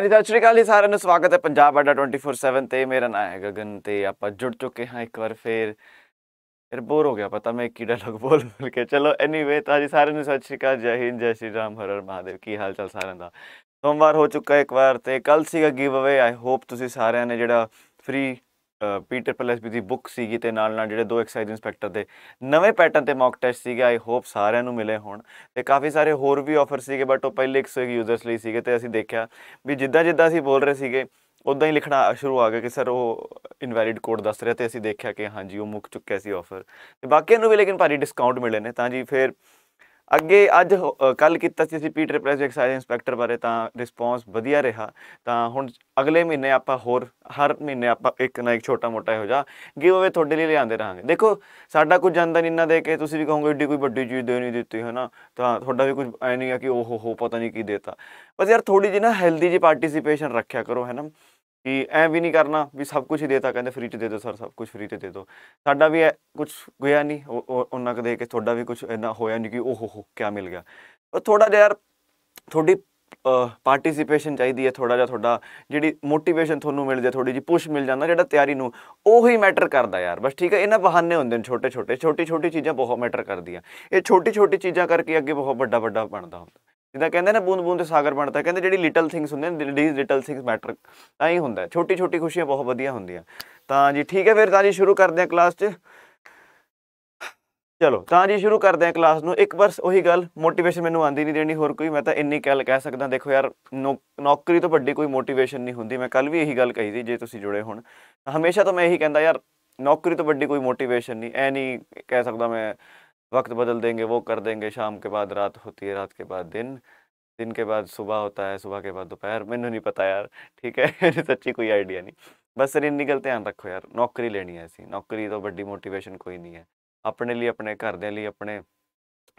ਜੀ ਸਤਿ ਸ਼੍ਰੀ ਅਕਾਲ ਜੀ ਸਾਰਿਆਂ ਨੂੰ ਸਵਾਗਤ ਹੈ ਪੰਜਾਬ ਅੱਡਾ 24/7 ਤੇ ਮੇਰਾ ਨਾਮ ਹੈ ਗਗਨ ਤੇ ਆਪਾਂ ਜੁੜ ਚੁੱਕੇ ਹਾਂ ਇੱਕ ਵਾਰ ਫੇਰ ਫਿਰ ਬੋਰ ਹੋ ਗਿਆ ਪਤਾ ਮੈਂ ਕੀ ਡਾਇਲੌਗ ਬੋਲ ਬੋਲ ਕੇ ਚਲੋ ਐਨੀਵੇ ਤਾਂ ਜੀ ਸਾਰਿਆਂ ਨੂੰ ਸਤਿ ਸ਼੍ਰੀ ਅਕਾਲ ਜੈ ਹਿੰਦ ਜੈ ਸ਼੍ਰੀ ਰਾਮ ਹਰ ਹਰ ਮਹਾਦੇਵ ਕੀ ਹਾਲ ਚਾਲ ਸਾਰਿਆਂ ਦਾ ਸੋਮਵਾਰ ਹੋ ਚੁੱਕਾ ਇੱਕ ਵਾਰ ਤੇ ਕੱਲ ਸੀਗਾ ਗਿਵ ਅਵੇ ਆਈ ਹੋਪ ਤੁਸੀਂ ਸਾਰਿਆਂ ਨੇ ਜਿਹੜਾ ਫ੍ਰੀ ਪੀਟਰ ਵੀ ਦੀ ਬੁੱਕ ਸੀਗੀ ਤੇ ਨਾਲ ਨਾਲ ਜਿਹੜੇ ਦੋ ਐਕਸਾਈਜ਼ ਇਨਸਪੈਕਟਰ ਦੇ ਨਵੇਂ ਪੈਟਰਨ ਤੇ ਮੌਕ ਟੈਸਟ ਸੀਗੇ ਆਈ ਹੋਪ ਸਾਰਿਆਂ ਨੂੰ ਮਿਲੇ ਹੋਣ ਤੇ ਕਾਫੀ ਸਾਰੇ ਹੋਰ ਵੀ ਆਫਰ ਸੀਗੇ ਬਟ ਉਹ ਪਹਿਲੇ ਇੱਕ ਯੂਜ਼ਰਸ ਲਈ ਸੀਗੇ ਤੇ ਅਸੀਂ ਦੇਖਿਆ ਵੀ ਜਿੱਦਾਂ ਜਿੱਦਾਂ ਅਸੀਂ ਬੋਲ ਰਹੇ ਸੀਗੇ ਉਦਾਂ ਹੀ ਲਿਖਣਾ ਸ਼ੁਰੂ ਆ ਗਿਆ ਕਿ ਸਰ ਉਹ ਇਨਵੈਲਿਡ ਕੋਡ ਦੱਸ ਰਿਹਾ ਤੇ ਅਸੀਂ ਦੇਖਿਆ ਕਿ ਹਾਂਜੀ ਉਹ ਮੁੱਕ ਚੁੱਕਿਆ ਸੀ ਆਫਰ ਤੇ ਬਾਕੀਆਂ ਨੂੰ ਵੀ ਲੇਕਿਨ ਭਾਰੀ ਡਿਸਕਾਊਂਟ ਮਿਲੇ ਨੇ ਤਾਂ ਜੀ ਫਿਰ ਅੱਗੇ ਅੱਜ ਕੱਲ ਕੀਤਾ ਸੀ ਅਸੀਂ ਪੀਟਰ ਪ੍ਰੈਸ ਐਕਸਾਈਜ਼ ਇੰਸਪੈਕਟਰ ਬਾਰੇ ਤਾਂ ਰਿਸਪੌਂਸ ਵਧੀਆ ਰਿਹਾ ਤਾਂ ਹੁਣ ਅਗਲੇ ਮਹੀਨੇ ਆਪਾਂ ਹੋਰ ਹਰ ਮਹੀਨੇ ਆਪਾਂ ਇੱਕ ਨਾ ਇੱਕ ਛੋਟਾ ਮੋਟਾ ਹੋ ਜਾ ਗਿਵ ਅਵੇ ਤੁਹਾਡੇ ਲਈ ਲਿਆਂਦੇ ਰਹਾਂਗੇ ਦੇਖੋ ਸਾਡਾ ਕੁਝ ਜਾਂਦਾ ਨਹੀਂ ਨਾ ਦੇ ਕੇ ਤੁਸੀਂ ਵੀ ਕਹੋਗੇ ਏਡੀ ਕੋਈ ਵੱਡੀ ਚੀਜ਼ ਦੇ ਨਹੀਂ ਦਿੱਤੀ ਹੈ ਨਾ ਤਾਂ ਤੁਹਾਡਾ ਵੀ ਕੁਝ ਐ ਨਹੀਂ ਆ ਕਿ ਓਹ ਹੋ ਪਤਾ ਨਹੀਂ ਕੀ ਦੇਤਾ ਬਸ ਯਾਰ ਥੋੜੀ ਜਿਹੀ ਨਾ ਹੈਲਦੀ ਜੀ ਪਾਰਟਿਸਿਪੇਸ਼ਨ ਰੱਖਿਆ ਕਰੋ ਹੈ ਨਾ ਕਿ ਐ ਵੀ ਨਹੀਂ ਕਰਨਾ ਵੀ ਸਭ ਕੁਝ ਹੀ ਦੇਤਾ ਕਹਿੰਦੇ ਫ੍ਰੀ ਚ ਦੇ ਦਿਓ ਸਰ ਸਭ ਕੁਝ ਫ੍ਰੀ ਤੇ ਦੇ ਦਿਓ ਸਾਡਾ ਵੀ ਕੁਝ ਗਿਆ ਨਹੀਂ ਉਹਨਾਂ ਕਦੇ ਕਿ ਤੁਹਾਡਾ ਵੀ ਕੁਝ ਇੰਨਾ ਹੋਇਆ ਨਹੀਂ ਕਿ ਓਹ ਹੋ ਕੀ ਮਿਲ ਗਿਆ ਥੋੜਾ ਜਿਹਾ ਯਾਰ ਤੁਹਾਡੀ ਪਾਰਟਿਸਿਪੇਸ਼ਨ ਚਾਹੀਦੀ ਹੈ ਥੋੜਾ ਜਿਹਾ ਤੁਹਾਡਾ ਜਿਹੜੀ ਮੋਟੀਵੇਸ਼ਨ ਤੁਹਾਨੂੰ ਮਿਲ ਜਾ ਥੋੜੀ ਜੀ ਪੁਸ਼ ਮਿਲ ਜਾਂਦਾ ਜਿਹੜਾ ਤਿਆਰੀ ਨੂੰ ਉਹੀ ਮੈਟਰ ਕਰਦਾ ਯਾਰ ਬਸ ਠੀਕ ਹੈ ਇਹਨਾਂ ਬਹਾਨੇ ਹੁੰਦੇ ਨੇ ਛੋਟੇ ਛੋਟੇ ਛੋਟੀ ਛੋਟੀ ਚੀਜ਼ਾਂ ਬਹੁਤ ਮੈਟਰ ਕਰਦੀਆਂ ਇਹ ਛੋਟੀ ਛੋਟੀ ਚੀਜ਼ਾਂ ਕਰਕੇ ਅੱਗੇ ਬਹੁਤ ਵੱਡਾ ਵੱਡਾ ਬਣਦਾ ਹੁੰਦਾ ਜਿੱਦਾਂ ਕਹਿੰਦੇ ਨੇ ਬੂੰਦ ਬੂੰਦ ਤੇ ਸਾਗਰ ਬਣਦਾ ਕਹਿੰਦੇ ਜਿਹੜੀ ਲਿਟਲ ਥਿੰਗਸ ਹੁੰਦੇ ਨੇ ਡੀਜ਼ ਲਿਟਲ ਥਿੰਗਸ ਮੈਟਰ ਤਾਂ ਹੀ ਹੁੰਦਾ ਛੋਟੀ ਛੋਟੀ ਖੁਸ਼ੀਆਂ ਬਹੁਤ ਵਧੀਆ ਹੁੰਦੀਆਂ ਤਾਂ ਜੀ ਠੀਕ ਹੈ ਫਿਰ ਤਾਂ ਜੀ ਸ਼ੁਰੂ ਕਰਦੇ ਹਾਂ ਕਲਾਸ 'ਚ ਚਲੋ ਤਾਂ ਜੀ ਸ਼ੁਰੂ ਕਰਦੇ ਹਾਂ ਕਲਾਸ ਨੂੰ ਇੱਕ ਵਾਰ ਉਹੀ ਗੱਲ ਮੋਟੀਵੇਸ਼ਨ ਮੈਨੂੰ ਆਂਦੀ ਨਹੀਂ ਦੇਣੀ ਹੋਰ ਕੋਈ ਮੈਂ ਤਾਂ ਇੰਨੀ ਗੱਲ ਕਹਿ ਸਕਦਾ ਦੇਖੋ ਯਾਰ ਨੌਕਰੀ ਤੋਂ ਵੱਡੀ ਕੋਈ ਮੋਟੀਵੇਸ਼ਨ ਨਹੀਂ ਹੁੰਦੀ ਮੈਂ ਕੱਲ ਵੀ ਇਹੀ ਗੱਲ ਕਹੀ ਸੀ ਜੇ ਤੁਸੀਂ ਜੁੜੇ ਹੋਣ ਹਮੇਸ਼ਾ ਤਾਂ ਮੈਂ ਇਹੀ ਕਹਿੰਦਾ ਯਾਰ ਨੌਕਰੀ ਤੋਂ ਵੱਡੀ ਕੋਈ ਮੋਟੀਵੇਸ਼ਨ ਨਹੀਂ ਐ ਨਹੀਂ ਕਹਿ ਸਕਦਾ ਮੈਂ वक्त बदल देंगे वो कर देंगे शाम के बाद रात होती है रात के बाद दिन दिन के बाद सुबह होता है सुबह के बाद दोपहर मैंने नहीं पता यार ठीक है सच्ची कोई आइडिया नहीं बस सर शरीर निकलते ध्यान रखो यार नौकरी लेनी है ऐसी नौकरी तो बड़ी मोटिवेशन कोई नहीं है अपने लिए अपने घरदों लिए अपने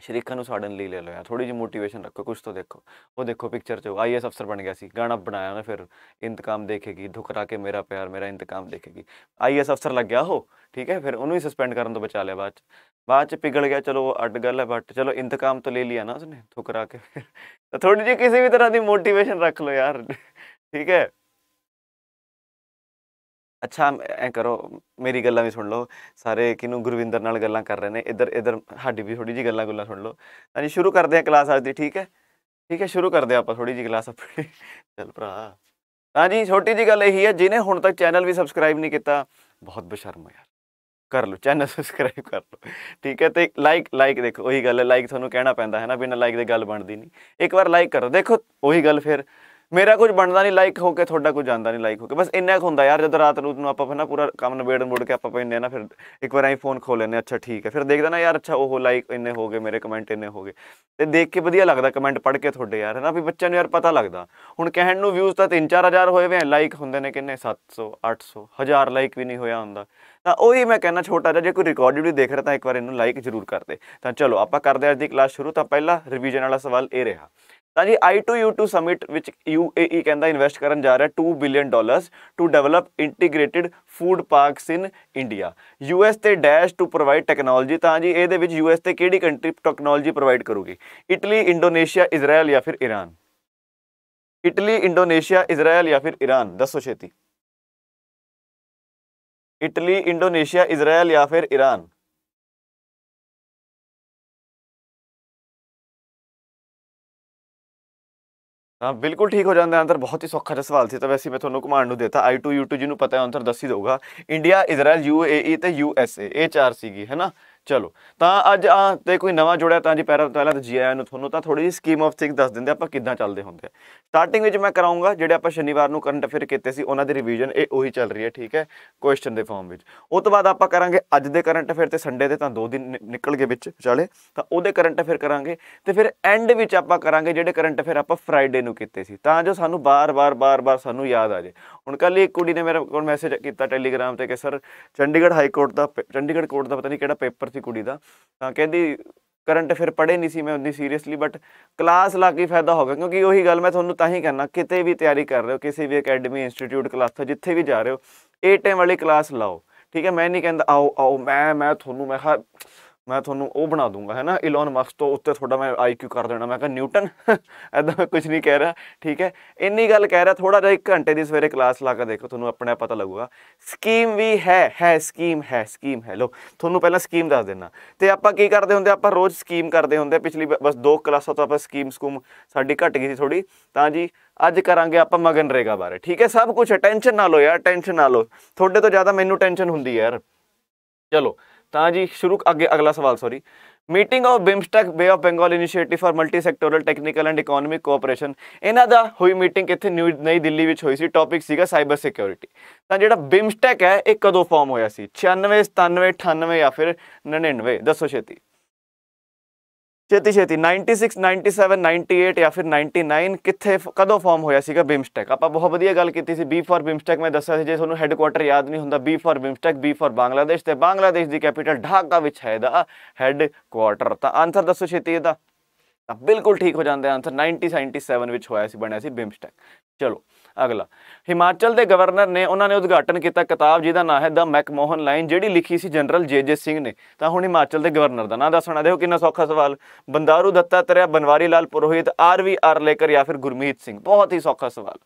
शरीकों सडनली ले लो यार थोड़ी जी मोटिवेशन रखो कुछ तो देखो वो देखो पिक्चर चो आई एस अफसर बन गया सी गाना बनाया ना फिर इंतकाम देखेगी ढुकरा के मेरा प्यार मेरा इंतकाम देखेगी आई एस अफसर लग गया हो ठीक है फिर उन्होंने सस्पेंड कर बचा लिया बाद ਬਾਅਦ ਚ पिघल ਗਿਆ ਚਲੋ ਅੱਡ ਗੱਲ ਹੈ ਬਟ ਚਲੋ ਇੰਤਕਾਮ ਤੋਂ ਲੈ ਲਿਆ ਨਾ ਉਸਨੇ ਠੁਕਰਾ ਕੇ ਤਾਂ ਥੋੜੀ तो ਕਿਸੇ ਵੀ ਤਰ੍ਹਾਂ ਦੀ ਮੋਟੀਵੇਸ਼ਨ ਰੱਖ ਲਓ ਯਾਰ ਠੀਕ ਹੈ ਅੱਛਾ ਐ ਕਰੋ ਮੇਰੀ ਗੱਲਾਂ ਵੀ ਸੁਣ ਲਓ ਸਾਰੇ ਕਿਨੂੰ ਗੁਰਵਿੰਦਰ ਨਾਲ ਗੱਲਾਂ ਕਰ ਰਹੇ ਨੇ ਇੱਧਰ ਇੱਧਰ ਸਾਡੀ ਵੀ ਥੋੜੀ ਜੀ ਗੱਲਾਂ ਗੁੱਲਾਂ ਸੁਣ ਲਓ ਹਾਂਜੀ ਸ਼ੁਰੂ ਕਰਦੇ ਆ ਕਲਾਸ ਅੱਜ ਦੀ ਠੀਕ ਹੈ ਠੀਕ ਹੈ ਸ਼ੁਰੂ ਕਰਦੇ ਆਪਾਂ ਥੋੜੀ ਜੀ ਕਲਾਸ ਆਪਣੀ ਚਲ ਭਰਾ ਹਾਂਜੀ ਛੋਟੀ ਜੀ ਗੱਲ ਇਹੀ ਹੈ ਜਿਨੇ ਹੁਣ ਤੱਕ ਚੈਨਲ ਵੀ ਸਬਸਕ੍ਰਾਈਬ ਨਹੀਂ ਕੀਤਾ ਬਹੁਤ ਬਸ਼ਰਮ ਯਾਰ ਕਰ ਲਓ ਚੈਨਲ ਸਬਸਕ੍ਰਾਈਬ ਕਰ ਲਓ ਠੀਕ ਹੈ ਤੇ ਲਾਈਕ ਲਾਈਕ ਦੇਖੋ ਉਹੀ ਗੱਲ ਹੈ ਲਾਈਕ ਤੁਹਾਨੂੰ ਕਹਿਣਾ ਪੈਂਦਾ ਹੈ ਨਾ ਬਿਨਾਂ ਲਾਈਕ ਦੇ ਗੱਲ ਬਣਦੀ ਨਹੀਂ ਇੱਕ ਵਾਰ ਲਾਈਕ ਕਰੋ ਦੇਖੋ ਉਹੀ ਗੱਲ ਫਿਰ ਮੇਰਾ ਕੁਝ ਬਣਦਾ ਨਹੀਂ ਲਾਈਕ ਹੋ ਕੇ ਤੁਹਾਡਾ ਕੁਝ ਜਾਂਦਾ ਨਹੀਂ ਲਾਈਕ ਹੋ ਕੇ ਬਸ ਇੰਨਾ ਕੁ ਹੁੰਦਾ ਯਾਰ ਜਦੋਂ ਰਾਤ ਨੂੰ ਆਪਾਂ ਫਿਰ ਨਾ ਪੂਰਾ ਕੰਮ ਨਵੇੜ ਮੋੜ ਕੇ ਆਪਾਂ ਪੈਂਦੇ ਨਾ ਫਿਰ ਇੱਕ ਵਾਰ ਆਈਫੋਨ ਫੋਨ ਖੋਲ ਲੈਨੇ ਅੱਛਾ ਠੀਕ ਹੈ ਫਿਰ ਦੇਖਦਾ ਨਾ ਯਾਰ ਅੱਛਾ ਉਹ ਲਾਈਕ ਇੰਨੇ ਹੋ ਗਏ ਮੇਰੇ ਕਮੈਂਟ ਇੰਨੇ ਹੋ ਗਏ ਤੇ ਦੇਖ ਕੇ ਵਧੀਆ ਲੱਗਦਾ ਕਮੈਂਟ ਪੜ੍ਹ ਕੇ ਤੁਹਾਡੇ ਯਾਰ ਹਨਾ ਵੀ ਬੱਚਿਆਂ ਨੂੰ ਯਾਰ ਪਤਾ ਲੱਗਦਾ ਹੁਣ ਕਹਿਣ ਨੂੰ ਵਿਊਜ਼ ਤਾਂ 3-4000 ਹੋਏ ਵੇ ਲਾਈਕ ਹੁੰਦੇ ਨੇ ਕਿੰਨੇ 700 800 1000 ਲਾਈਕ ਵੀ ਨਹੀਂ ਹੋਇਆ ਹੁੰਦਾ ਤਾਂ ਉਹੀ ਮੈਂ ਕਹਿੰਦਾ ਛੋਟਾ ਜਿਹਾ ਜੇ ਕੋਈ ਰਿਕਾਰਡ ਵੀਡੀਓ ਦੇਖ ਰਿਹਾ ਤਾਂ ਇੱਕ ਵਾਰ ਇਹਨੂੰ ਲਾਈਕ ਜ਼ਰੂਰ ਕਰ ਦੇ ਤਾਂ ਚਲੋ ਆਪਾਂ ਕਰਦੇ ਅੱਜ ਦੀ ਕਲਾਸ ਸ਼ੁਰੂ ਤਾਂ ਪਹਿਲਾ ਰਿਵੀਜ਼ਨ ਵਾਲਾ ਸਵਾਲ ਇਹ ਰਿਹਾ ਤਾਂ ਜੀ I2U2 ਸਮਿਟ ਵਿੱਚ UAE ਕਹਿੰਦਾ ਇਨਵੈਸਟ ਕਰਨ ਜਾ ਰਿਹਾ 2 billion dollars to develop integrated food parks in India US ਤੇ ਡੈਸ਼ ਟੂ ਪ੍ਰੋਵਾਈਡ ਟੈਕਨੋਲੋਜੀ ਤਾਂ ਜੀ ਇਹਦੇ ਵਿੱਚ ਯੂਐਸ ਤੇ ਕਿਹੜੀ ਕੰਟਰੀ ਟੈਕਨੋਲੋਜੀ ਪ੍ਰੋਵਾਈਡ ਕਰੂਗੀ ਇਟਲੀ ਇੰਡੋਨੇਸ਼ੀਆ ਇਜ਼ਰਾਈਲ ਜਾਂ ਫਿਰ ਈਰਾਨ ਇਟਲੀ ਇੰਡੋਨੇਸ਼ੀਆ ਇਜ਼ਰਾਈਲ ਜਾਂ ਫਿਰ ਇਰਾਨ ਦੱਸੋ ਛੇਤੀ ਇਟਲੀ ਇੰਡੋਨੇਸ਼ੀਆ ਇਜ਼ਰਾਈਲ ਜਾਂ ਫਿਰ ਈਰਾਨ ਹਾਂ ਬਿਲਕੁਲ ਠੀਕ ਹੋ ਜਾਂਦਾ ਆਨਸਰ ਬਹੁਤ ਹੀ ਸੌਖਾ ਜਿਹਾ ਸਵਾਲ ਸੀ ਤਾਂ ਵੈਸੇ ਮੈਂ ਤੁਹਾਨੂੰ ਕਮਾਂਡ ਨੂੰ ਦਿੱਤਾ ਯੂ ਟੂ ਜਿਹਨੂੰ ਪਤਾ ਹੈ ਆਨਸਰ ਦੱਸ ਹੀ ਦਊਗਾ India Israel U A E ਤੇ ਯੂ ਐਸ ਏ ਇਹ ਚਾਰ ਸੀਗੀ ਹੈਨਾ ਚਲੋ ਤਾਂ ਅੱਜ ਆ ਤੇ ਕੋਈ ਨਵਾਂ ਜੁੜਿਆ ਤਾਂ ਜੀ ਪਹਿਲਾਂ ਪਹਿਲਾਂ ਤਾਂ ਜੀ ਆਇਆਂ ਨੂੰ ਤੁਹਾਨੂੰ ਤਾਂ ਥੋੜੀ ਜੀ ਸਕੀਮ ਆਫ ਥਿੰਗ ਦੱਸ ਦਿੰਦੇ ਆਪਾਂ ਕਿੱਦਾਂ ਚੱਲਦੇ ਹੁੰਦੇ ਆ ਸਟਾਰਟਿੰਗ ਵਿੱਚ ਮੈਂ ਕਰਾਉਂਗਾ ਜਿਹੜੇ ਆਪਾਂ ਸ਼ਨੀਵਾਰ ਨੂੰ ਕਰੰਟ ਅਫੇਅਰ ਕੀਤੇ ਸੀ ਉਹਨਾਂ ਦੀ ਰਿਵੀਜ਼ਨ ਇਹ ਉਹੀ ਚੱਲ ਰਹੀ ਹੈ ਠੀਕ ਹੈ ਕੁਐਸਚਨ ਦੇ ਫਾਰਮ ਵਿੱਚ ਉਸ ਤੋਂ ਬਾਅਦ ਆਪਾਂ ਕਰਾਂਗੇ ਅੱਜ ਦੇ ਕਰੰਟ ਅਫੇਅਰ ਤੇ ਸੰਡੇ ਦੇ ਤਾਂ ਦੋ ਦਿਨ ਨਿਕਲ ਗਏ ਵਿੱਚ ਵਿਚਾਲੇ ਤਾਂ ਉਹਦੇ ਕਰੰਟ ਅਫੇਅਰ ਕਰਾਂਗੇ ਤੇ ਫਿਰ ਐਂਡ ਵਿੱਚ ਆਪਾਂ ਕਰਾਂਗੇ ਜਿਹੜੇ ਕਰੰਟ ਅਫੇਅਰ ਆਪਾਂ ਫਰਾਈਡੇ ਨੂੰ ਕੀਤੇ ਸੀ ਤਾਂ ਜੋ ਸਾਨੂੰ ਬਾਰ-ਬਾਰ ਬਾਰ-ਬਾਰ ਸਾਨੂੰ ਯਾਦ ਆ ਜੇ ਹੁਣ ਕੱਲ ਇੱਕ ਕੁੜੀ ਨੇ ਮੇਰੇ ਕੋਲ ਮੈਸੇਜ ਕੀਤਾ ਟੈਲੀਗ੍ਰਾਮ ਤੇ ਕਿ ਸਰ ਚੰਡੀਗੜ੍ਹ ਹਾਈ ਕੋਰਟ ਦਾ ਚੰਡੀਗੜ੍ਹ ਕੋਰਟ ਦਾ ਪਤਾ ਨਹੀਂ ਕਿਹੜਾ ਪੇਪਰ ਸੀ ਕੁੜੀ ਦਾ ਤਾਂ ਕਹਿੰਦੀ ਕਰੰਟ ਫਿਰ ਪੜ੍ਹੇ ਨਹੀਂ ਸੀ ਮੈਂ ਉਨੀ ਸੀਰੀਅਸਲੀ ਬਟ ਕਲਾਸ ਲਾ ਕੇ ਫਾਇਦਾ ਹੋ ਗਿਆ ਕਿਉਂਕਿ ਉਹੀ ਗੱਲ ਮੈਂ ਤੁਹਾਨੂੰ ਤਾਂ ਹੀ ਕਹਿਣਾ ਕਿਤੇ ਵੀ ਤਿਆਰੀ ਕਰ ਰਹੇ ਹੋ ਕਿਸੇ ਵੀ ਅਕੈਡਮੀ ਇੰਸਟੀਚਿਊਟ ਤੋਂ ਜਿੱਥੇ ਵੀ ਜਾ ਰਹੇ ਹੋ ਏ ਟਾਈਮ ਵਾਲੀ ਕਲਾਸ ਲਾਓ ਠੀਕ ਹੈ ਮੈਂ ਨਹੀਂ ਕਹਿੰਦਾ ਆਓ ਆਓ ਮੈਂ ਮੈਂ ਤੁਹਾਨੂੰ ਮੈਂ ਮੈਂ ਤੁਹਾਨੂੰ ਉਹ ਬਣਾ ਦੂੰਗਾ ਹੈਨਾ ਇਲਨ ਮਸਕ ਤੋਂ ਉੱਤੇ ਤੁਹਾਡਾ ਮੈਂ ਆਈਕਿਊ ਕਰ ਦੇਣਾ ਮੈਂ ਕਿਹਾ ਨਿਊਟਨ ਐਦਾਂ ਮੈਂ ਕੁਝ ਨਹੀਂ ਕਹਿ ਰਿਹਾ ਠੀਕ ਹੈ ਇੰਨੀ ਗੱਲ ਕਹਿ ਰਿਹਾ ਥੋੜਾ ਜਿਹਾ 1 ਘੰਟੇ ਦੀ ਸਵੇਰੇ ਕਲਾਸ ਲਾ ਕੇ ਦੇਖੋ ਤੁਹਾਨੂੰ ਆਪਣੇ ਪਤਾ ਲੱਗੂਗਾ ਸਕੀਮ ਵੀ ਹੈ ਹੈ ਸਕੀਮ ਹੈ ਸਕੀਮ ਹੈ ਲੋ ਤੁਹਾਨੂੰ ਪਹਿਲਾਂ ਸਕੀਮ ਦੱਸ ਦੇਣਾ ਤੇ ਆਪਾਂ ਕੀ ਕਰਦੇ ਹੁੰਦੇ ਆਪਾਂ ਰੋਜ਼ ਸਕੀਮ ਕਰਦੇ ਹੁੰਦੇ ਪਿਛਲੀ ਬਸ ਦੋ ਕਲਾਸਾਂ ਤੋਂ ਆਪਾਂ ਸਕੀਮ ਸਕੂਮ ਸਾਡੀ ਘਟ ਗਈ ਸੀ ਥੋੜੀ ਤਾਂ ਜੀ ਅੱਜ ਕਰਾਂਗੇ ਆਪਾਂ ਮਗਨ ਰੇਗਾ ਬਾਰੇ ਠੀਕ ਹੈ ਸਭ ਕੁਝ ਟੈਨਸ਼ਨ ਨਾ ਲਓ ਯਾਰ ਟੈਨਸ਼ਨ ਨਾ ਲਓ ਤੁਹਾਡੇ ਤੋਂ ਜ਼ਿਆਦਾ ਮੈਨੂੰ ਟੈਨਸ਼ਨ ਹੁੰਦੀ ਯਾਰ ਚਲੋ ਤਾਂ ਜੀ ਸ਼ੁਰੂ ਅੱਗੇ ਅਗਲਾ ਸਵਾਲ sorry meeting of BIMSTEC Bay of Bengal Initiative for Multi Sectoral Technical and Economic Cooperation ਇਹਨਾਂ ਦਾ ਹੋਈ ਮੀਟਿੰਗ ਕਿੱਥੇ ਨਿਊ ਨਈ ਦਿੱਲੀ ਵਿੱਚ ਹੋਈ ਸੀ ਟੌਪਿਕ ਸੀਗਾ ਸਾਈਬਰ ਸਿਕਿਉਰਿਟੀ ਤਾਂ ਜਿਹੜਾ ਬਿਮਸਟੈਕ ਹੈ ਇਹ ਕਦੋਂ ਫਾਰਮ ਹੋਇਆ ਸੀ 96 97 98 ਜਾਂ ਫਿਰ 99 ਦੱਸੋ ਛੇਤੀ ਛੇਤੀ ਛੇਤੀ 96 97 98 ਜਾਂ ਫਿਰ 99 ਕਿੱਥੇ ਕਦੋਂ ਫਾਰਮ ਹੋਇਆ ਸੀਗਾ ਬਿਮਸਟੈਕ ਆਪਾਂ ਬਹੁਤ ਵਧੀਆ ਗੱਲ ਕੀਤੀ ਸੀ ਬੀ ਫਾਰ ਬਿਮਸਟੈਕ ਮੈਂ ਦੱਸਿਆ ਸੀ ਜੇ ਤੁਹਾਨੂੰ ਹੈੱਡਕੁਆਟਰ ਯਾਦ ਨਹੀਂ ਹੁੰਦਾ B for BIMSTEC B for Bangladesh ਤੇ ਬੰਗਲਾਦੇਸ਼ ਦੀ ਕੈਪੀਟਲ ਢਾਕਾ ਵਿੱਚ ਹੈ ਦਾ ਹੈੱਡਕੁਆਟਰ ਤਾਂ ਆਨਸਰ ਦੱਸੋ ਛੇਤੀ ਇਹਦਾ ਤਾਂ ਬਿਲਕੁਲ ਠੀਕ ਹੋ ਜਾਂਦਾ ਆਨਸਰ 90 97 ਵਿੱਚ ਹੋਇਆ ਸੀ ਬਣਿਆ ਸੀ ਬਿਮਸਟੈਕ ਚਲੋ ਅਗਲਾ ਹਿਮਾਚਲ ਦੇ ਗਵਰਨਰ ਨੇ ਉਹਨਾਂ ਨੇ ਉਦਘਾਟਨ ਕੀਤਾ ਕਿਤਾਬ ਜਿਹਦਾ ਨਾਮ ਹੈ ਦਾ ਮੈਕਮੋਹਨ ਲਾਈਨ ਜਿਹੜੀ ਲਿਖੀ ਸੀ ਜਨਰਲ ਜੇ ਜੇ ਸਿੰਘ ਨੇ ਤਾਂ ਹੁਣ ਹਿਮਾਚਲ ਦੇ ਗਵਰਨਰ ਦਾ ਨਾਮ ਦੱਸਣਾ ਦੇਖੋ ਕਿੰਨਾ ਸੌਖਾ ਸਵਾਲ ਬੰਦਾਰੂ ਦੱਤਾਤਰਿਆ ਬਨਵਾਰੀ ਲਾਲ ਪੁਰੋਹਿਤ ਆਰ ਵੀ ਆਰ ਲੇਕਰ ਜਾਂ ਫਿਰ ਗੁਰਮੀਤ ਸਿੰਘ ਬਹੁਤ ਹੀ ਸੌਖਾ ਸਵਾਲ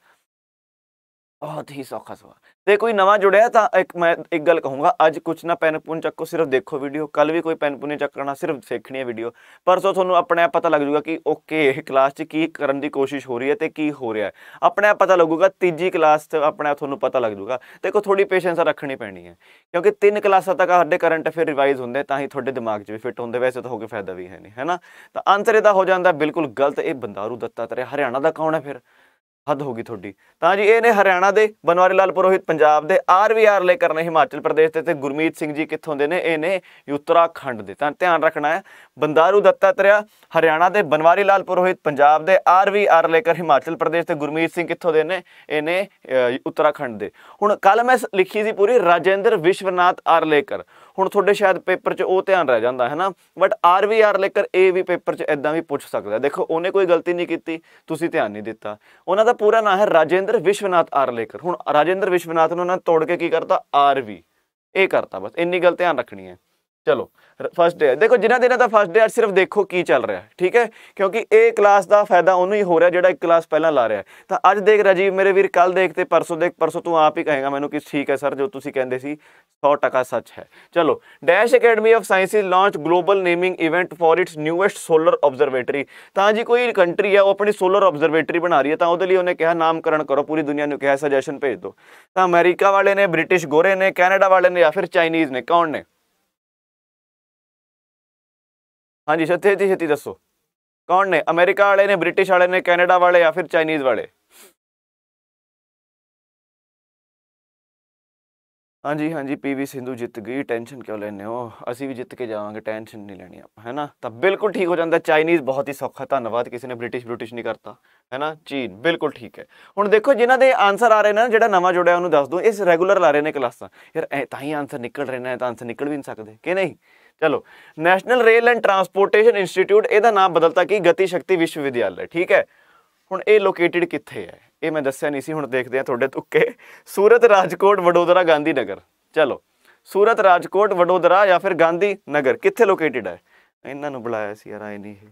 ਬਹੁਤ ਹੀ ਸੌਖਾ ਸਵਾ ਤੇ ਕੋਈ ਨਵਾਂ ਜੁੜਿਆ ਤਾਂ ਇੱਕ ਮੈਂ ਇੱਕ ਗੱਲ ਕਹੂੰਗਾ ਅੱਜ ਕੁਛ ਨਾ ਪੈਨ ਪੁਨ ਚੱਕੋ ਸਿਰਫ ਦੇਖੋ ਵੀਡੀਓ ਕੱਲ ਵੀ ਕੋਈ ਪੈਨ ਪੁਨ ਚੱਕਣਾ ਸਿਰਫ ਸਿੱਖਣੀ ਹੈ ਵੀਡੀਓ ਪਰਸੋਂ ਤੁਹਾਨੂੰ ਆਪਣੇ ਆਪ ਪਤਾ ਲੱਗ ਜਾਊਗਾ ਕਿ ਓਕੇ ਇਹ ਕਲਾਸ 'ਚ ਕੀ ਕਰਨ ਦੀ ਕੋਸ਼ਿਸ਼ ਹੋ ਰਹੀ ਹੈ ਤੇ ਕੀ ਹੋ ਰਿਹਾ ਹੈ ਆਪਣੇ ਆਪ ਪਤਾ ਲੱਗੂਗਾ ਤੀਜੀ ਕਲਾਸ 'ਚ ਆਪਣੇ ਆਪ ਤੁਹਾਨੂੰ ਪਤਾ ਲੱਗ ਜਾਊਗਾ ਦੇਖੋ ਥੋੜੀ ਪੇਸ਼ੈਂਸ ਰੱਖਣੀ ਪੈਣੀ ਹੈ ਕਿਉਂਕਿ ਤਿੰਨ ਕਲਾਸਾਂ ਤੱਕ ਸਾਡੇ ਕਰੰਟ ਅਫੇਅਰ ਰਿਵਾਈਜ਼ ਹੁੰਦੇ ਤਾਂ ਹੀ ਤੁਹਾਡੇ ਦਿਮਾਗ 'ਚ ਵੀ ਫਿੱਟ ਹੁੰਦੇ ਵੈਸੇ ਤਾਂ ਹੋ ਕੇ ਫਾਇਦਾ ਵੀ ਹੈ ਨਹੀਂ ਹੈਨਾ ਤਾਂ ਆਨਸਰ ਇਹਦਾ ਹੋ ਜਾਂਦਾ ਬਿਲਕੁਲ ਗਲਤ ਇਹ ਬੰਦਾਰੂ ਦੱਤਾ ਹਰਿਆਣਾ ਦਾ ਕੌਣ ਹੈ ਫਿਰ ਹੱਦ ਹੋ ਗਈ ਤੁਹਾਡੀ ਤਾਂ ਜੀ ਇਹ ਨੇ ਹਰਿਆਣਾ ਦੇ ਬਨਵਾਰੀ ਲਾਲ ਪੁਰੋਹਿਤ ਪੰਜਾਬ ਦੇ ਆਰਵੀਆਰ ਲੈ ਕਰਨੇ ਹਿਮਾਚਲ ਪ੍ਰਦੇਸ਼ ਦੇ ਤੇ ਗੁਰਮੀਤ ਸਿੰਘ ਜੀ ਕਿੱਥੋਂ ਦੇ ਨੇ ਇਹ ਨੇ ਉੱਤਰਾਖੰਡ ਦੇ ਤਾਂ ਧਿਆਨ ਰੱਖਣਾ ਹੈ ਬੰਦਾਰੂ ਦੱਤਾਤਰਿਆ ਹਰਿਆਣਾ ਦੇ ਬਨਵਾਰੀ ਲਾਲ ਪੁਰੋਹਿਤ ਪੰਜਾਬ ਦੇ ਆਰਵੀਆਰ ਲੈ ਕਰ ਹਿਮਾਚਲ ਪ੍ਰਦੇਸ਼ ਤੇ ਗੁਰਮੀਤ ਸਿੰਘ ਕਿੱਥੋਂ ਦੇ ਨੇ ਇਹ ਨੇ ਉੱਤਰਾਖੰਡ ਦੇ ਹੁਣ ਕੱਲ ਮੈਂ ਲਿਖੀ ਸੀ ਪੂਰੀ ਰਾਜੇਂਦਰ ਵਿਸ਼ਵਨਾਥ ਆਰਲੇਕਰ ਹੁਣ ਤੁਹਾਡੇ ਸ਼ਾਇਦ ਪੇਪਰ 'ਚ ਉਹ ਧਿਆਨ ਰਹਿ ਜਾਂਦਾ ਹੈ ਨਾ ਬਟ ਆਰ ਵੀ ਲੈ ਲੇਕਰ ਏ ਵੀ ਪੇਪਰ 'ਚ ਐਦਾਂ ਵੀ ਪੁੱਛ ਸਕਦਾ ਦੇਖੋ ਉਹਨੇ ਕੋਈ ਗਲਤੀ ਨਹੀਂ ਕੀਤੀ ਤੁਸੀਂ ਧਿਆਨ ਨਹੀਂ ਦਿੱਤਾ ਉਹਨਾਂ ਦਾ ਪੂਰਾ ਨਾਮ ਹੈ ਰਾਜੇਂਦਰ ਵਿਸ਼ਵਨਾਥ ਆਰ ਲੇਕਰ ਹੁਣ ਰਾਜੇਂਦਰ ਵਿਸ਼ਵਨਾਥ ਨੂੰ ਉਹਨਾਂ ਤੋੜ ਕੇ ਕੀ ਕਰਤਾ ਆਰ ਵੀ ਇਹ ਕਰਤਾ ਬਸ ਇੰਨੀ ਗੱਲ ਧਿਆਨ ਰੱਖਣੀ ਹੈ ਚਲੋ ਫਸਟ ਡੇ ਦੇਖੋ ਜਿਨ੍ਹਾਂ ਦਿਨਾਂ ਦਾ ਫਸਟ ਡੇ ਸਿਰਫ ਦੇਖੋ ਕੀ ਚੱਲ ਰਿਹਾ ਠੀਕ ਹੈ ਕਿਉਂਕਿ ਇਹ ਕਲਾਸ ਦਾ ਫਾਇਦਾ ਉਹਨੂੰ ਹੀ ਹੋ ਰਿਹਾ ਜਿਹੜਾ ਇੱਕ ਕਲਾਸ ਪਹਿਲਾਂ ਲਾ ਰਿਹਾ ਤਾਂ ਅੱਜ ਦੇਖ ਰਾਜੀਵ ਮੇਰੇ ਵੀਰ ਕੱਲ ਦੇਖ ਤੇ ਪਰਸੋਂ ਦੇਖ ਪਰਸੋਂ ਤੂੰ ਆਪ ਹੀ ਕਹੇਗਾ ਮੈਨੂੰ ਕਿ ਠੀਕ ਹੈ ਸਰ ਜੋ ਤੁਸੀਂ ਕਹਿੰਦੇ ਸੀ 100% ਸੱਚ ਹੈ ਚਲੋ dash academy of sciences launch global naming event for its newest solar observatory ਤਾਂ ਜੀ ਕੋਈ ਕੰਟਰੀ ਹੈ ਉਹ ਆਪਣੀ ਸੋਲਰ ਆਬਜ਼ਰਵੇਟਰੀ ਬਣਾ ਰਹੀ ਹੈ ਤਾਂ ਉਹਦੇ ਲਈ ਉਹਨੇ ਕਿਹਾ ਨਾਮਕਰਨ ਕਰੋ ਪੂਰੀ ਦੁਨੀਆ ਨੂੰ ਕਿਹਾ ਸਜੈਸ਼ਨ ਭੇਜ ਦਿਓ ਤਾਂ ਅਮਰੀਕਾ ਵਾਲੇ ਨੇ ਬ੍ਰਿਟਿਸ਼ ਗੋਰੇ ਨੇ ਕੈਨੇਡਾ ਵਾਲੇ ਨੇ ਜਾਂ ਫਿਰ ਚਾਈਨੀਜ਼ ਨੇ ਕੌਣ ਨੇ ਹਾਂਜੀ ਛੇਤੀ ਛੇਤੀ ਛੇਤੀ ਦੱਸੋ ਕੌਣ ਨੇ ਅਮਰੀਕਾ ਵਾਲੇ ਨੇ ਬ੍ਰਿਟਿਸ਼ ਵਾਲੇ ਨੇ ਕੈਨੇਡਾ ਵਾਲੇ ਜਾਂ ਫਿਰ ਚਾਈਨੀਜ਼ ਵਾਲੇ ਹਾਂਜੀ ਹਾਂਜੀ ਪੀਵੀ ਸਿੰਧੂ ਜਿੱਤ ਗਈ ਟੈਨਸ਼ਨ ਕਿਉਂ ਲੈਨੇ ਹੋ ਅਸੀਂ ਵੀ ਜਿੱਤ ਕੇ ਜਾਵਾਂਗੇ ਟੈਨਸ਼ਨ ਨਹੀਂ ਲੈਣੀ ਆਪਾਂ ਹੈਨਾ ਤਾਂ ਬਿਲਕੁਲ ਠੀਕ ਹੋ ਜਾਂਦਾ ਚਾਈਨੀਜ਼ ਬਹੁਤ ਹੀ ਸੌਖਾ ਧੰਨਵਾਦ ਕਿਸੇ ਨੇ ਬ੍ਰਿਟਿਸ਼ ਬ੍ਰਿਟਿਸ਼ ਨਹੀਂ ਕਰਤਾ ਹੈਨਾ ਚੀਨ ਬਿਲਕੁਲ ਠੀਕ ਹੈ ਹੁਣ ਦੇਖੋ ਜਿਨ੍ਹਾਂ ਦੇ ਆਨਸਰ ਆ ਰਹੇ ਨੇ ਜਿਹੜਾ ਨਵਾਂ ਜੁੜਿਆ ਉਹਨੂੰ ਦੱਸ ਦੋ ਇਸ ਰੈਗੂਲਰ ਲਾ ਰਹੇ ਨੇ ਕਲਾਸਾਂ ਯਾਰ ਤਾਂ ਹੀ ਆਨਸਰ ਨਿਕਲ ਰਹੇ ਨੇ ਤਾਂ ਆਨਸਰ ਨਿਕਲ ਵੀ ਨਹੀਂ ਸਕਦੇ ਕਿ ਨਹੀਂ ਚਲੋ National Rail and Transportation Institute ਇਹਦਾ ਨਾਮ ਬਦਲਤਾ ਕੀ ਗਤੀ ਸ਼ਕਤੀ ਵਿਸ਼ਵ ਵਿਦਿਆਲਾ ਠੀਕ ਹੈ ਹੁਣ ਇਹ ਲੋਕੇਟਿਡ ਕਿੱਥੇ ਹੈ ਇਹ ਮੈਂ ਦੱਸਿਆ ਨਹੀਂ ਸੀ ਹੁਣ ਦੇਖਦੇ ਆ ਤੁਹਾਡੇ ਤੁੱਕੇ ਸੂਰਤ ਰਾਜਕੋਟ ਵਡੋਦਰਾ ਗਾਂਧੀ ਨਗਰ ਚਲੋ ਸੂਰਤ ਰਾਜਕੋਟ ਵਡੋਦਰਾ ਜਾਂ ਫਿਰ ਗਾਂਧੀ ਨਗਰ ਕਿੱਥੇ ਲੋਕੇਟਿਡ ਹੈ ਇਹਨਾਂ ਨੂੰ ਬੁਲਾਇਆ ਸੀ ਯਾਰ ਆਏ ਨਹੀਂ ਇਹ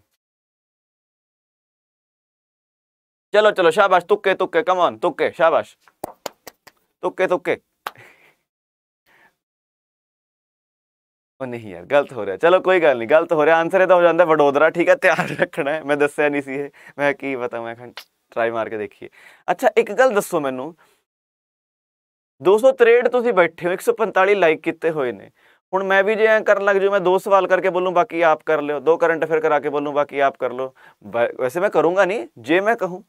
ਚਲੋ ਚਲੋ ਸ਼ਾਬਾਸ਼ ਤੁੱਕੇ ਤੁੱਕੇ ਕਮ ਤੁੱਕੇ ਸ਼ਾਬਾਸ਼ ਤੁੱਕੇ ਤੁੱਕੇ ओ नहीं यार गलत हो रहा है चलो कोई गल नहीं गलत हो रहा आंसर है तो हो जाता है वडोदरा ठीक है ध्यान रखना है मैं दसया नहीं सी है मैं की पता मैं खंड ट्राई मार के देखिए अच्छा एक गल दसो मैं दो सौ त्रेहठ तुम बैठे हो एक सौ पंताली लाइक किए हुए ने हूँ मैं भी जो ऐ कर लग जो मैं दो सवाल करके बोलूँ बाकी आप कर लो दो करंट अफेयर करा के बोलूँ बाकी आप कर लो वैसे मैं करूँगा नहीं जे मैं कहूँ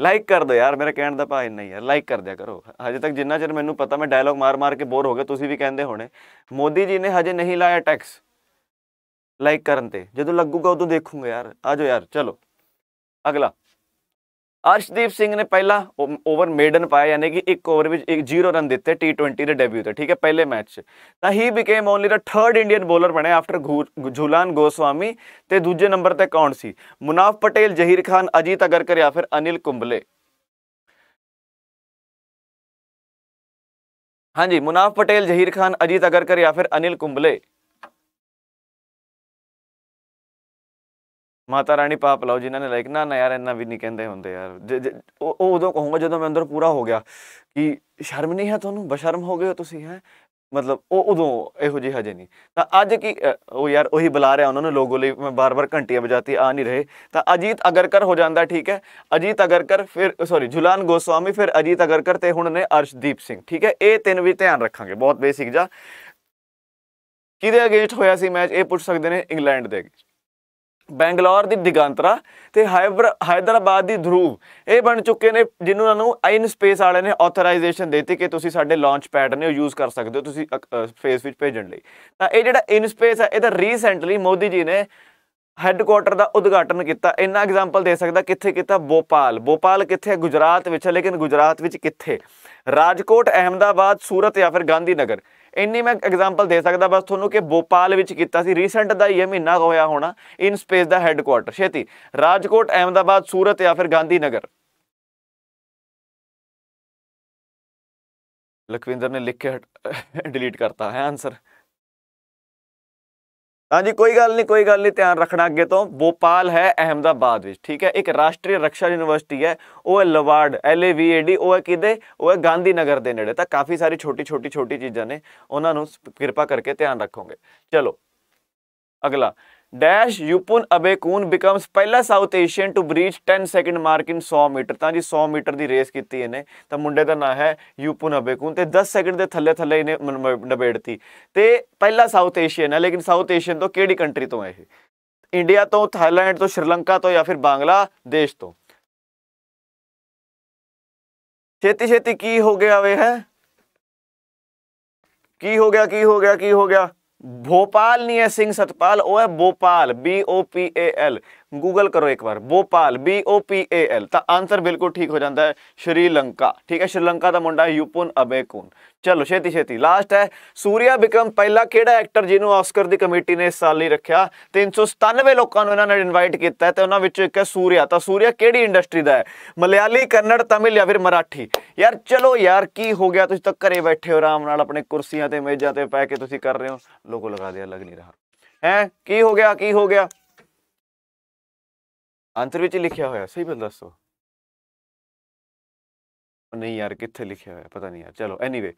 ਲਾਈਕ ਕਰ ਦਿਓ ਯਾਰ ਮੇਰੇ ਕਹਿਣ ਦਾ ਭਾਅ ਇੰਨਾ ਹੀ ਹੈ ਲਾਈਕ ਕਰ ਦਿਆ ਕਰੋ ਹਜੇ ਤੱਕ ਜਿੰਨਾ ਚਿਰ ਮੈਨੂੰ ਪਤਾ ਮੈਂ ਡਾਇਲੌਗ ਮਾਰ-ਮਾਰ ਕੇ ਬੋਰ ਹੋ ਗਿਆ ਤੁਸੀਂ ਵੀ ਕਹਿੰਦੇ ਹੋਣੇ ਮੋਦੀ ਜੀ ਨੇ ਹਜੇ ਨਹੀਂ ਲਾਇਆ ਟੈਕਸ ਲਾਈਕ ਕਰਨ ਤੇ ਜਦੋਂ ਲੱਗੂਗਾ ਉਦੋਂ ਦੇਖੂਗਾ ਯਾਰ ਆਜੋ ਯਾਰ ਚਲੋ ਅਗਲਾ ਅਰਸ਼ਦੀਪ ਸਿੰਘ ਨੇ ਪਹਿਲਾ ਓਵਰ ਮੇਡਨ ਪਾਇਆ ਯਾਨੀ ਕਿ ਇੱਕ ਓਵਰ ਵਿੱਚ ਇੱਕ ਜ਼ੀਰੋ ਰਨ ਦਿੱਤੇ T20 ਦੇ ਡੈਬਿਊ ਤੇ ਠੀਕ ਹੈ ਪਹਿਲੇ ਮੈਚ 'ਚ ਤਾਂ ਹੀ became only the third Indian bowler ਬਣਿਆ ਆਫਟਰ ਝੂਲਾਨ ਗੋਸਵਾਮੀ ਤੇ ਦੂਜੇ ਨੰਬਰ ਤੇ ਕੌਣ ਸੀ ਮੁਨਾਫ ਪਟੇਲ ਜ਼ਹੀਰ ਖਾਨ ਅਜੀਤ ਅਗਰਕਰ ਜਾਂ ਫਿਰ ਅਨਿਲ ਕੁੰਬਲੇ ਹਾਂਜੀ ਮੁਨਾਫ ਪਟੇਲ ਜ਼ਹੀਰ ਖਾਨ ਅਜੀਤ ਅਗਰਕਰ ਜਾਂ ਫਿਰ ਅਨਿਲ ਕੁੰਬਲੇ ਮਾਤਾ ਰਾਣੀ ਪਾਪ ਲਾਓ ਜਿਨ੍ਹਾਂ ਨੇ ਲਾਈਕ ਨਾ ਨਾ ਯਾਰ ਇੰਨਾ ਵੀ ਨਹੀਂ ਕਹਿੰਦੇ ਹੁੰਦੇ ਯਾਰ ਉਹ ਉਦੋਂ ਕਹੂੰਗਾ ਜਦੋਂ ਮੈਂ ਅੰਦਰ ਪੂਰਾ ਹੋ ਗਿਆ ਕਿ ਸ਼ਰਮ ਨਹੀਂ ਹੈ ਤੁਹਾਨੂੰ ਬਸ਼ਰਮ ਹੋ ਗਏ ਹੋ ਤੁਸੀਂ ਹੈ ਮਤਲਬ ਉਹ ਉਦੋਂ ਇਹੋ ਜਿਹੀ ਹਜੇ ਨਹੀਂ ਤਾਂ ਅੱਜ ਕੀ ਉਹ ਯਾਰ ਉਹੀ ਬੁਲਾ ਰਿਹਾ ਉਹਨਾਂ ਨੇ ਲੋਗੋ ਲਈ ਮੈਂ ਬਾਰ-ਬਾਰ ਘੰਟੀਆਂ ਵਜਾਤੀ ਆ ਨਹੀਂ ਰਹੇ ਤਾਂ ਅਜੀਤ ਅਗਰਕਰ ਹੋ ਜਾਂਦਾ ਠੀਕ ਹੈ ਅਜੀਤ ਅਗਰਕਰ ਫਿਰ ਸੌਰੀ ਜੁਲਾਨ ਗੋਸਵਾਮੀ ਫਿਰ ਅਜੀਤ ਅਗਰਕਰ ਤੇ ਹੁਣ ਨੇ ਅਰਸ਼ਦੀਪ ਸਿੰਘ ਠੀਕ ਹੈ ਇਹ ਤਿੰਨ ਵੀ ਧਿਆਨ ਰੱਖਾਂਗੇ ਬਹੁਤ ਬੇਸਿਕ ਜਾ ਕਿਹਦੇ ਅਗੇਂਸਟ ਹੋਇਆ ਸੀ ਮੈਚ ਇਹ ਪੁੱਛ ਸਕਦੇ ਨੇ ਇੰਗਲੈਂਡ ਦੇ ਅਗੇਂਸਟ ਬੈਂਗਲੌਰ ਦੀ ਦਿਗੰਤਰਾ ਤੇ ਹਾਈਦਰਾਬਾਦ ਦੀ ਧਰੂਵ ਇਹ ਬਣ ਚੁੱਕੇ ਨੇ ਜਿਨ੍ਹਾਂ ਨੂੰ ਆਇਨ ਸਪੇਸ ਵਾਲਿਆਂ ਨੇ ਆਥੋਰਾਈਜ਼ੇਸ਼ਨ ਦਿੱਤੀ ਕਿ ਤੁਸੀਂ ਸਾਡੇ ਲਾਂਚ ਪੈਡ ਨੇ ਉਹ ਯੂਜ਼ ਕਰ ਸਕਦੇ ਹੋ ਤੁਸੀਂ ਸਪੇਸ ਵਿੱਚ ਭੇਜਣ ਲਈ ਤਾਂ ਇਹ ਜਿਹੜਾ ਇਨ ਸਪੇਸ ਹੈ ਇਹਦਾ ਰੀਸੈਂਟਲੀ ਮੋਦੀ ਜੀ ਨੇ ਹੈੱਡਕੁਆਟਰ ਦਾ ਉਦਘਾਟਨ ਕੀਤਾ ਇੰਨਾ ਐਗਜ਼ਾਮਪਲ ਦੇ ਸਕਦਾ ਕਿੱਥੇ ਕੀਤਾ ਭੋਪਾਲ ਭੋਪਾਲ ਕਿੱਥੇ ਗੁਜਰਾਤ ਵਿੱਚ ਹੈ ਲੇਕਿਨ ਗੁਜਰਾਤ ਵਿੱਚ ਕਿੱਥੇ ਰਾਜਕੋਟ ਅਹਮਦਾਬਾਦ ਸੂਰਤ ਜਾਂ ਫਿਰ ਗਾਂਧੀ ਨਗਰ ਇੰਨੀ ਮੈਂ ਐਗਜ਼ਾਮਪਲ ਦੇ ਸਕਦਾ ਬਸ ਤੁਹਾਨੂੰ ਕਿ ਭੋਪਾਲ ਵਿੱਚ ਕੀਤਾ ਸੀ ਰੀਸੈਂਟ ਦਾ ਇਹ ਮਹੀਨਾ ਹੋਇਆ ਹੋਣਾ ਇਨ ਸਪੇਸ ਦਾ ਹੈੱਡਕੁਆਟਰ ਛੇਤੀ ਰਾਜਕੋਟ ਅਹਿਮਦਾਬਾਦ ਸੂਰਤ ਜਾਂ ਫਿਰ ਗਾਂਧੀ ਨਗਰ ਲਖਵਿੰਦਰ ਨੇ ਲਿਖ ਕੇ ਡਿਲੀਟ ਕਰਤਾ ਹੈ ਆਨਸਰ ਹਾਂਜੀ ਕੋਈ ਗੱਲ ਨਹੀਂ ਕੋਈ ਗੱਲ ਨਹੀਂ ਧਿਆਨ ਰੱਖਣਾ ਅੱਗੇ ਤੋਂ ਭੋਪਾਲ ਹੈ ਅਹਮਦਾਬਾਦ ਵਿੱਚ ਠੀਕ ਹੈ ਇੱਕ ਰਾਸ਼ਟਰੀ ਰੱਖਿਆ ਯੂਨੀਵਰਸਿਟੀ ਹੈ ਉਹ ਹੈ ਲਵਾਰਡ L A we A D ਉਹ ਹੈ ਕਿਦੇ ਉਹ ਹੈ ਗਾਂਧੀ ਨਗਰ ਦੇ ਨੇੜੇ ਤਾਂ ਕਾਫੀ ਸਾਰੀ ਛੋਟੀ ਛੋਟੀ ਛੋਟੀ ਚੀਜ਼ਾਂ ਨੇ ਉਹਨਾਂ ਨੂੰ ਕਿਰਪਾ ਕਰਕੇ ਧਿਆਨ ਰੱਖੋਗੇ ਚਲੋ ਅਗਲਾ ਡੈਸ਼ ਯੂਪੁਨ ਅਬੇਕੂਨ ਬਿਕਮਸ ਪਹਿਲਾ South Asian to breach 10 second mark in 100 metre ਤਾਂ ਜੀ 100 ਮੀਟਰ ਦੀ ਰੇਸ ਕੀਤੀ ਇਹਨੇ ਤਾਂ ਮੁੰਡੇ ਦਾ ਨਾਂ ਹੈ ਯੂਪੁਨ ਅਬੇਕੂਨ ਤੇ 10 ਸੈਕਿੰਡ ਦੇ ਥੱਲੇ ਥੱਲੇ ਇਹਨੇ ਨਬੇੜਤੀ ਤੇ ਪਹਿਲਾ ਸਾਊਥ ਏਸ਼ੀਅਨ ਹੈ ਲੇਕਿਨ ਸਾਊਥ ਏਸ਼ੀਅਨ ਤੋਂ ਕਿਹੜੀ ਕੰਟਰੀ ਤੋਂ ਹੈ ਇਹ ਇੰਡੀਆ ਤੋਂ ਥਾਈਲੈਂਡ ਤੋਂ ਸ਼੍ਰੀਲੰਕਾ ਤੋਂ ਜਾਂ ਫਿਰ ਬੰਗਲਾਦੇਸ਼ ਤੋਂ ਛੇਤੀ ਛੇਤੀ ਕੀ ਹੋ ਗਿਆ ਵੇ ਹੈ ਕੀ ਹੋ ਗਿਆ ਕੀ ਹੋ ਗਿਆ ਕੀ ਹੋ ਗਿਆ ਭੋਪਾਲ ਨਹੀਂ ਹੈ ਸਿੰਘ ਸਤਪਾਲ ਉਹ ਹੈ Bhopal B O P A L Google ਕਰੋ ਇੱਕ ਵਾਰ Bopal B O P A L ਤਾਂ ਆਨਸਰ ਬਿਲਕੁਲ ਠੀਕ ਹੋ ਜਾਂਦਾ ਹੈ ਸ਼੍ਰੀਲੰਕਾ ਠੀਕ ਹੈ ਸ਼੍ਰੀਲੰਕਾ ਦਾ ਮੁੰਡਾ ਯੂਪਨ ਅਬੇਕੂਨ ਚਲੋ ਛੇਤੀ ਛੇਤੀ ਲਾਸਟ ਹੈ ਸੂਰਿਆ ਵਿਕਰਮ ਪਹਿਲਾ ਕਿਹੜਾ ਐਕਟਰ ਜਿਹਨੂੰ ਆਸਕਰ ਦੀ ਕਮੇਟੀ ਨੇ ਇਸ ਸਾਲ ਲਈ ਰੱਖਿਆ 397 ਲੋਕਾਂ ਨੂੰ ਇਹਨਾਂ ਨੇ ਇਨਵਾਈਟ ਕੀਤਾ ਤੇ ਉਹਨਾਂ ਵਿੱਚੋਂ ਇੱਕ ਹੈ ਸੂਰਿਆ ਤਾਂ ਸੂਰਿਆ ਕਿਹੜੀ ਇੰਡਸਟਰੀ ਦਾ ਹੈ ਮਲਿਆਲੀ ਕੰਨੜ ਤਮਿਲ ਜਾਂ ਫਿਰ ਮਰਾਠੀ ਯਾਰ ਚਲੋ ਯਾਰ ਕੀ ਹੋ ਗਿਆ ਤੁਸੀਂ ਤਾਂ ਘਰੇ ਬੈਠੇ ਹੋ ਆਰਾਮ ਨਾਲ ਆਪਣੇ ਕੁਰਸੀਆਂ ਤੇ ਮੇਜ਼ਾਂ ਤੇ ਪੈ ਕੇ ਤੁਸੀਂ ਕਰ ਰਹੇ ਹੋ ਲੋਗੋ ਲਗਾ ਦਿਆ ਲੱਗ ਨਹੀਂ ਰਹਾ ਹੈ ਕੀ ਹੋ ਗਿਆ ਕੀ ਹੋ ਗਿਆ ਅੰਤਰ ਵਿੱਚ ਲਿਖਿਆ ਹੋਇਆ ਸਹੀ ਬੰਦਾ ਦੱਸੋ ਨਹੀਂ ਯਾਰ ਕਿੱਥੇ ਲਿਖਿਆ ਹੋਇਆ ਪਤਾ ਨਹੀਂ ਯਾਰ ਚਲੋ ਐਨੀਵੇ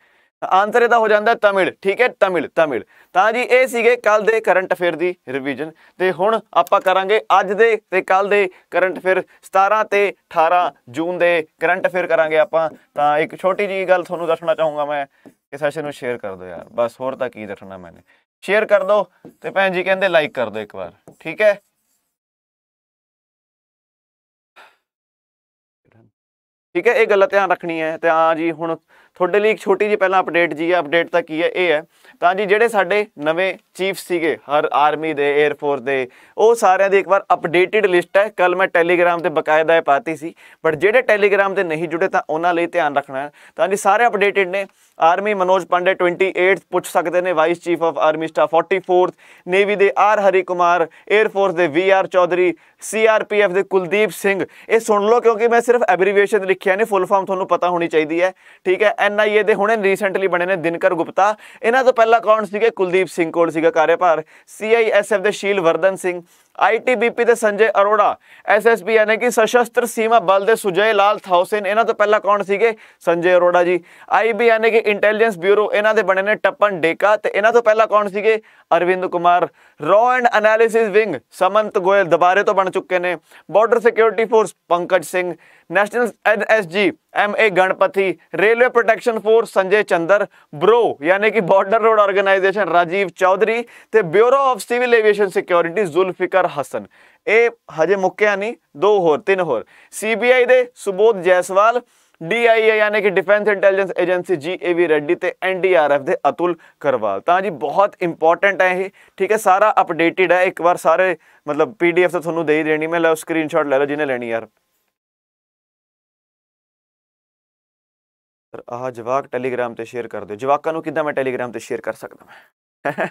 ਆਨਸਰ ਇਹਦਾ ਹੋ ਜਾਂਦਾ ਤਮਿਲ ਠੀਕ ਹੈ ਤਮਿਲ ਤਮਿਲ ਤਾਂ ਜੀ ਇਹ ਸੀਗੇ ਕੱਲ ਦੇ ਕਰੰਟ ਅਫੇਅਰ ਦੀ ਰਿਵੀਜ਼ਨ ਤੇ ਹੁਣ ਆਪਾਂ ਕਰਾਂਗੇ ਅੱਜ ਦੇ ਤੇ ਕੱਲ ਦੇ ਕਰੰਟ ਅਫੇਅਰ 17 ਤੇ 18 ਜੂਨ ਦੇ ਕਰੰਟ ਅਫੇਅਰ ਕਰਾਂਗੇ ਆਪਾਂ ਤਾਂ ਇੱਕ ਛੋਟੀ ਜੀ ਗੱਲ ਤੁਹਾਨੂੰ ਦੱਸਣਾ ਚਾਹੂੰਗਾ ਮੈਂ ਕਿ ਸੈਸ਼ਨ ਨੂੰ ਸ਼ੇਅਰ ਕਰ ਦਿਓ ਯਾਰ ਬਸ ਹੋਰ ਤਾਂ ਕੀ ਦੱਸਣਾ ਮੈਨੇ ਸ਼ੇਅਰ ਕਰ ਦਿਓ ਤੇ ਭੈਣ ਜੀ ਕਹਿੰਦੇ ਲਾਈਕ ਕਰ ਦਿਓ ਇੱਕ ਵਾਰ ਠੀਕ ਹੈ ਠੀਕ ਹੈ ਇਹ ਗੱਲ ਧਿਆਨ ਰੱਖਣੀ ਹੈ ਤੇ ਆ ਜੀ ਹੁਣ ਤੁਹਾਡੇ ਲਈ ਇੱਕ ਛੋਟੀ ਜੀ ਪਹਿਲਾਂ ਅਪਡੇਟ ਜੀ ਹੈ ਅਪਡੇਟ ਤਾਂ ਕੀ ਹੈ ਇਹ ਹੈ ਤਾਂ ਜੀ ਜਿਹੜੇ ਸਾਡੇ ਨਵੇਂ ਚੀਫ ਸੀਗੇ ਹਰ ਆਰਮੀ ਦੇ 에ਅਰ ਫੋਰਸ ਦੇ ਉਹ ਸਾਰਿਆਂ ਦੀ ਇੱਕ ਵਾਰ ਅਪਡੇਟਡ ਲਿਸਟ ਹੈ ਕੱਲ ਮੈਂ ਟੈਲੀਗ੍ਰਾਮ ਤੇ ਬਕਾਇਦਾ ਇਹ ਪਾਤੀ ਸੀ ਬਟ ਜਿਹੜੇ ਟੈਲੀਗ੍ਰਾਮ ਤੇ ਨਹੀਂ ਜੁੜੇ ਤਾਂ ਉਹਨਾਂ ਲਈ ਧਿਆਨ ਰੱਖਣਾ ਤਾਂ ਜੀ ਸਾਰੇ ਅਪਡੇਟਡ ਨੇ ਆਰਮੀ ਮਨੋਜ ਪਾਂਡੇ 28th ਪੁੱਛ ਸਕਦੇ ਨੇ vice chief of army staff 44th navy ਦੇ R Hari Kumar air force ਦੇ ਵੀ ਆਰ ਚੌਧਰੀ ਸੀਆਰਪੀਐਫ ਦੇ ਕੁਲਦੀਪ ਸਿੰਘ ਇਹ ਸੁਣ ਲਓ ਕਿਉਂਕਿ ਮੈਂ ਸਿਰਫ ਐਬਰੀਵੇਸ਼ਨ ਲਿਖਿਆ ਨੇ ਫੁੱਲ ਫਾਰਮ ਤੁਹਾਨੂੰ ਪਤਾ ਹੋਣੀ ਚਾਹੀਦੀ ਹੈ ਠੀਕ ਹੈ ਐਨਆਈਏ ਦੇ ਹੁਣੇ ਰੀਸੈਂਟਲੀ ਬਣੇ ਨੇ ਦਿਨਕਰ ਗੁਪਤਾ ਇਹਨਾਂ ਤੋਂ ਪਹਿਲਾਂ ਕੌਣ ਸੀਗੇ ਕੁਲਦੀਪ ਸਿੰਘ ਕੋਲ ਸੀਗਾ ਕਾਰਜਭਾਰ ਸੀਆਈਐਸਐਫ ਦੇ ਸ਼ੀਲ ਵਰਦਨ ਸਿੰਘ ਆਈਟੀਬੀਪੀ ਦੇ ਸੰਜੇ ਅਰੋੜਾ SSB ਯਾਨੀ ਕਿ ਸਸ਼ਸਤਰ ਸੀਮਾ ਬਲ ਦੇ ਸੁਜੈ ਲਾਲ ਥਾਉਸਨ ਇਹਨਾਂ ਤੋਂ ਪਹਿਲਾਂ ਕੌਣ ਸੀਗੇ ਸੰਜੇ ਅਰੋੜਾ ਜੀ ਆਈਬੀ ਯਾਨੀ ਕਿ ਇੰਟੈਲੀਜੈਂਸ ਬਿਊਰੋ ਇਹਨਾਂ ਦੇ ਬਣੇ ਨੇ ਟੱਪਨ ਡੇਕਾ ਤੇ ਇਹਨਾਂ ਤੋਂ ਪਹਿਲਾਂ ਕੌਣ ਸੀਗੇ ਅਰਵਿੰਦ ਕੁਮਾਰ ਰੋ and Analysis Wing Samant Goel ਦੁਬਾਰੇ ਤੋਂ ਬਣ ਚੁੱਕੇ ਨੇ Border Security Force Pankaj Singh National NSG M A Ganapathy Railway Protection Force Sanjay Chander BRO ਯਾਨੀ ਕਿ Border Road Organisation Rajiv Chaudhary ਤੇ Bureau of Civil Aviation Security Zulfiqar Hasan ਇਹ ਹਜੇ ਮੁੱਕਿਆ ਨਹੀਂ ਦੋ ਹੋਰ ਤਿੰਨ ਹੋਰ ਸੀਬੀਆਈ ਦੇ ਸੁਬੋਧ ਜੈਸਵਾਲ DIA ਯਾਨੀ ਕਿ Defence Intelligence Agency G A V Reddy ਤੇ ਐਨਡੀਆਰਐਫ ਦੇ ਅਤੁਲ ਕਰਵਾਲ ਤਾਂ ਜੀ ਬਹੁਤ ਇੰਪੋਰਟੈਂਟ ਹੈ ਇਹ ਠੀਕ ਹੈ ਸਾਰਾ ਅਪਡੇਟਡ ਹੈ ਇੱਕ ਵਾਰ ਸਾਰੇ ਮਤਲਬ ਪੀਡੀਐਫ ਤਾਂ ਤੁਹਾਨੂੰ ਦੇ ਹੀ ਦੇਣੀ ਮੈਂ ਲਓ ਸਕਰੀਨਸ਼ਾਟ ਲੈ ਲਓ ਜਿਹਨੇ ਲੈਣੀ ਯਾਰ ਆਹ ਜਵਾਕ ਟੈਲੀਗ੍ਰਾਮ ਤੇ ਸ਼ੇਅਰ ਕਰ ਦਿਓ ਜਵਾਕਾਂ ਨੂੰ ਕਿੱਦਾਂ ਮੈਂ ਟੈਲੀਗ੍ਰਾਮ ਤੇ ਸ਼ੇਅਰ ਕਰ ਸਕਦਾ ਮੈਂ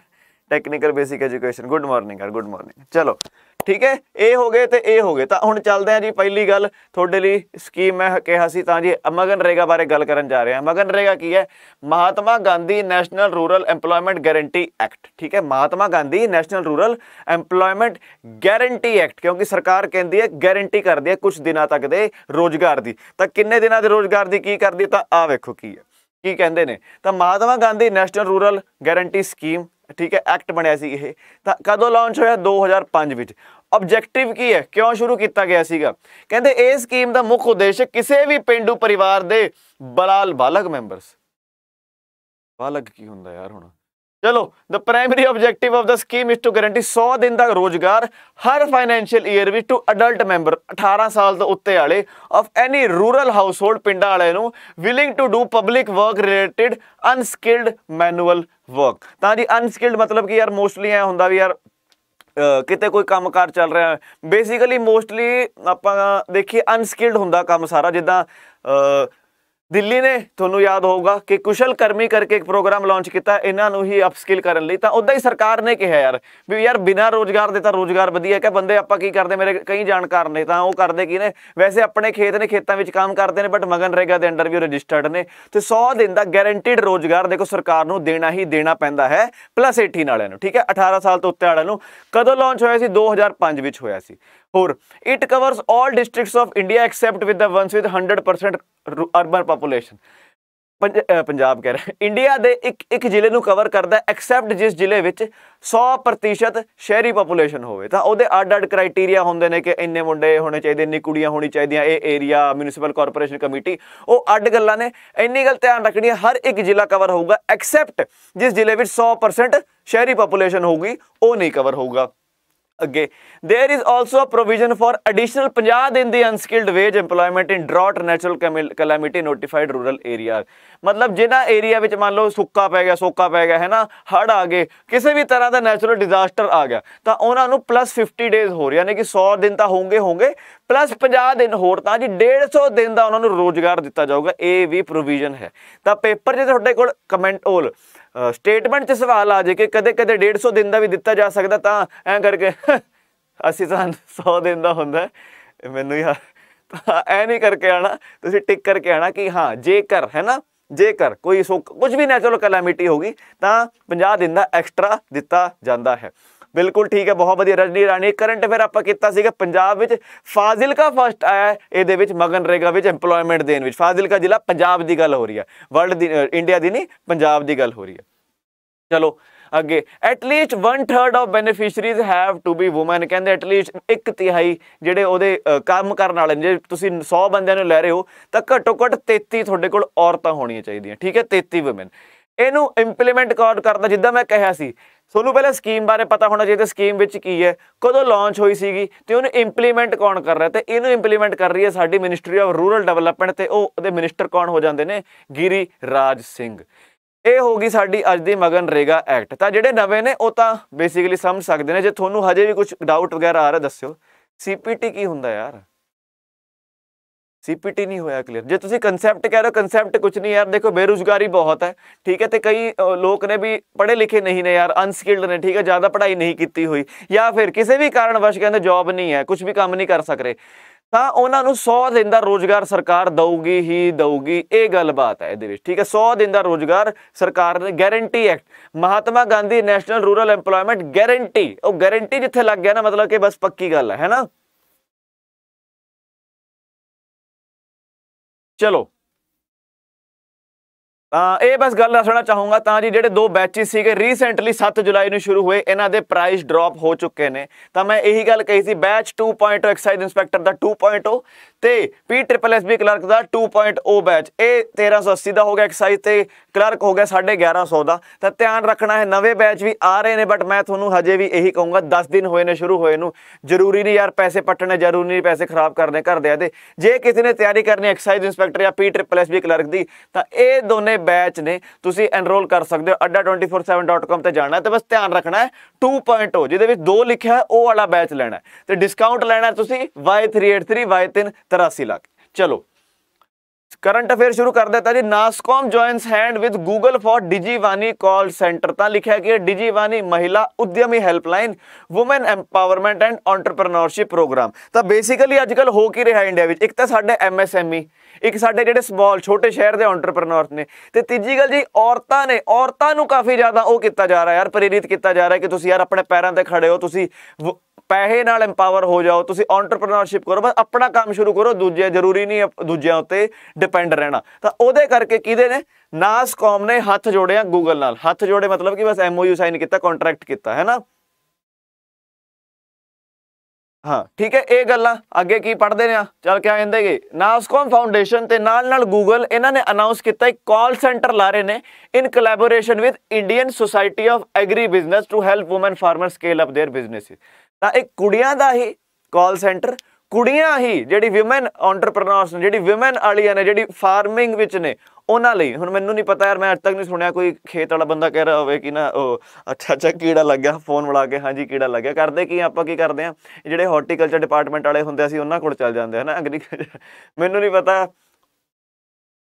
technical basic education good morning ਯਾਰ ਗੁੱਡ ਮਾਰਨਿੰਗ ਚਲੋ ਠੀਕ ਹੈ ਇਹ ਹੋ ਗਏ ਤੇ ਇਹ ਹੋ ਗਏ ਤਾਂ ਹੁਣ ਚੱਲਦੇ ਆ ਜੀ ਪਹਿਲੀ ਗੱਲ ਤੁਹਾਡੇ ਲਈ ਸਕੀਮ ਮੈਂ ਕਿਹਾ ਸੀ ਤਾਂ ਜੀ ਮਗਨ ਰੇਗਾ ਬਾਰੇ ਗੱਲ ਕਰਨ ਜਾ ਰਹੇ ਹਾਂ ਮਗਨ ਰੇਗਾ ਕੀ ਹੈ Mahatma Gandhi national rural employment Guarantee Act ਠੀਕ ਹੈ Mahatma Gandhi national rural employment Guarantee Act ਕਿਉਂਕਿ ਸਰਕਾਰ ਕਹਿੰਦੀ ਹੈ ਗਾਰੰਟੀ ਕਰਦੀ ਹੈ ਕੁਝ ਦਿਨਾਂ ਤੱਕ ਦੇ ਰੋਜ਼ਗਾਰ ਦੀ ਤਾਂ ਕਿੰਨੇ ਦਿਨਾਂ ਦੇ ਰੋਜ਼ਗਾਰ ਦੀ ਕੀ ਕਰਦੀ ਤਾਂ ਆ ਵੇਖੋ ਕੀ ਹੈ ਕੀ ਕਹਿੰਦੇ ਨੇ ਤਾਂ Mahatma Gandhi national Rural Guarantee Scheme ਠੀਕ ਹੈ ਐਕਟ ਬਣਿਆ ਸੀ ਇਹ ਤਾਂ ਕਦੋਂ ਲਾਂਚ ਹੋਇਆ 2005 ਵਿੱਚ ਆਬਜੈਕਟਿਵ ਕੀ ਹੈ ਕਿਉਂ ਸ਼ੁਰੂ ਕੀਤਾ ਗਿਆ ਸੀਗਾ ਕਹਿੰਦੇ ਇਹ ਸਕੀਮ ਦਾ ਮੁੱਖ ਉਦੇਸ਼ ਕਿਸੇ ਵੀ ਪਿੰਡੂ ਪਰਿਵਾਰ ਦੇ ਬਲਾਲ ਬਾਲਗ ਮੈਂਬਰਸ ਬਾਲਗ ਕੀ ਹੁੰਦਾ ਯਾਰ ਹੁਣ ਚਲੋ the primary objective of the scheme is to guarantee 100 ਦਿਨ ਦਾ ਰੋਜ਼ਗਾਰ ਹਰ ਫਾਈਨੈਂਸ਼ੀਅਲ ਈਅਰ ਵਿੱਚ ਟੂ ਅਡਲਟ ਮੈਂਬਰ 18 ਸਾਲ ਤੋਂ ਉੱਤੇ ਵਾਲੇ ਆਫ ਐਨੀ ਰੂਰਲ ਹਾਊਸਹੋਲਡ ਪਿੰਡਾਂ ਵਾਲੇ ਨੂੰ willing to do public work related unskilled manual work ਤਾਂ ਜੀ ਅਨਸਕਿਲਡ ਮਤਲਬ ਕਿ ਯਾਰ ਮੋਸਟਲੀ ਐ ਹੁੰਦਾ ਵੀ ਯਾਰ ਕਿਤੇ ਕੋਈ ਕੰਮਕਾਰ ਚੱਲ ਰਿਹਾ ਬੇਸਿਕਲੀ ਮੋਸਟਲੀ ਆਪਾਂ ਦੇਖੀ ਅਨਸਕਿਲਡ ਹੁੰਦਾ ਕੰਮ ਸਾਰਾ ਜਿੱਦਾਂ ਦਿੱਲੀ ਨੇ ਤੁਹਾਨੂੰ ਯਾਦ ਹੋਊਗਾ ਕਿ ਕੁਸ਼ਲ ਕਰਮੀ ਕਰਕੇ ਇੱਕ ਪ੍ਰੋਗਰਾਮ ਲਾਂਚ ਕੀਤਾ ਇਹਨਾਂ ਨੂੰ ਹੀ ਅਪਸਕਿਲ ਕਰਨ ਲਈ ਤਾਂ ਉਦਾਂ ਹੀ ਸਰਕਾਰ ਨੇ ਕਿਹਾ ਯਾਰ ਵੀ ਯਾਰ ਬਿਨਾਂ ਰੋਜ਼ਗਾਰ ਦੇ ਤਾਂ ਰੋਜ਼ਗਾਰ ਵਧੀਆ ਕਿ ਬੰਦੇ ਆਪਾਂ ਕੀ ਕਰਦੇ ਮੇਰੇ ਕਈ ਜਾਣਕਾਰ ਨੇ ਤਾਂ ਉਹ ਕਰਦੇ ਕੀ ਨੇ ਵੈਸੇ ਆਪਣੇ ਖੇਤ ਨੇ ਖੇਤਾਂ ਵਿੱਚ ਕੰਮ ਕਰਦੇ ਨੇ ਬਟ ਮਗਨਰੇਗਾ ਦੇ ਅੰਡਰ ਵੀ ਰਜਿਸਟਰਡ ਨੇ ਤੇ 100 ਦਿਨ ਦਾ ਗਾਰੰਟੀਡ ਰੋਜ਼ਗਾਰ ਦੇਖੋ ਸਰਕਾਰ ਨੂੰ ਦੇਣਾ ਹੀ ਦੇਣਾ ਪੈਂਦਾ ਹੈ ਪਲੱਸ 18 ਵਾਲਿਆਂ ਨੂੰ ਠੀਕ ਹੈ 18 ਸਾਲ ਤੋਂ ਉੱਤੇ ਵਾਲਿਆਂ ਨੂੰ ਕਦੋਂ ਲਾਂਚ ਹੋਇਆ ਸੀ 2005 ਵਿੱਚ ਹੋਇਆ ਸੀ ਹੋਰ it covers 올 districts of India except with the ones with 100% urban population Punjab ਕਹਿ ਰਿਹਾ ਇੰਡੀਆ ਦੇ ਇੱਕ ਇੱਕ ਜ਼ਿਲ੍ਹੇ ਨੂੰ ਕਵਰ ਕਰਦਾ ਐਕਸੈਪਟ ਜਿਸ ਜ਼ਿਲ੍ਹੇ ਵਿੱਚ 100% ਸ਼ਹਿਰੀ ਪੋਪੂਲੇਸ਼ਨ ਹੋਵੇ ਤਾਂ ਉਹਦੇ ਅੱਡ-ਅੱਡ ਕ੍ਰਾਈਟੇਰੀਆ ਹੁੰਦੇ ਨੇ ਕਿ ਇੰਨੇ ਮੁੰਡੇ ਹੋਣੇ ਚਾਹੀਦੇ ਇੰਨੀ ਕੁੜੀਆਂ ਹੋਣੀ ਚਾਹੀਦੀਆਂ ਇਹ ਏਰੀਆ ਮਿਊਨਿਸਪਲ ਕਾਰਪੋਰੇਸ਼ਨ ਕਮੇਟੀ ਉਹ ਅੱਡ ਗੱਲਾਂ ਨੇ ਇੰਨੀ ਗੱਲ ਧਿਆਨ ਰੱਖਣੀ ਹੈ ਹਰ ਇੱਕ ਜ਼ਿਲ੍ਹਾ ਕਵਰ ਹੋਊਗਾ ਐਕਸੈਪਟ ਜਿਸ ਜ਼ਿਲ੍ਹੇ ਵਿੱਚ 100% ਸ਼ਹਿਰੀ ਪੋਪੂਲੇਸ਼ਨ ਹੋਊਗੀ ਉਹ ਨਹੀਂ ਕਵਰ ਹੋਊਗਾ ਅੱਗੇ there is also a provision for additional 50 ਦਿਨ ਦੀ unskilled wage employment in drought natural calamity notified rural area ਮਤਲਬ ਜਿਹਨਾਂ ਏਰੀਆ ਵਿੱਚ ਮੰਨ ਲਓ ਸੁੱਕਾ ਪੈ ਗਿਆ ਸੋਕਾ ਪੈ ਗਿਆ ਹੈ ਨਾ ਹੜ ਆ ਗਏ ਕਿਸੇ ਵੀ ਤਰ੍ਹਾਂ ਦਾ ਨੈਚੁਰਲ ਡਿਜ਼ਾਸਟਰ ਆ ਗਿਆ ਤਾਂ ਉਹਨਾਂ ਨੂੰ ਪਲੱਸ 50 ਡੇਜ਼ ਹੋਰ ਯਾਨੀ ਕਿ 100 ਦਿਨ ਤਾਂ ਹੋਣਗੇ ਹੋਣਗੇ ਪਲੱਸ 50 ਦਿਨ ਹੋਰ ਤਾਂ ਜੀ 150 ਦਿਨ ਦਾ ਉਹਨਾਂ ਨੂੰ ਰੋਜ਼ਗਾਰ ਦਿੱਤਾ ਜਾਊਗਾ ਇਹ ਵੀ ਪ੍ਰੋਵੀਜ਼ਨ ਹੈ ਤਾਂ ਪੇਪਰ ਜੇ ਤੁਹਾਡੇ ਕੋਲ ਕਮੈਂਟ ਓਲ ਸਟੇਟਮੈਂਟ 'ਚ ਸਵਾਲ ਆ ਜੇ ਕਿ ਕਦੇ ਕਦੇ 150 ਦਿਨ ਦਾ ਵੀ ਦਿੱਤਾ ਜਾ ਸਕਦਾ ਤਾਂ ਐਂ ਕਰਕੇ ਅਸੀਂ ਤਾਂ 100 ਦਿਨ ਦਾ ਹੁੰਦਾ ਮੈਨੂੰ ਯਾਰ ਐ ਨਹੀਂ ਕਰਕੇ ਆਣਾ ਤੁਸੀਂ ਟਿਕ ਕਰਕੇ ਆਣਾ ਕਿ ਹਾਂ ਜੇਕਰ ਹੈ ਨਾ ਜੇਕਰ ਕੋਈ ਕੁਝ ਵੀ ਨੈਚੁਰਲ ਕੈਲਾਮਿਟੀ ਹੋਗੀ ਤਾਂ 50 ਦਿਨ ਦਾ ਐਕਸਟਰਾ ਦਿੱਤਾ ਜਾਂਦਾ ਹੈ ਬਿਲਕੁਲ ਠੀਕ ਹੈ ਬਹੁਤ ਵਧੀਆ ਰਜਨੀ ਰਾਣੀ ਕਰੰਟ ਅਫੇਅਰ ਆਪਾਂ ਕੀਤਾ ਸੀਗਾ ਪੰਜਾਬ ਵਿੱਚ ਫਾਜ਼ਿਲਕਾ ਫਸਟ ਆਇਆ ਇਹਦੇ ਵਿੱਚ ਮਗਨ ਰੇਗਾ ਵਿੱਚ ਏਮਪਲੋਇਮੈਂਟ ਦੇਣ ਵਿੱਚ ਫਾਜ਼ਿਲਕਾ ਜ਼ਿਲ੍ਹਾ ਪੰਜਾਬ ਦੀ ਗੱਲ ਹੋ ਰਹੀ ਹੈ ਵਰਲਡ ਦੀ ਇੰਡੀਆ ਦੀ ਨਹੀਂ ਪੰਜਾਬ ਦੀ ਗੱਲ ਹੋ ਰਹੀ ਹੈ ਚਲੋ ਅੱਗੇ at least 1/3 of beneficiaries have to be women ਕਹਿੰਦੇ ਐਟ ਲੀਸਟ ਇੱਕ ਤਿਹਾਈ ਜਿਹੜੇ ਉਹਦੇ ਕੰਮ ਕਰਨ ਵਾਲੇ ਜੇ ਤੁਸੀਂ 100 ਬੰਦਿਆਂ ਨੂੰ ਲੈ ਰਹੇ ਹੋ ਤਾਂ ਘੱਟੋ ਘੱਟ 33 ਤੁਹਾਡੇ ਕੋਲ ਔਰਤਾਂ ਹੋਣੀਆਂ ਚਾਹੀਦੀਆਂ ਠੀਕ ਹੈ 33 ਔਮਨ ਇਹਨੂੰ ਇੰਪਲੀਮੈਂਟ ਕਾਰਡ ਕਰਦਾ ਜਿੱਦਾਂ ਮੈਂ ਕਿਹਾ ਸੀ ਤੁਹਾਨੂੰ ਪਹਿਲਾਂ ਸਕੀਮ ਬਾਰੇ ਪਤਾ ਹੋਣਾ ਚਾਹੀਦਾ ਸਕੀਮ ਵਿੱਚ ਕੀ ਹੈ ਕਦੋਂ ਲਾਂਚ ਹੋਈ ਸੀਗੀ ਤੇ ਉਹਨੂੰ ਇੰਪਲੀਮੈਂਟ ਕੌਣ ਕਰ ਰਿਹਾ ਤੇ ਇਹਨੂੰ ਇੰਪਲੀਮੈਂਟ ਕਰ ਰਹੀ ਹੈ ਸਾਡੀ ਮਿਨਿਸਟਰੀ ਆਫ ਰੂਰਲ ਡਿਵੈਲਪਮੈਂਟ ਤੇ ਉਹ ਉਹਦੇ ਮਿਨਿਸਟਰ ਕੌਣ ਹੋ ਜਾਂਦੇ ਨੇ ਗਿਰੀ ਰਾਜ ਸਿੰਘ ਇਹ ਹੋ ਗਈ ਸਾਡੀ ਅੱਜ ਦੀ ਮਗਨ ਰੇਗਾ ਐਕਟ ਤਾਂ ਜਿਹੜੇ ਨਵੇਂ ਨੇ ਉਹ ਤਾਂ ਬੇਸਿਕਲੀ ਸਮਝ ਸਕਦੇ ਨੇ ਜੇ ਤੁਹਾਨੂੰ ਹਜੇ ਵੀ ਕੁਝ ਡਾਊਟ ਵਗੈਰਾ ਆ ਰਿਹਾ ਦੱਸਿਓ ਸੀਪੀਟੀ ਕੀ ਹੁੰਦਾ ਯਾਰ ਸੀਪੀਟੀ ਨਹੀਂ ਹੋਇਆ ਕਲੀਅਰ ਜੇ ਤੁਸੀਂ ਕਨਸੈਪਟ ਕਹਿ ਰਹੇ ਹੋ ਕਨਸੈਪਟ ਕੁਝ ਨਹੀਂ ਯਾਰ ਦੇਖੋ ਬੇਰੋਜ਼ਗਾਰੀ ਬਹੁਤ ਹੈ ਠੀਕ ਹੈ ਤੇ ਕਈ ਲੋਕ ਨੇ ਵੀ ਪੜ੍ਹੇ ਲਿਖੇ ਨਹੀਂ ਨੇ ਯਾਰ ਅਨਸਕਿਲਡ ਨੇ ਠੀਕ ਹੈ ਜ਼ਿਆਦਾ ਪੜ੍ਹਾਈ ਨਹੀਂ ਕੀਤੀ ਹੋਈ ਜਾਂ ਫਿਰ ਕਿਸੇ ਵੀ ਕਾਰਨ ਵਸ਼ ਕਹਿੰਦੇ ਜੌਬ ਨਹੀਂ ਹੈ ਕੁਝ ਵੀ ਕੰਮ ਨਹੀਂ ਕਰ ਸਕ ਰਹੇ ਤਾਂ ਉਹਨਾਂ ਨੂੰ 100 ਦਿਨ ਦਾ ਰੋਜ਼ਗਾਰ ਸਰਕਾਰ ਦਊਗੀ ਹੀ ਦਊਗੀ ਇਹ ਗੱਲ ਬਾਤ ਹੈ ਇਹਦੇ ਵਿੱਚ ਠੀਕ ਹੈ 100 ਦਿਨ ਦਾ ਰੋਜ਼ਗਾਰ ਸਰਕਾਰ ਨੇ guarantee act Mahatma Gandhi national rural employment guarantee ਉਹ ਗਾਰੰਟੀ ਜਿੱਥੇ ਲੱਗ ਗਿਆ ਨਾ ਮਤਲਬ ਕਿ ਬਸ ਪੱਕੀ ਗੱਲ ਹੈ ਹੈਨਾ ਚਲੋ ਆ ਇਹ ਬਸ ਗੱਲ ਦੱਸਣਾ ਚਾਹੂੰਗਾ ਤਾਂ ਜੀ ਜਿਹੜੇ ਦੋ ਬੈਚਸ ਸੀਗੇ ਰੀਸੈਂਟਲੀ 7 ਜੁਲਾਈ ਨੂੰ ਸ਼ੁਰੂ ਹੋਏ ਇਹਨਾਂ ਦੇ ਪ੍ਰਾਈਸ ਡ੍ਰੌਪ ਹੋ ਚੁੱਕੇ ਨੇ ਤਾਂ ਮੈਂ ਇਹੀ ਗੱਲ ਕਹੀ ਸੀ ਬੈਚ 2.0 ਐਕਸਾਈਜ਼ ਇਨਸਪੈਕਟਰ ਦਾ 2.0 ਤੇ P triple S B clerk ਦਾ 2.0 ਬੈਚ ਇਹ 1380 ਦਾ ਹੋ ਗਿਆ ਐਕਸਾਈਜ਼ ਤੇ ਕਲਰਕ ਹੋ ਗਿਆ 1150 ਦਾ ਤਾਂ ਧਿਆਨ ਰੱਖਣਾ ਹੈ ਨਵੇਂ ਬੈਚ ਵੀ ਆ ਰਹੇ ਨੇ ਬਟ ਮੈਂ ਤੁਹਾਨੂੰ ਹਜੇ ਵੀ ਇਹੀ ਕਹੂੰਗਾ 10 ਦਿਨ ਹੋਏ ਨੇ ਸ਼ੁਰੂ ਹੋਏ ਨੂੰ ਜ਼ਰੂਰੀ ਨਹੀਂ ਯਾਰ ਪੈਸੇ ਪੱਟਣੇ ਜ਼ਰੂਰੀ ਨਹੀਂ ਪੈਸੇ ਖਰਾਬ ਕਰਨੇ ਘਰ ਦੇ ਜੇ ਕਿਸੇ ਨੇ ਤਿਆਰੀ ਕਰਨੀ ਐਕਸਾਈਜ਼ ਇਨਸਪੈਕਟਰ ਜਾਂ P triple S B clerk ਦੀ ਤਾਂ ਇਹ ਦੋਨੇ ਬੈਚ ਨੇ ਤੁਸੀਂ ਐਨਰੋਲ ਕਰ ਸਕਦੇ ਹੋ adda247.com ਤੇ ਜਾਣਾ ਤੇ ਬਸ ਧਿਆਨ ਰੱਖਣਾ ਹੈ 2.0 ਜਿਹਦੇ ਵਿੱਚ 2 ਲਿਖਿਆ ਹੈ ਉਹ ਵਾਲਾ ਬੈਚ ਲੈਣਾ ਤੇ ਡਿਸਕਾਊਂਟ ਲੈਣਾ ਤੁਸੀਂ Y383 Y383 ਲੱਖ ਚਲੋ ਕਰੰਟ ਅਫੇਅਰ ਸ਼ੁਰੂ ਕਰ ਦਿੱਤਾ ਜੀ NASSCOM joins hand with Google for Digivaani call centre ਤਾਂ ਲਿਖਿਆ ਕਿ ਡਿਜੀਵਾਨੀ ਮਹਿਲਾ ਉਦਯਮੀ helpline women empowerment and entrepreneurship programme ਤਾਂ ਬੇਸਿਕਲੀ ਅੱਜਕੱਲ ਹੋ ਕੀ ਰਿਹਾ ਇੰਡੀਆ ਵਿੱਚ ਇੱਕ ਤਾਂ ਸਾਡੇ ਐਮਐਸਐਮਈ ਇੱਕ ਸਾਡੇ ਜਿਹੜੇ ਸਮਾਲ ਛੋਟੇ ਸ਼ਹਿਰ ਦੇ ਐਂਟਰਪ੍ਰੈਨਰਸ ਨੇ ਤੇ ਤੀਜੀ ਗੱਲ ਜੀ ਔਰਤਾਂ ਨੇ ਔਰਤਾਂ ਨੂੰ ਕਾਫੀ ਜ਼ਿਆਦਾ ਉਹ ਕੀਤਾ ਜਾ ਰਿਹਾ ਯਾਰ ਪ੍ਰੇਰਿਤ ਕੀਤਾ ਜਾ ਰਿਹਾ ਕਿ ਤੁਸੀਂ ਯਾਰ ਆਪਣੇ ਪੈਰਾਂ ਤੇ ਖੜੇ ਹੋ ਤੁਸੀਂ ਪੈਸੇ ਨਾਲ ਐਮਪਾਵਰ ਹੋ ਜਾਓ ਤੁਸੀਂ ਐਂਟਰਪ੍ਰੈਨਰਸ਼ਿਪ ਕਰੋ ਬਸ ਆਪਣਾ ਕੰਮ ਸ਼ੁਰੂ ਕਰੋ ਦੂਜੇ ਜ਼ਰੂਰੀ ਨਹੀਂ ਦੂਜਿਆਂ ਉੱਤੇ ਡਿਪੈਂਡ ਰਹਿਣਾ ਤਾਂ ਉਹਦੇ ਕਰਕੇ ਕਿਹਦੇ ਨੇ ਨਾਸਕੌਮ ਨੇ ਹੱਥ ਜੋੜਿਆ ਗੂਗਲ ਨਾਲ ਹੱਥ ਜੋੜੇ ਮਤਲਬ ਕਿ ਬਸ ਐਮਓਯੂ ਸਾਈਨ ਕੀਤਾ ਕੰਟਰੈਕਟ ਕੀਤਾ ਹੈ ਨਾ ਹਾਂ ਠੀਕ ਹੈ ਇਹ ਗੱਲਾਂ ਅੱਗੇ ਕੀ ਪੜਦੇ ਨੇ ਆ ਚਲ ਕੇ ਆ ਜਾਂਦੇਗੇ ਨਾਸਕੋਮ ਫਾਊਂਡੇਸ਼ਨ ਤੇ ਨਾਲ ਨਾਲ ਗੂਗਲ ਇਹਨਾਂ ਨੇ ਅਨਾਉਂਸ ਕੀਤਾ ਇੱਕ ਕਾਲ ਸੈਂਟਰ ਲਾ ਰਹੇ ਨੇ in collaboration with Indian society of agri business to help women farmer scale up their businesses ਤਾਂ ਇੱਕ ਕੁੜੀਆਂ ਦਾ ਹੀ ਕਾਲ ਸੈਂਟਰ ਕੁੜੀਆਂ ਹੀ ਜਿਹੜੀ ਔਮਨ ਐਂਟਰਪ੍ਰੈਨਰਸ ਨੇ ਜਿਹੜੀ ਔਮਨ ਵਾਲੀਆਂ ਨੇ ਜਿਹੜੀ ਫਾਰਮਿੰਗ ਵਿੱਚ ਨੇ ਉਹਨਾਂ ਲਈ ਹੁਣ ਮੈਨੂੰ ਨਹੀਂ ਪਤਾ ਯਾਰ ਮੈਂ ਅੱਜ ਤੱਕ ਨਹੀਂ ਸੁਣਿਆ ਕੋਈ ਖੇਤ ਵਾਲਾ ਬੰਦਾ ਕਹਿ ਰਿਹਾ ਹੋਵੇ ਕਿ ਨਾ ਉਹ ਅੱਛਾ ਅੱਛਾ ਕੀੜਾ ਲੱਗਿਆ ਫੋਨ ਵੜਾ ਕੇ ਹਾਂਜੀ ਕੀੜਾ ਲੱਗਿਆ ਕਰਦੇ ਕੀ ਆਪਾਂ ਕੀ ਕਰਦੇ ਆ ਜਿਹੜੇ ਹਾਰਟੀਕਲਚਰ ਡਿਪਾਰਟਮੈਂਟ ਵਾਲੇ ਹੁੰਦੇ ਸੀ ਉਹਨਾਂ ਕੋਲ ਚੱਲ ਜਾਂਦੇ ਹਨਾ ਐਗਰੀਕਲਚਰ ਮੈਨੂੰ ਨਹੀਂ ਪਤਾ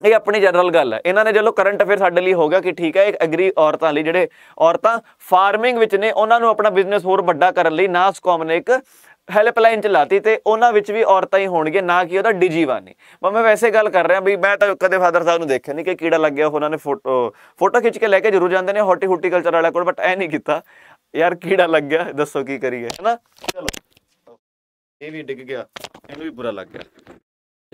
ਇਹ ਆਪਣੀ ਜਨਰਲ ਗੱਲ ਹੈ ਇਹਨਾਂ ਨੇ ਜਦੋਂ ਕਰੰਟ ਅਫੇਅਰ ਸਾਡੇ ਲਈ ਹੋ ਗਿਆ ਕਿ ਠੀਕ ਹੈ ਇੱਕ ਐਗਰੀ ਔਰਤਾਂ ਲਈ ਜਿਹੜੇ ਔਰਤਾਂ ਫਾਰਮਿੰਗ ਵਿੱਚ ਨੇ ਉਹਨਾਂ ਨੂੰ ਆਪਣਾ ਬਿਜ਼ਨਸ ਹੋਰ ਵੱਡਾ ਕਰਨ ਲਈ ਨਾਸਕੋਮ ਨੇ ਇੱਕ ਹੈਲਪਲਾਈਨ ਚਲਾਤੀ ਤੇ ਉਹਨਾਂ ਵਿੱਚ ਵੀ ਔਰਤਾਂ ਹੀ ਹੋਣਗੀਆਂ ਨਾ ਕਿ ਉਹਦਾ ਡਿਜੀਵਾਨੀ ਵਾਨੀ ਮੈਂ ਵੈਸੇ ਗੱਲ ਕਰ ਰਿਹਾ ਵੀ ਮੈਂ ਤਾਂ ਕਦੇ ਫਾਦਰ ਸਾਹਿਬ ਨੂੰ ਦੇਖਿਆ ਨਹੀਂ ਕਿ ਕੀੜਾ ਲੱਗ ਗਿਆ ਉਹਨਾਂ ਨੇ ਫੋਟੋ ਫੋਟੋ ਖਿੱਚ ਕੇ ਲੈ ਕੇ ਜ਼ਰੂਰ ਜਾਂਦੇ ਨੇ ਹਾਰਟੀ ਕਲਚਰ ਵਾਲਾ ਕੋਲ ਬਟ ਐ ਨਹੀਂ ਕੀਤਾ ਯਾਰ ਕੀੜਾ ਲੱਗ ਗਿਆ ਦੱਸੋ ਕੀ ਕਰੀਏ ਹੈਨਾ ਚਲੋ ਇਹ ਵੀ ਡਿੱਗ ਗਿਆ ਇਹਨੂੰ ਵੀ ਬੁਰਾ ਲੱਗ ਗਿਆ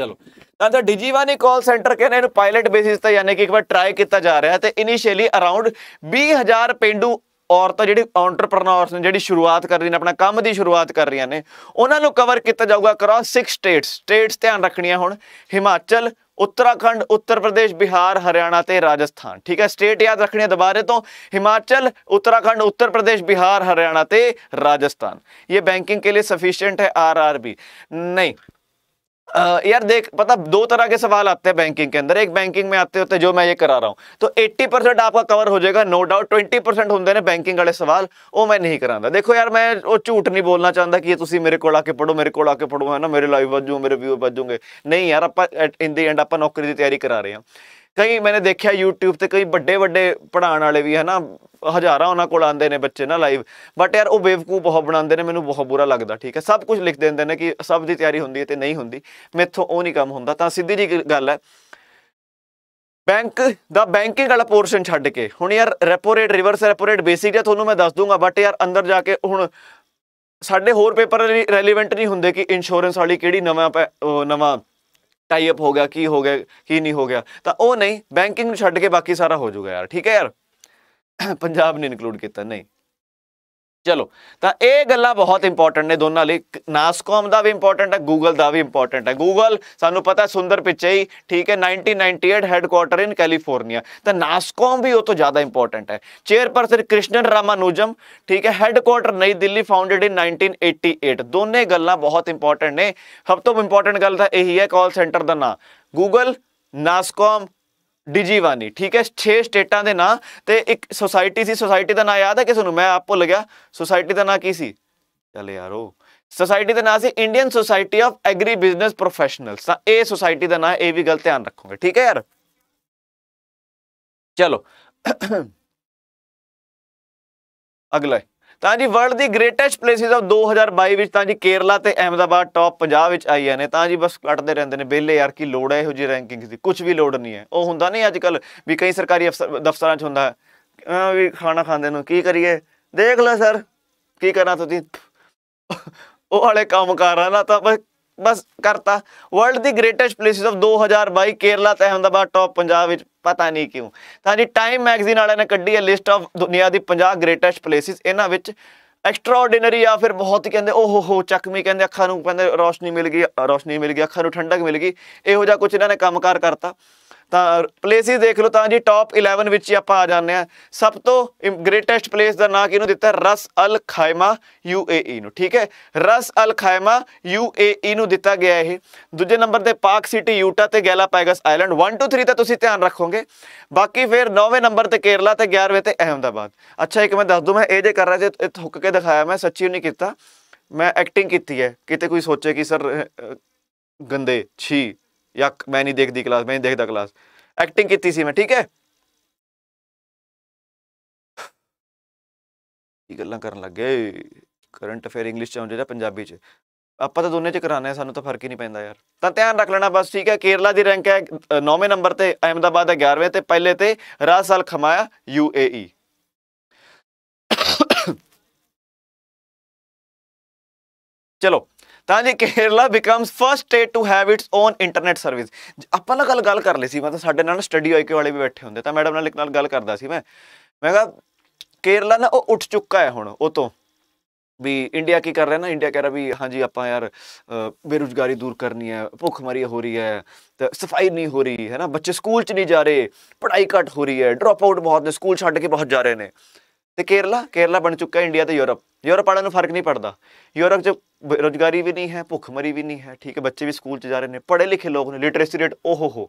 ਚਲੋ ਤਾਂ ਤਾਂ ਡਿਜੀਵਾਨੀ ਕਾਲ ਸੈਂਟਰ ਕਹਿੰਦੇ ਇਹਨੂੰ ਪਾਇਲਟ ਬੇਸਿਸ ਤੇ ਯਾਨੀ ਕਿ ਇੱਕ ਵਾਰ ਟਰਾਈ ਕੀਤਾ ਜਾ ਰਿਹਾ ਤੇ ਇਨੀਸ਼ੀਅਲੀ ਅਰਾਊਂਡ 20000 ਪਿੰਡੂ ਔਰਤਾਂ जी ਐਂਟਰਪ੍ਰੈਨਿਓਰਸ ने ਜਿਹੜੀ शुरुआत कर रही ਨੇ ਆਪਣਾ ਕੰਮ ਦੀ ਸ਼ੁਰੂਆਤ ਕਰ ਰਹੀਆਂ ਨੇ ਉਹਨਾਂ ਨੂੰ ਕਵਰ ਕੀਤਾ ਜਾਊਗਾ ਕ੍ਰਾਸ स्टेट्स ਸਟੇਟਸ ਸਟੇਟਸ ਧਿਆਨ ਰੱਖਣੀਆਂ ਹੁਣ ਹਿਮਾਚਲ उत्तराखंड उत्तर प्रदेश बिहार हरियाणा ते राजस्थान ठीक है स्टेट याद रखनी है दोबारे तो हिमाचल उत्तराखंड उत्तर प्रदेश बिहार हरियाणा ते राजस्थान ये बैंकिंग के लिए सफिशियंट है आरआरबी नहीं आ, यार देख पता मतलब दो तरह के सवाल आते हैं बैंकिंग के अंदर एक बैंकिंग में आते होते हैं जो मैं ये करा रहा हूँ तो 80 परसेंट आपका कवर हो जाएगा नो डाउट 20 परसेंट होंगे ने बैंकिंग वाले सवाल वो मैं नहीं कराँगा देखो यार मैं वो झूठ नहीं बोलना चाहता कि ये तुम मेरे को आके पढ़ो मेरे को आके पढ़ो है ना मेरे लाइव बजू मेरे व्यू बजूंगे नहीं यार आप इन दी एंड आप नौकरी की तैयारी करा रहे हैं ਕਈ ਮੈਨੇ ਦੇਖਿਆ YouTube ਤੇ ਕਈ ਵੱਡੇ ਵੱਡੇ ਪੜਾਉਣ ਵਾਲੇ ਵੀ ਹਨਾ ਹਜ਼ਾਰਾਂ ਉਹਨਾਂ ਕੋਲ ਆਉਂਦੇ ਨੇ ਬੱਚੇ ਨਾ ਲਾਈਵ ਬਟ ਯਾਰ ਉਹ ਬੇਵਕੂਫ ਬਹੁਤ ਬਣਾਉਂਦੇ ਨੇ ਮੈਨੂੰ ਬਹੁਤ ਬੁਰਾ ਲੱਗਦਾ ਠੀਕ ਹੈ ਸਭ ਕੁਝ ਲਿਖ ਦਿੰਦੇ ਨੇ ਕਿ ਸਭ ਦੀ ਤਿਆਰੀ ਹੁੰਦੀ ਹੈ ਤੇ ਨਹੀਂ ਹੁੰਦੀ ਮੈਥੋਂ ਉਹ ਨਹੀਂ ਕੰਮ ਹੁੰਦਾ ਤਾਂ ਸਿੱਧੀ ਜੀ ਗੱਲ ਹੈ ਬੈਂਕ ਦਾ ਬੈਂਕਿੰਗ ਵਾਲਾ ਪੋਰਸ਼ਨ ਛੱਡ ਕੇ ਹੁਣ ਯਾਰ repo rate reverse repo rate basic ਜਾਂ ਤੁਹਾਨੂੰ ਮੈਂ ਦੱਸ ਦੂੰਗਾ ਬਟ ਯਾਰ ਅੰਦਰ ਜਾ ਕੇ ਹੁਣ ਸਾਡੇ ਹੋਰ ਪੇਪਰ ਰੈਲੇਵੈਂਟ ਨਹੀਂ ਹੁੰਦੇ ਕਿ ਇੰਸ਼ੋਰੈਂਸ ਵਾਲੀ ਕਿਹੜੀ ਨਵਾਂ ਨਵਾਂ ਟਾਈ ਅਪ ਹੋ ਗਿਆ ਕੀ ਹੋ ਗਿਆ ਕੀ ਨਹੀਂ ਹੋ ਗਿਆ ਤਾਂ ਉਹ ਨਹੀਂ ਬੈਂਕਿੰਗ ਨੂੰ ਛੱਡ ਕੇ ਬਾਕੀ ਸਾਰਾ ਹੋ ਜਾਊਗਾ ਯਾਰ ਠੀਕ ਹੈ ਯਾਰ ਪੰਜਾਬ ਨੇ ਇਨਕਲੂਡ ਕੀਤਾ ਨਹੀਂ ਚਲੋ ਤਾਂ ਇਹ ਗੱਲਾਂ ਬਹੁਤ ਇੰਪੋਰਟੈਂਟ ਨੇ ਦੋਨਾਂ ਲਈ ਨਾਸਕੋਮ ਦਾ ਵੀ ਇੰਪੋਰਟੈਂਟ ਹੈ ਗੂਗਲ ਦਾ ਵੀ ਇੰਪੋਰਟੈਂਟ ਹੈ ਗੂਗਲ ਸਾਨੂੰ ਪਤਾ ਸੁੰਦਰ ਪਿੱਛੇ ਹੀ ਠੀਕ ਹੈ 1998 ਹੈੱਡਕੁਆਰਟਰ ਇਨ ਕੈਲੀਫੋਰਨੀਆ ਤਾਂ ਨਾਸਕੋਮ ਵੀ ਉਹ ਤੋਂ ਜ਼ਿਆਦਾ ਇੰਪੋਰਟੈਂਟ ਹੈ ਚੇਅਰਪਰਸਨ ਕ੍ਰਿਸ਼ਨਨ ਰਾਮਾਨੁਜਮ ਠੀਕ ਹੈ ਹੈੱਡਕੁਆਰਟਰ ਨਈ ਦਿੱਲੀ ਫਾਊਂਡਡ ਇਨ 1988 ਦੋਨੇ ਗੱਲਾਂ ਬਹੁਤ ਇੰਪੋਰਟੈਂਟ ਨੇ ਸਭ ਤੋਂ ਇੰਪੋਰਟੈਂਟ ਗੱਲ ਤਾਂ ਇਹੀ ਹੈ ਕਾਲ ਸੈਂਟਰ ਦਾ ਨਾਂ ਗੂਗਲ ਨਾਸਕੋਮ ਡਿਜੀਵਾਨੀ ਠੀਕ ਹੈ 6 ਸਟੇਟਾਂ ਦੇ ਨਾਂ ਤੇ ਇੱਕ ਸੋਸਾਇਟੀ ਸੀ ਸੋਸਾਇਟੀ ਦਾ ਨਾਂ ਯਾਦ ਹੈ ਕਿਸੇ ਨੂੰ ਮੈਂ ਆਪ ਭੁੱਲ ਗਿਆ ਸੋਸਾਇਟੀ ਦਾ ਨਾਂ ਕੀ ਸੀ ਚੱਲ ਉਹ ਸੋਸਾਇਟੀ ਦਾ ਨਾਮ ਸੀ Indian society of agri business professionals ਤਾਂ ਇਹ ਸੋਸਾਇਟੀ ਦਾ ਨਾਮ ਇਹ ਵੀ ਗੱਲ ਧਿਆਨ ਰੱਖੋਗੇ ਠੀਕ ਹੈ ਯਾਰ ਚਲੋ ਅਗਲਾ ਤਾਂ ਜੀ ਵਰਲਡ ਦੀ ਗ੍ਰੇਟੈਸਟ ਪਲੇਸਿਸ ਆਫ 2022 ਵਿੱਚ ਤਾਂ ਜੀ ਕੇਰਲਾ ਤੇ ਅਹਿਮਦਾਬਾਦ ਟੌਪ 50 ਵਿੱਚ ਆਈਆਂ ਨੇ ਤਾਂ ਜੀ ਬਸ ਕੱਟਦੇ ਰਹਿੰਦੇ ਨੇ ਬੇਲੇ ਯਾਰ ਕੀ ਲੋੜ ਹੈ ਇਹੋ ਜੀ ਰੈਂਕਿੰਗ ਦੀ ਕੁਝ ਵੀ ਲੋੜ ਨਹੀਂ ਹੈ ਉਹ ਹੁੰਦਾ ਨਹੀਂ ਅੱਜ ਕੱਲ ਵੀ ਕਈ ਸਰਕਾਰੀ ਦਫ਼ਤਰਾਂ 'ਚ ਹੁੰਦਾ ਵੀ ਖਾਣਾ ਖਾਂਦੇ ਨੂੰ ਕੀ ਕਰੀਏ ਦੇਖ ਲੈ ਸਰ ਕੀ ਕਰਾਂ ਤੁਸੀਂ ਉਹ ਵਾਲੇ ਕੰਮ ਕਰ ਰਹਾ ਨਾ ਤਾਂ ਬਸ ਬਸ ਕਰਤਾ ਵਰਲਡ ਦੀ ਗ੍ਰੇਟੈਸਟ ਪਲੇਸਿਸ ਆਫ 2022 ਕੇਰਲਾ ਤੇ ਹੁੰਦਾ ਬਾ ਟੌਪ ਪੰਜਾਬ ਵਿੱਚ ਪਤਾ ਨਹੀਂ ਕਿਉਂ ਤਾਂ ਜੀ ਟਾਈਮ ਮੈਗਜ਼ੀਨ ਵਾਲਿਆਂ ਨੇ ਕੱਢੀ ਹੈ ਲਿਸਟ ਆਫ ਦੁਨੀਆ ਦੀ 50 ਗ੍ਰੇਟੈਸਟ ਪਲੇਸਿਸ ਇਹਨਾਂ ਵਿੱਚ ਐਕਸਟਰਾਆਰਡੀਨਰੀ ਆ ਫਿਰ ਬਹੁਤ ਹੀ ਕਹਿੰਦੇ ਓਹ ਹੋ ਚੱਕਮੀ ਕਹਿੰਦੇ ਅੱਖਾਂ ਨੂੰ ਕਹਿੰਦੇ ਰੋਸ਼ਨੀ ਮਿਲ ਗਈ ਰੋਸ਼ਨੀ ਮਿਲ ਗਈ ਅੱਖਾਂ ਨੂੰ ਠੰਡਕ ਮਿਲ ਗਈ ਇਹੋ ਜਿਹਾ ਕੁਝ ਇਹਨਾਂ ਨੇ ਕੰਮਕਾਰ ਕਰਤਾ ਤਾਂ ਪਲੇਸਿਸ ਦੇਖ ਲਓ ਤਾਂ ਜੀ ਟਾਪ 11 ਵਿੱਚ ਹੀ ਆਪਾਂ ਆ ਜਾਂਦੇ ਆ ਸਭ ਤੋਂ ਗ੍ਰੇਟੈਸਟ ਪਲੇਸ ਦਾ ਨਾਮ ਕਿਹਨੂੰ ਦਿੱਤਾ ਰਸ ਅਲ ਖਾਇਮਾ ਯੂਏਈ ਨੂੰ ਠੀਕ ਹੈ ਰਸ ਅਲ ਖਾਇਮਾ ਯੂਏਈ ਨੂੰ ਦਿੱਤਾ ਗਿਆ ਇਹ ਦੂਜੇ ਨੰਬਰ ਤੇ ਪਾਕ ਸਿਟੀ ਯੂਟਾ ਤੇ ਗੈਲਾ ਪੈਗਸ ਆਈਲੈਂਡ 1 2 3 ਤਾਂ ਤੁਸੀਂ ਧਿਆਨ ਰੱਖੋਗੇ ਬਾਕੀ ਫਿਰ 9ਵੇਂ ਨੰਬਰ ਤੇ ਕੇਰਲਾ ਤੇ 11ਵੇਂ ਤੇ ਅਹਿਮਦਾਬਾਦ ਅੱਛਾ ਇੱਕ ਮੈਂ ਦੱਸ ਦੂੰ ਮੈਂ ਇਹ ਜੇ ਕਰ ਰਿਹਾ ਸੀ ਇਹ ਹੁੱਕ ਕੇ ਦਿਖਾਇਆ ਮੈਂ ਸੱਚੀ ਨਹੀਂ ਕੀਤਾ ਮੈਂ ਐਕਟਿੰਗ ਕੀਤੀ ਹੈ ਕਿਤੇ ਕੋਈ ਸੋਚੇ ਕਿ ਸਰ ਗੰਦੇ ਛੀ ਜਾਂ ਮੈਂ ਨਹੀਂ ਦੇਖਦੀ ਕਲਾਸ ਮੈਂ ਨਹੀਂ ਦੇਖਦਾ ਕਲਾਸ ਐਕਟਿੰਗ ਕੀਤੀ ਸੀ ਮੈਂ ਠੀਕ ਹੈ ਇਹ ਗੱਲਾਂ ਕਰਨ ਲੱਗੇ ਕਰੰਟ ਅਫੇਅਰ ਇੰਗਲਿਸ਼ ਚ ਆਉਂਦੇ ਜਾਂ ਪੰਜਾਬੀ ਚ ਆਪਾਂ ਤਾਂ ਦੋਨੇ ਚ ਕਰਾਣੇ ਸਾਨੂੰ ਤਾਂ ਫਰਕ ਹੀ ਨਹੀਂ ਪੈਂਦਾ ਯਾਰ ਤਾਂ ਧਿਆਨ ਰੱਖ ਲੈਣਾ ਬਸ ਠੀਕ ਹੈ ਕੇਰਲਾ ਦੀ ਰੈਂਕ ਹੈ 9ਵੇਂ ਨੰਬਰ ਤੇ ਅਹਿਮਦਾਬਾਦ ਹੈ 11ਵੇਂ ਤੇ ਪਹਿਲੇ ਤੇ ਰਾਜ ਸਾਲ ਖਮਾਇਆ ਯੂਏਈ e। ਚਲੋ ਤਾਂ ਜੇ Kerala becomes first state to have its own internet service ਆਪਾਂ ਨਾਲ ਗੱਲ ਕਰ ਲਈ ਸੀ ਮੈਂ ਤਾਂ ਸਾਡੇ ਨਾਲ ਸਟੱਡੀ ਆਈਕੇ ਵਾਲੇ ਵੀ ਬੈਠੇ ਹੁੰਦੇ ਤਾਂ ਮੈਡਮ ਨਾਲ ਇੱਕ ਨਾਲ ਗੱਲ ਕਰਦਾ ਸੀ ਮੈਂ ਮੈਂ ਕਿਹਾ ਕੇਰਲਾ ਨਾ ਉਹ ਉੱਠ ਚੁੱਕਾ ਹੈ ਹੁਣ ਉਹ ਤੋਂ ਵੀ ਇੰਡੀਆ ਕੀ ਕਰ ਰਿਹਾ ਨਾ ਇੰਡੀਆ ਕਹਿ ਰਿਹਾ ਵੀ ਹਾਂਜੀ ਆਪਾਂ ਯਾਰ ਬੇਰੁਜ਼ਗਾਰੀ ਦੂਰ ਕਰਨੀ ਹੈ ਭੁੱਖਮਰੀ ਹੋ ਰਹੀ ਹੈ ਤੇ ਸਫਾਈ ਨਹੀਂ ਹੋ ਰਹੀ ਹੈ ਨਾ ਬੱਚੇ ਸਕੂਲ ਚ ਨਹੀਂ ਜਾ ਰਹੇ ਪੜ੍ਹਾਈ ਘਟ ਹੋ ਰਹੀ ਹੈ ਡ੍ਰੌਪ ਆਊਟ ਬਹੁਤ ਨੇ ਸਕੂਲ ਛੱਡ ਕੇ ਬਹੁਤ ਜਾ ਰਹੇ ਨੇ ਤੇ ਕੇਰਲਾ ਕੇਰਲਾ ਬਣ ਚੁੱਕਾ ਇੰਡੀਆ ਤੇ ਯੂਰਪ ਯੂਰਪ ਵਾਲਿਆਂ ਨੂੰ ਫਰਕ ਨਹੀਂ ਪੜਦਾ ਯੂਰਪ 'ਚ ਰੋਜ਼ਗਾਰੀ ਵੀ ਨਹੀਂ ਹੈ ਭੁੱਖਮਰੀ ਵੀ ਨਹੀਂ ਹੈ ਠੀਕ ਹੈ ਬੱਚੇ ਵੀ ਸਕੂਲ 'ਚ ਜਾ ਰਹੇ ਨੇ ਪੜ੍ਹੇ ਲਿਖੇ ਲੋਕ ਨੇ ਲਿਟਰੇਸੀ ਰੇਟ ਓਹੋ ਹੋ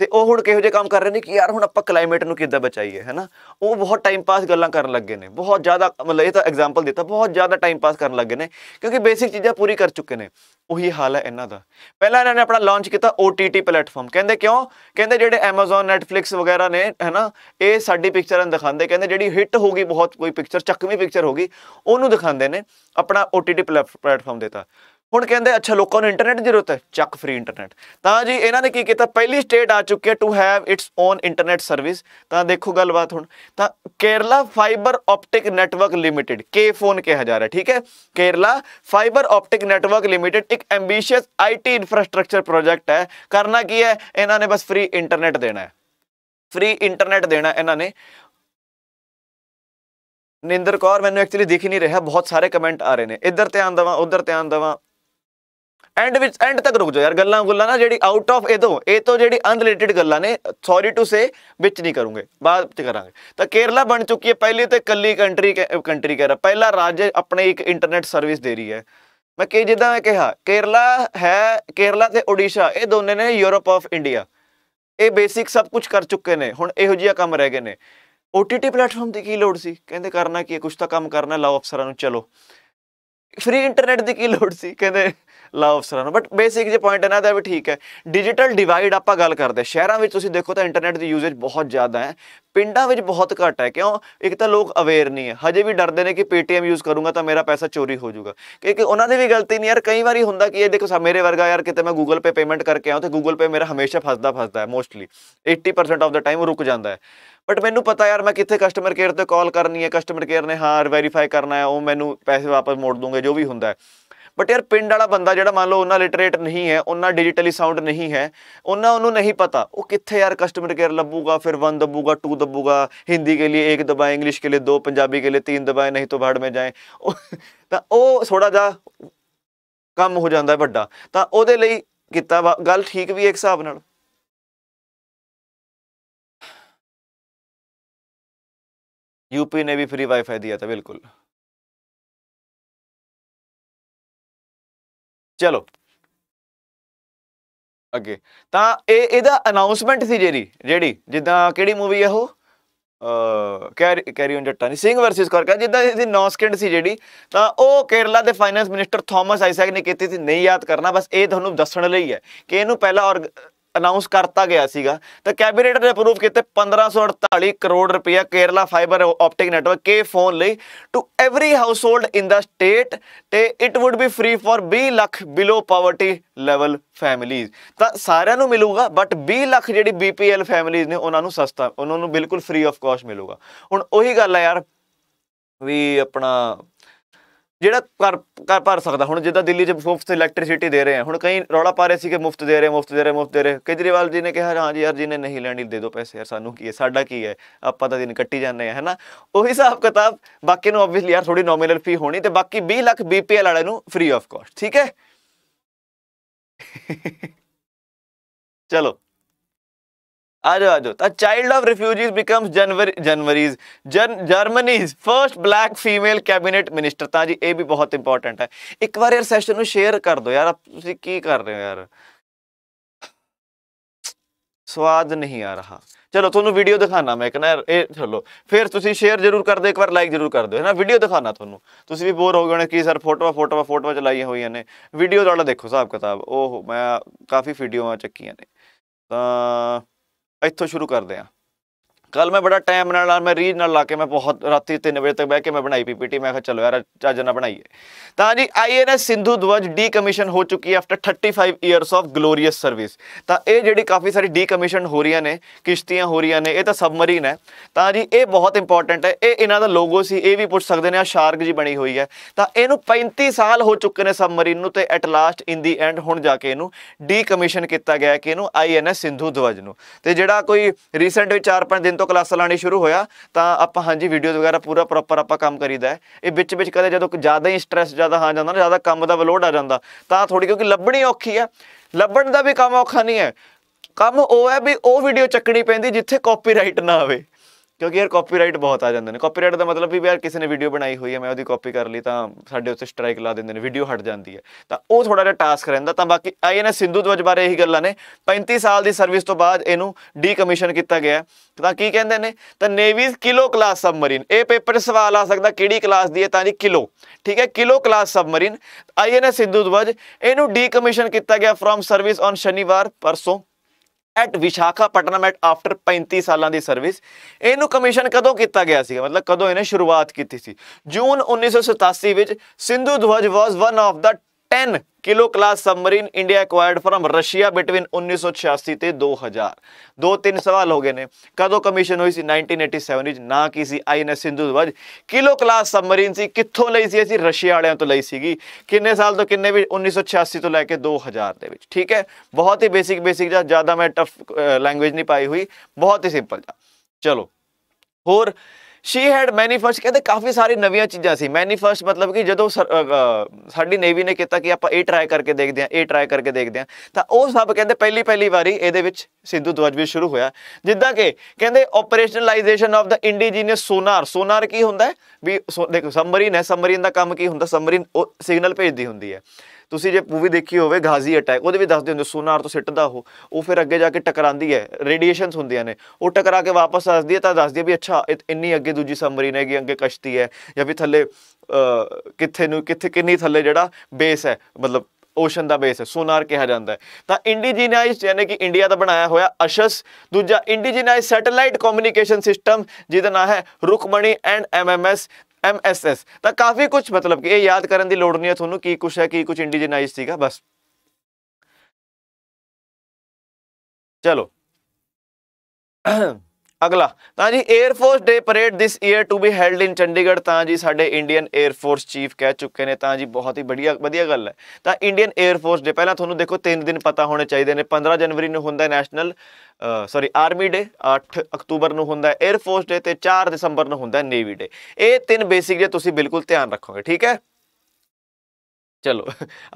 ਤੇ ਉਹ ਹੁਣ ਕਿਹੋ ਜਿਹੇ ਕੰਮ ਕਰ ਰਹੇ ਨੇ ਕਿ ਯਾਰ ਹੁਣ ਆਪਾਂ ਕਲਾਈਮੇਟ ਨੂੰ ਕਿੱਦਾਂ ਬਚਾਈਏ ਹੈਨਾ ਉਹ ਬਹੁਤ ਟਾਈਮ ਪਾਸ ਗੱਲਾਂ ਕਰਨ ਲੱਗੇ ਨੇ ਬਹੁਤ ਜ਼ਿਆਦਾ ਮਤਲਬ ਇਹ ਤਾਂ ਐਗਜ਼ਾਮਪਲ ਦਿੱਤਾ ਬਹੁਤ ਜ਼ਿਆਦਾ ਟਾਈਮ ਪਾਸ ਕਰਨ ਲੱਗੇ ਨੇ ਕਿਉਂਕਿ ਬੇਸਿਕ ਚੀਜ਼ਾਂ ਪੂਰੀ ਕਰ ਚੁੱਕੇ ਨੇ ਉਹੀ ਹਾਲ ਹੈ ਇਹਨਾਂ ਦਾ ਪਹਿਲਾਂ ਇਹਨਾਂ ਨੇ ਆਪਣਾ ਲਾਂਚ ਕੀਤਾ OTT ਪਲੇਟਫਾਰਮ ਕਹਿੰਦੇ ਕਿਉਂ ਕਹਿੰਦੇ ਜਿਹੜੇ Amazon Netflix ਵਗੈਰਾ ਨੇ ਹੈਨਾ ਇਹ ਸਾਡੀ ਪਿਕਚਰਾਂ ਦਿਖਾਉਂਦੇ ਕਹਿੰਦੇ ਜਿਹੜੀ ਹਿੱਟ ਹੋਗੀ ਬਹੁਤ ਕੋਈ ਪਿਕਚਰ ਚੱਕਵੀਂ ਪਿਕਚਰ ਹੋਗੀ ਉਹਨੂੰ ਦਿਖਾਉਂਦੇ ਨੇ ਆਪਣਾ OTT ਪਲੇਟਫਾਰਮ ਦਿੱਤਾ हूँ कहें अच्छा लोगों को इंटरनेट की जरूरत है चक फ्री इंटरनेट तो जी इन्होंने की किया पहली स्टेट आ चुकी है to have its own internet service तो देखो गलबात हूँ तो Kerala fibre optic network limited K phone कहा जा रहा है ठीक है Kerala fibre optic network limited एक ambitious I T infrastructure project है करना की है ने बस फ्री इंटरनेट देना है फ्री इंटरनेट देना इन्होंने निंदर कौर मैंने एक्चुअली दिख ही नहीं रहा बहुत सारे कमेंट आ रहे हैं इधर ध्यान देव उधर ध्यान देव ਐਂਡ ਵਿੱਚ ਐਂਡ ਤੱਕ ਰੁਕ ਜਾਓ ਯਾਰ ਗੱਲਾਂ ਗੁੱਲਾਂ ਨਾ ਜਿਹੜੀ ਆਊਟ ਆਫ ਇਹ ਤੋਂ ਇਹ ਤੋਂ ਜਿਹੜੀ ਅਨਰਿਲੇਟਡ ਗੱਲਾਂ ਨੇ ਸੌਰੀ ਟੂ ਸੇ ਵਿੱਚ ਨਹੀਂ ਕਰੂੰਗੇ ਬਾਅਦ ਵਿੱਚ ਕਰਾਂਗੇ ਤਾਂ ਕੇਰਲਾ ਬਣ ਚੁੱਕੀ ਹੈ ਪਹਿਲੀ ਤੇ ਕੱਲੀ ਕੰਟਰੀ ਕੰਟਰੀ ਕਹਿ ਰਿਹਾ ਪਹਿਲਾ ਰਾਜ ਆਪਣੇ ਇੱਕ ਇੰਟਰਨੈਟ ਸਰਵਿਸ ਦੇ ਰਹੀ ਹੈ ਮੈਂ ਕਿ ਜਿੱਦਾਂ ਮੈਂ ਕਿਹਾ ਕੇਰਲਾ ਹੈ ਕੇਰਲਾ ਤੇ ਓਡੀਸ਼ਾ ਇਹ ਦੋਨੇ ਨੇ ਯੂਰਪ ਆਫ ਇੰਡੀਆ ਇਹ ਬੇਸਿਕ ਸਭ ਕੁਝ ਕਰ ਚੁੱਕੇ ਨੇ ਹੁਣ ਇਹੋ ਜਿਹਾ ਕੰਮ ਰਹਿ ਗਏ ਨੇ OTT ਪਲੇਟਫਾਰਮ ਦੀ ਕੀ ਲੋੜ ਸੀ ਕਹਿੰਦੇ ਕਰਨਾ ਕੀ ਕੁਝ ਤਾਂ ਕੰਮ ਕਰਨਾ ਲਾਓ ਅਫਸਰਾਂ ਨੂੰ ਚਲੋ ਫ੍ਰੀ ਇੰਟਰਨੈਟ ਦੀ ਕੀ ਲੋੜ ਸੀ ਕਹਿੰਦੇ ਲਾ ਅਫਸਰਾਂ ਨੂੰ ਬਟ ਬੇਸਿਕ ਜੇ ਪੁਆਇੰਟ ਇਹਨਾਂ ਦਾ ਵੀ ਠੀਕ ਹੈ ਡਿਜੀਟਲ ਡਿਵਾਈਡ ਆਪਾਂ ਗੱਲ ਕਰਦੇ ਸ਼ਹਿਰਾਂ ਵਿੱਚ ਤੁਸੀਂ ਦੇਖੋ ਤਾਂ ਇੰਟਰਨੈਟ ਦੀ ਯੂਜੇਜ ਬਹੁਤ ਜ਼ਿਆਦਾ ਹੈ ਪਿੰਡਾਂ ਵਿੱਚ ਬਹੁਤ ਘੱਟ ਹੈ ਕਿਉਂ ਇੱਕ ਤਾਂ ਲੋਕ ਅਵੇਅਰ ਨਹੀਂ ਹੈ ਹਜੇ ਵੀ ਡਰਦੇ ਨੇ ਕਿ ਪੇਟੀਐਮ ਯੂਜ਼ ਕਰੂੰਗਾ ਤਾਂ ਮੇਰਾ ਪੈਸਾ ਚੋਰੀ ਹੋ ਜਾਊਗਾ ਕਿਉਂਕਿ ਉਹਨਾਂ ਦੀ ਵੀ ਗਲਤੀ ਨਹੀਂ ਯਾਰ ਕਈ ਵਾਰੀ ਹੁੰਦਾ ਕਿ ਇਹ ਦੇਖੋ ਸਾ ਮੇਰੇ ਵਰਗਾ ਯਾਰ ਕਿਤੇ ਮੈਂ Google Pay ਪੇਮੈਂਟ ਕਰਕੇ ਆਉਂ ਤੇ Google Pay ਮੇਰਾ ਹਮੇਸ਼ਾ ਫਸਦਾ ਫਸਦਾ ਹੈ ਮੋਸਟਲੀ 80% ਆਫ ਦਾ ਟਾਈਮ ਰੁਕ ਜਾਂਦਾ ਹੈ ਬਟ ਮੈਨੂੰ ਪਤਾ ਯਾਰ ਮੈਂ ਕਿੱਥੇ ਕਸਟਮਰ ਕੇਅਰ ਤੇ ਕਾਲ ਕਰਨੀ ਹੈ ਕਸਟਮਰ ਕੇਅਰ ਨੇ ਹਾਂ ਵੈਰੀਫਾਈ ਕਰਨਾ ਹੈ ਉਹ ਮੈਨੂੰ ਪੈਸੇ ਵਾਪਸ ਮੋੜ ਦੂੰਗੇ ਜੋ ਵੀ ਹੁੰਦਾ ਹੈ ਬਟ ਯਾਰ ਪਿੰਡ ਵਾਲਾ ਬੰਦਾ ਜਿਹੜਾ ਮੰਨ ਲਓ ਉਹਨਾਂ ਲਿਟਰੇਟ ਨਹੀਂ ਹੈ ਉਹਨਾਂ ਡਿਜੀਟਲੀ ਸਾਊਂਡ ਨਹੀਂ ਹੈ ਉਹਨਾਂ ਉਹਨੂੰ ਨਹੀਂ ਪਤਾ ਉਹ ਕਿੱਥੇ ਯਾਰ ਕਸਟਮਰ ਕੇਅਰ ਲੱਭੂਗਾ ਫਿਰ 1 ਦਬੂਗਾ 2 ਦਬੂਗਾ ਹਿੰਦੀ ਕੇ ਲਈ 1 ਦਬਾਏ ਇੰਗਲਿਸ਼ ਕੇ ਲਈ 2 ਪੰਜਾਬੀ ਕੇ ਲਈ 3 ਦਬਾਏ ਨਹੀਂ ਤਾਂ ਬਾੜ ਮੇ ਜਾਏ ਤਾਂ ਉਹ ਥੋੜਾ ਜਿਹਾ ਕੰਮ ਹੋ ਜਾਂਦਾ ਹੈ ਵੱਡਾ ਤਾਂ ਉਹਦੇ ਲਈ ਕੀਤਾ ਗੱਲ ਠੀਕ ਵੀ ਹੈ ਇੱਕ ਹਿਸਾਬ ਨਾਲ यूपी ने भी फ्री वाईफाई दिया था बिल्कुल ਚਲੋ ਅੱਗੇ ਤਾਂ ਇਹ ਇਹਦਾ ਅਨਾਉਂਸਮੈਂਟ ਸੀ ਜਿਹੜੀ ਜਿਹੜੀ ਜਿੱਦਾਂ ਕਿਹੜੀ ਮੂਵੀ ਹੈ ਉਹ ਕੈਰੀ ਜੱਟਾ ਨਹੀਂ ਸਿੰਘ ਵਰਸਸ ਕਰਕੇ ਜਿੱਦਾਂ ਇਹਦੀ 9 ਸਕਿੰਡ ਸੀ ਜਿਹੜੀ ਤਾਂ ਉਹ ਕੇਰਲਾ ਦੇ ਫਾਈਨੈਂਸ ਮਿਨਿਸਟਰ ਥਾਮਸ ਆਈਸੈਕ ਨੇ ਕੀਤੀ ਸੀ ਨਹੀਂ ਯਾਦ ਕਰਨਾ ਬਸ ਇਹ ਤੁਹਾਨੂੰ ਦੱਸਣ ਲਈ ਹੈ ਕਿ ਇਹਨੂੰ ਪਹਿਲਾਂ ਅਨਾਉਂਸ ਕਰਤਾ ਗਿਆ ਸੀਗਾ ਤਾਂ ਕੈਬਨਿਟ ਨੇ ਅਪਰੂਵ ਕੀਤੇ 1548 ਕਰੋੜ ਰੁਪਏ Kerala fibre optic network K phone ਲਈ to every household in the state ਤੇ it would be free for 20 lakh below poverty level families ਤਾਂ ਸਾਰਿਆਂ ਨੂੰ ਮਿਲੂਗਾ ਬਟ 20 ਲੱਖ ਜਿਹੜੀ ਬੀਪੀਐਲ ਫੈਮਿਲੀਜ਼ ਨੇ ਉਹਨਾਂ ਨੂੰ ਸਸਤਾ ਉਹਨਾਂ ਨੂੰ ਬਿਲਕੁਲ ਫ੍ਰੀ ਆਫ ਕਾਸਟ ਮਿਲੂਗਾ ਹੁਣ ਉਹੀ ਗੱਲ ਆ ਯਾਰ ਵੀ ਆਪਣਾ ਜਿਹੜਾ ਕਰ ਕਰ ਭਰ ਸਕਦਾ ਹੁਣ ਜਿੱਦਾਂ ਦਿੱਲੀ 'ਚ ਮੁਫਤ ਇਲੈਕਟ੍ਰਿਸਿਟੀ ਦੇ ਰਹੇ ਆ ਹੁਣ ਕਈ ਰੌਲਾ ਪਾ ਰਹੇ ਸੀ ਕਿ ਮੁਫਤ ਦੇ ਰਹੇ ਮੁਫਤ ਦੇ ਰਹੇ ਮੁਫਤ ਦੇ ਰਹੇ ਕੇਜਰੀਵਾਲ ਜੀ ਨੇ ਕਿਹਾ ਹਾਂ ਜੀ ਯਾਰ ਜੀ ਨੇ ਨਹੀਂ ਲੈਣੀ ਦੇ ਦਿਓ ਪੈਸੇ ਯਾਰ ਸਾਨੂੰ ਕੀ ਹੈ ਸਾਡਾ ਕੀ ਹੈ ਆਪਾਂ ਤਾਂ ਦਿਨ ਕੱਟੀ ਜਾਂਦੇ ਆ ਹੈਨਾ ਉਹੀ ਹਿਸਾਬ ਕਿਤਾਬ ਬਾਕੀ ਨੂੰ ਆਬਵੀਅਸਲੀ ਯਾਰ ਥੋੜੀ ਨੋਮੀਨਲ ਫੀ ਹੋਣੀ ਤੇ ਬਾਕੀ 20 ਲੱਖ ਬੀਪੀਐਲ ਵਾਲਿਆਂ ਨੂੰ ਫ੍ਰੀ ਆਫ ਕਾਸਟ ਠੀਕ ਹੈ ਚਲੋ ਆ आजो ਆ द ਤਾਂ ਚਾਈਲਡ ਆਫ ਰਿਫਿਊਜੀਜ਼ ਬਿਕਮਸ ਜਨਵਰੀ ਜਨਵਰੀਜ਼ Germany's first black female cabinet minister ਤਾਂ ਜੀ ਇਹ ਵੀ ਬਹੁਤ ਇੰਪੋਰਟੈਂਟ ਹੈ ਇੱਕ ਵਾਰ ਯਾਰ ਸੈਸ਼ਨ ਨੂੰ ਸ਼ੇਅਰ ਕਰ ਦਿਓ ਯਾਰ ਤੁਸੀਂ ਕੀ ਕਰ ਰਹੇ ਹੋ ਯਾਰ ਸਵਾਦ ਨਹੀਂ ਆ ਰਹਾ ਚਲੋ ਤੁਹਾਨੂੰ ਵੀਡੀਓ ਦਿਖਾਣਾ ਮੈਂ ਕਹਿੰਦਾ ਇਹ ਚਲੋ ਫਿਰ ਤੁਸੀਂ ਸ਼ੇਅਰ ਜ਼ਰੂਰ ਕਰ ਦਿਓ ਇੱਕ ਵਾਰ ਲਾਈਕ ਜ਼ਰੂਰ ਕਰ ਦਿਓ ਹੈਨਾ ਵੀਡੀਓ ਦਿਖਾਣਾ ਤੁਹਾਨੂੰ ਤੁਸੀਂ ਵੀ ਬੋਰ ਹੋ ਗਏ ਹੋਣੇ ਕਿ ਸਰ ਫੋਟੋਆਂ ਫੋਟੋਆਂ ਫੋਟੋਆਂ ਚਲਾਈਆਂ ਹੋਈਆਂ ਨੇ ਵੀਡੀਓ ਵਾਲਾ ਦੇਖੋ ਹਿਸਾਬ ਕਿਤਾਬ ਉਹ ਮੈਂ ਕਾਫੀ ਵੀਡੀਓਆਂ ਚੱਕੀਆਂ ਨੇ ਤਾਂ ਇੱਥੋਂ ਸ਼ੁਰੂ ਕਰਦੇ ਹਾਂ ਕੱਲ ਮੈਂ ਬੜਾ ਟਾਈਮ ਨਾਲ ਨਾਲ ਮੈਂ ਰੀਜ ਨਾਲ ਲਾ ਕੇ ਮੈਂ ਬਹੁਤ ਰਾਤੀ 3 ਵਜੇ ਤੱਕ ਬਹਿ ਕੇ ਮੈਂ ਬਣਾਈ ਪੀਪੀਟੀ ਮੈਂ ਕਿਹਾ ਚਲੋ ਯਾਰ ਚੱਜ ਨਾ ਬਣਾਈਏ ਤਾਂ ਜੀ ਆਈਐਨਐਸ ਸਿੰਧੂ ਧਵਜ ਡੀਕਮਿਸ਼ਨ ਹੋ ਚੁੱਕੀ ਹੈ after 35 years of glorious service ਤਾਂ ਇਹ ਜਿਹੜੀ ਕਾਫੀ ਸਾਰੀ ਡੀਕਮਿਸ਼ਨ ਹੋ ਰਹੀਆਂ ਨੇ ਕਿਸ਼ਤੀਆਂ ਹੋ ਰਹੀਆਂ ਨੇ ਇਹ ਤਾਂ ਸਬਮਰੀਨ ਹੈ ਤਾਂ ਜੀ ਇਹ ਬਹੁਤ ਇੰਪੋਰਟੈਂਟ ਹੈ ਇਹ ਇਹਨਾਂ ਦਾ ਲੋਗੋ ਸੀ ਇਹ ਵੀ ਪੁੱਛ ਸਕਦੇ ਨੇ ਆ ਸ਼ਾਰਕ ਜੀ ਬਣੀ ਹੋਈ ਹੈ ਤਾਂ ਇਹਨੂੰ 35 ਸਾਲ ਹੋ ਚੁੱਕੇ ਨੇ ਸਬਮਰੀਨ ਨੂੰ ਤੇ at last in the end ਹੁਣ ਜਾ ਕੇ ਇਹਨੂੰ ਡੀਕਮਿਸ਼ਨ ਕੀਤਾ ਗਿਆ ਕਿ ਇਹਨੂੰ ਆਈਐਨਐਸ ਸਿੰਧੂ ਦਵਜ ਨੂੰ ਤੇ ਜਿਹੜਾ ਕੋਈ ਰੀਸੈਂਟ ਵਿੱਚ 4-5 ਦਿਨ ਤੋਂ ਕਲਾਸ ਲਾਣੀ ਸ਼ੁਰੂ ਹੋਇਆ ਤਾਂ ਆਪਾਂ ਹਾਂਜੀ ਵੀਡੀਓਜ਼ ਵਗੈਰਾ ਪੂਰਾ ਪ੍ਰੋਪਰ ਆਪਾਂ ਕੰਮ ਕਰੀਦਾ ਇਹ ਵਿੱਚ ਵਿੱਚ ਕਦੇ ਜਦੋਂ ਜ਼ਿਆਦਾ ਹੀ ਸਟ्रेस ਜ਼ਿਆਦਾ ਆ ਜਾਂਦਾ ਨਾ ਜ਼ਿਆਦਾ ਕੰਮ ਦਾ ਲੋਡ ਆ ਜਾਂਦਾ ਤਾਂ ਥੋੜੀ ਕਿਉਂਕਿ ਲੱਭਣੀ ਔਖੀ ਆ ਲੱਭਣ ਦਾ ਵੀ ਕੰਮ ਔਖਾ ਨਹੀਂ ਹੈ ਕੰਮ ਉਹ ਹੈ ਵੀ ਉਹ ਵੀਡੀਓ ਚੱਕਣੀ ਪੈਂਦੀ ਜਿੱਥੇ ਕਾਪੀਰਾਈਟ ਨਾ ਆਵੇ ਕਿਉਂਕਿ ਯਾਰ ਕਾਪੀਰਾਈਟ ਬਹੁਤ ਆ ਜਾਂਦੇ ਨੇ ਕਾਪੀਰਾਈਟ ਦਾ ਮਤਲਬ ਵੀ ਯਾਰ ਕਿਸੇ ਨੇ ਵੀਡੀਓ ਬਣਾਈ ਹੋਈ ਹੈ ਮੈਂ ਉਹਦੀ ਕਾਪੀ ਕਰ ਲਈ ਤਾਂ ਸਾਡੇ ਉੱਤੇ ਸਟ੍ਰਾਈਕ ਲਾ ਦਿੰਦੇ ਨੇ ਵੀਡੀਓ ਹਟ ਜਾਂਦੀ ਹੈ ਤਾਂ ਉਹ ਥੋੜਾ ਜਿਹਾ ਟਾਸਕ ਰਹਿੰਦਾ ਤਾਂ ਬਾਕੀ ਆਈਐਨਐਸ ਸਿੰਧੂ ਦਵਜ ਬਾਰੇ ਇਹੀ ਗੱਲਾਂ ਨੇ 35 ਸਾਲ ਦੀ ਸਰਵਿਸ ਤੋਂ ਬਾਅਦ ਇਹਨੂੰ ਡੀਕਮਿਸ਼ਨ ਕੀਤਾ ਗਿਆ ਤਾਂ ਕੀ ਕਹਿੰਦੇ ਨੇ ਤਾਂ ਨੇਵੀਜ਼ ਕਿਲੋ ਕਲਾਸ ਸਬਮਰੀਨ ਇਹ ਪੇਪਰ ਸਵਾਲ ਆ ਸਕਦਾ ਕਿਹੜੀ ਕਲਾਸ ਦੀ ਹੈ ਤਾਂ ਜੀ ਕਿਲੋ ਠੀਕ ਹੈ kilo class submarine INS Sindhu Dhvaj ਇਹਨੂੰ ਡੀਕਮਿਸ਼ਨ ਕੀਤਾ ਗਿਆ ਫਰਮ ਸਰਵਿਸ ਔਨ ਸ਼ਨੀਵਾਰ ਪਰਸੋਂ ਐਟ ਵਿਸ਼ਾਖਾਪਟਨਮ ਐਟ ਆਫਟਰ 35 ਸਾਲਾਂ ਦੀ ਸਰਵਿਸ ਇਹਨੂੰ ਕਮਿਸ਼ਨ ਕਦੋਂ ਕੀਤਾ ਗਿਆ ਸੀ ਮਤਲਬ ਕਦੋਂ ਇਹਨੇ ਸ਼ੁਰੂਆਤ ਕੀਤੀ ਸੀ ਜੂਨ 1987 ਵਿੱਚ Sindhu Dhvaj was one of the kilo class submarine India acquired from Russia between 1986 ਤੇ 2000 ਦੋ ਤਿੰਨ ਸਵਾਲ ਹੋ ਗਏ ਨੇ ਕਦੋਂ ਕਮਿਸ਼ਨ ਹੋਈ ਸੀ 1987 ਵਿੱਚ ਨਾ ਕੀ ਸੀ INS Sindhudhvaj kilo class submarine ਸੀ ਕਿੱਥੋਂ ਲਈ ਸੀ ਅਸੀਂ ਰਸ਼ੀਆ ਵਾਲਿਆਂ ਤੋਂ ਲਈ ਸੀਗੀ ਕਿੰਨੇ ਸਾਲ ਤੋਂ ਕਿੰਨੇ ਵੀ 1986 ਤੋਂ ਲੈ ਕੇ 2000 ਦੇ ਵਿੱਚ ਠੀਕ ਹੈ ਬਹੁਤ ਹੀ ਬੇਸਿਕ ਬੇਸਿਕ ਜਾਂ ਜ਼ਿਆਦਾ ਮੈਂ ਟਫ ਲੈਂਗੁਏਜ ਨਹੀਂ ਪਾਈ ਹੋਈ ਬਹੁਤ ਹੀ ਸਿੰਪਲ ਜਾ ਚਲੋ ਹੋਰ ਸ਼ੀ ਹੈਡ ਮੈਨੀਫੈਸਟ ਕਹਿੰਦੇ ਕਾਫੀ ਸਾਰੀ ਨਵੀਆਂ ਚੀਜ਼ਾਂ ਸੀ ਮੈਨੀਫੈਸਟ ਮਤਲਬ ਕਿ ਜਦੋਂ ਸਾਡੀ ਨੇਵੀ ਨੇ ਕੀਤਾ ਕਿ ਆਪਾਂ ਇਹ ਟਰਾਈ ਕਰਕੇ ਦੇਖਦੇ ਆ ਇਹ ਟਰਾਈ ਕਰਕੇ ਦੇਖਦੇ ਆ ਤਾਂ ਉਹ ਸਭ ਕਹਿੰਦੇ ਪਹਿਲੀ ਪਹਿਲੀ ਵਾਰੀ ਇਹਦੇ ਵਿੱਚ ਸਿੱਧੂ ਦਵਜ ਵੀ ਸ਼ੁਰੂ ਹੋਇਆ ਜਿੱਦਾਂ ਕਿ ਕਹਿੰਦੇ ਆਪਰੇਸ਼ਨਲਾਈਜੇਸ਼ਨ ਆਫ ਦਾ ਇੰਡੀਜੀਨਸ ਸੋਨਾਰ ਸੋਨਾਰ ਕੀ ਹੁੰਦਾ ਵੀ ਦੇਖੋ ਸਬਮਰੀਨ ਹੈ ਸਬਮਰੀਨ ਦਾ ਕੰਮ ਕੀ ਹੁੰਦਾ ਸਬਮਰੀਨ ਸਿਗਨਲ ਭੇਜਦੀ ਹੁੰਦੀ ਹੈ ਤੁਸੀਂ ਜੇ ਮੂਵੀ ਦੇਖੀ ਹੋਵੇ ਗਾਜ਼ੀ ਅਟੈਕ ਉਹਦੇ ਵੀ ਦੱਸਦੇ ਹੁੰਦੇ ਸੋਨਾਰ ਤੋਂ ਸਿੱਟਦਾ ਉਹ ਉਹ ਫਿਰ ਅੱਗੇ ਜਾ ਕੇ ਟਕਰਾਂਦੀ ਹੈ ਰੇਡੀਏਸ਼ਨਸ ਹੁੰਦੀਆਂ ਨੇ ਉਹ ਟਕਰਾ ਕੇ ਵਾਪਸ ਆਸਦੀ ਹੈ ਤਾਂ ਦੱਸਦੀ ਹੈ ਵੀ ਅੱਛਾ ਇੰਨੀ ਅੱਗੇ ਦੂਜੀ ਸਬਮਰੀਨ ਹੈਗੀ ਅੱਗੇ ਕਸ਼ਤੀ ਹੈ ਜਾਂ ਵੀ ਥੱਲੇ ਕਿੱਥੇ ਨੂੰ ਕਿੱਥੇ ਕਿੰਨੀ ਥੱਲੇ ਜਿਹੜਾ ਬੇਸ ਹੈ ਮਤਲਬ ਓਸ਼ਨ ਦਾ ਬੇਸ ਹੈ ਸੋਨਾਰ ਕਿਹਾ ਜਾਂਦਾ ਹੈ ਤਾਂ ਇੰਡੀਜੀਨਾਈਜ਼ਡ ਯਾਨੀ ਕਿ ਇੰਡੀਆ ਦਾ ਬਣਾਇਆ ਹੋਇਆ ਅਸ਼ਸ ਦੂਜਾ ਇੰਡੀਜੀਨਾਈਜ਼ ਸੈਟੇਲਾਈਟ ਕਮਿਊਨੀਕੇਸ਼ਨ ਸਿਸਟਮ ਜਿਹਦਾ ਨਾਮ ਹੈ ਰੁਕਮਣੀ ਐਂਡ ਐਮਐਮਐਸ ਐਮਐਸਐਸ ਤਾਂ ਕਾਫੀ ਕੁਝ ਮਤਲਬ ਕਿ ਇਹ ਯਾਦ ਕਰਨ ਦੀ ਲੋੜ ਨਹੀਂ ਹੈ ਤੁਹਾਨੂੰ ਕੀ ਕੁਝ ਹੈ ਕੀ ਕੁਝ ਇੰਡੀਜਨਾਈਜ਼ ਸੀਗਾ ਬਸ ਚਲੋ ਅਗਲਾ ਤਾਂ ਜੀ 에어 force day parade this year to be held in Chandigarh ਤਾਂ ਜੀ ਸਾਡੇ ਇੰਡੀਅਨ 에어 ਫੋਰਸ ਚੀਫ ਕਹਿ ਚੁੱਕੇ ਨੇ ਤਾਂ ਜੀ ਬਹੁਤ ਹੀ ਵਧੀਆ ਵਧੀਆ ਗੱਲ ਹੈ ਤਾਂ ਇੰਡੀਅਨ 에어 ਫੋਰਸ ਡੇ ਪਹਿਲਾਂ ਤੁਹਾਨੂੰ ਦੇਖੋ 3 ਦਿਨ ਪਤਾ ਹੋਣੇ ਚਾਹੀਦੇ ਨੇ 15 ਜਨਵਰੀ ਨੂੰ ਹੁੰਦਾ ਨੈਸ਼ਨਲ ਸੌਰੀ ਆਰਮੀ ਡੇ 8 ਅਕਤੂਬਰ ਨੂੰ ਹੁੰਦਾ 에어 ਫੋਰਸ ਡੇ ਤੇ 4 ਦਸੰਬਰ ਨੂੰ ਹੁੰਦਾ ਨੇਵੀ ਡੇ ਇਹ ਤਿੰਨ ਬੇਸਿਕ ਜੇ ਤੁਸੀਂ ਬਿਲਕੁਲ ਧਿਆਨ ਰੱਖੋਗੇ ਠੀਕ ਹੈ ਚਲੋ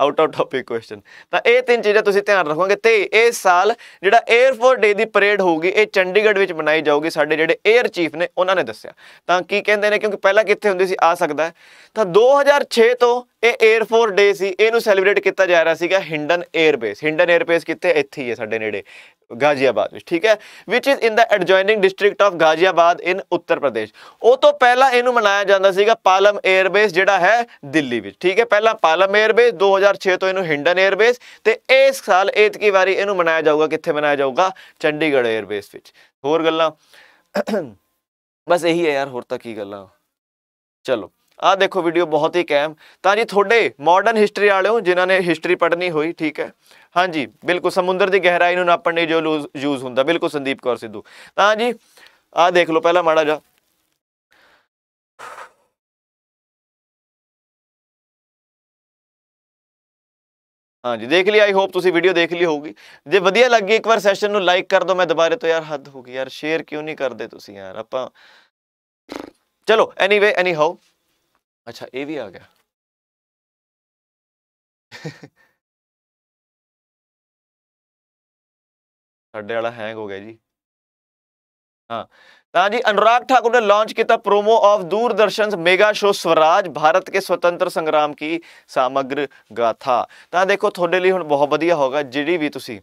ਆਊਟ ਆਫ ਟਾਪਿਕ ਕੁਐਸਚਨ ਤਾਂ ਇਹ ਤਿੰਨ ਚੀਜ਼ਾਂ ਤੁਸੀਂ ਧਿਆਨ ਰੱਖੋਗੇ ਤੇ ਇਹ ਸਾਲ ਜਿਹੜਾ 에ਅਰ ਡੇ ਦੀ ਪਰੇਡ ਹੋਊਗੀ ਇਹ ਚੰਡੀਗੜ੍ਹ ਵਿੱਚ ਮਨਾਈ ਜਾਊਗੀ ਸਾਡੇ ਜਿਹੜੇ 에ਅਰ ਚੀਫ ਨੇ ਉਹਨਾਂ ਨੇ ਦੱਸਿਆ ਤਾਂ ਕੀ ਕਹਿੰਦੇ ਨੇ ਕਿਉਂਕਿ ਪਹਿਲਾਂ ਕਿੱਥੇ ਹੁੰਦੀ ਸੀ ਆ ਸਕਦਾ ਤਾਂ 2006 ਤੋਂ ਇਹ 에ਅਰ ਡੇ ਸੀ ਇਹਨੂੰ ਸੈਲੀਬ੍ਰੇਟ ਕੀਤਾ ਜਾ ਰਿਹਾ ਸੀਗਾ ਹਿੰਡਨ 에어ਬੇਸ ਹਿੰਡਨ 에어ਬੇਸ ਕਿੱਥੇ ਇੱਥੇ ਹੀ ਹੈ ਸਾਡੇ ਨੇੜੇ ਗਾਜ਼ੀਆਬਾਦ ਵਿੱਚ ਠੀਕ ਹੈ which is in the adjoining district of Ghaziabad in Uttar Pradesh ਉਹ ਤੋਂ ਪਹਿਲਾਂ ਇਹਨੂੰ ਮਨਾਇਆ ਜਾਂਦਾ ਸੀਗਾ ਪਾਲਮ 에ਅਰਬੇਸ ਜਿਹੜਾ ਹੈ ਦਿੱਲੀ ਵਿੱਚ ਠੀਕ ਹੈ ਪਹਿਲਾਂ ਪਾਲਮ 에ਅਰਬੇਸ 2006 ਤੋਂ ਇਹਨੂੰ ਹਿੰਡਨ 에ਅਰਬੇਸ ਤੇ ਇਸ ਸਾਲ ਕੀ ਵਾਰੀ ਇਹਨੂੰ ਮਨਾਇਆ ਜਾਊਗਾ ਕਿੱਥੇ ਮਨਾਇਆ ਜਾਊਗਾ ਚੰਡੀਗੜ੍ਹ 에ਅਰਬੇਸ ਵਿੱਚ ਹੋਰ ਗੱਲਾਂ ਬਸ ਇਹੀ ਹੈ ਯਾਰ ਹੋਰ ਤਾਂ ਕੀ ਗੱਲਾਂ ਚਲੋ ਆਹ ਦੇਖੋ ਵੀਡੀਓ ਬਹੁਤ ਹੀ ਕੈਮ ਤਾਂ ਜੀ ਤੁਹਾਡੇ ਮਾਡਰਨ ਹਿਸਟਰੀ ਵਾਲਿਓ ਜਿਨ੍ਹਾਂ ਨੇ ਹਿਸਟਰੀ ਪੜ੍ਹਨੀ ਹੋਈ ਠੀਕ ਹੈ ਹਾਂਜੀ ਬਿਲਕੁਲ ਸਮੁੰਦਰ ਦੀ ਗਹਿਰਾਈ ਨੂੰ ਨਾਪਣ ਲਈ ਜੋ ਯੂਜ਼ ਹੁੰਦਾ ਬਿਲਕੁਲ ਸੰਦੀਪ ਕੌਰ ਸਿੱਧੂ ਤਾਂ ਜੀ ਆਹ ਦੇਖ ਲਓ ਪਹਿਲਾਂ ਮਾੜਾ ਜਾ ਹਾਂਜੀ ਦੇਖ ਲਈ ਆਈ ਹੋਪ ਤੁਸੀਂ ਵੀਡੀਓ ਦੇਖ ਲਈ ਹੋਊਗੀ ਜੇ ਵਧੀਆ ਲੱਗੀ ਇੱਕ ਵਾਰ ਸੈਸ਼ਨ ਨੂੰ ਲਾਈਕ ਕਰ ਦਿਓ ਮੈਂ ਦੁਬਾਰੇ ਤੋਂ ਯਾਰ ਹੱਦ ਹੋ ਗਈ ਯਾਰ ਸ਼ੇਅਰ ਕਿਉਂ ਨਹੀਂ ਕਰਦੇ ਤੁਸੀਂ ਯਾਰ ਆਪਾਂ ਚਲੋ ਐਨੀਵੇ ਐਨੀ ਹਾਊ ਅੱਛਾ ਇਹ ਵੀ ਆ ਗਿਆ ਸਾਡੇ ਵਾਲਾ ਹੈਂਗ ਹੋ ਗਿਆ ਜੀ ਹਾਂ ਤਾਂ ਜੀ ਅਨੁਰਾਗ ਠਾਕੁਰ ਨੇ ਲਾਂਚ ਕੀਤਾ promo of Doordarshan mega show Swaraj Bharat ਕੇ ਸੁਤੰਤਰ ਸੰਗਰਾਮ ਕੀ ਸਮਗਰ ਗਾਥਾ ਤਾਂ ਦੇਖੋ ਤੁਹਾਡੇ ਲਈ ਹੁਣ ਬਹੁਤ ਵਧੀਆ ਹੋਗਾ ਜਿਹੜੀ ਵੀ ਤੁਸੀਂ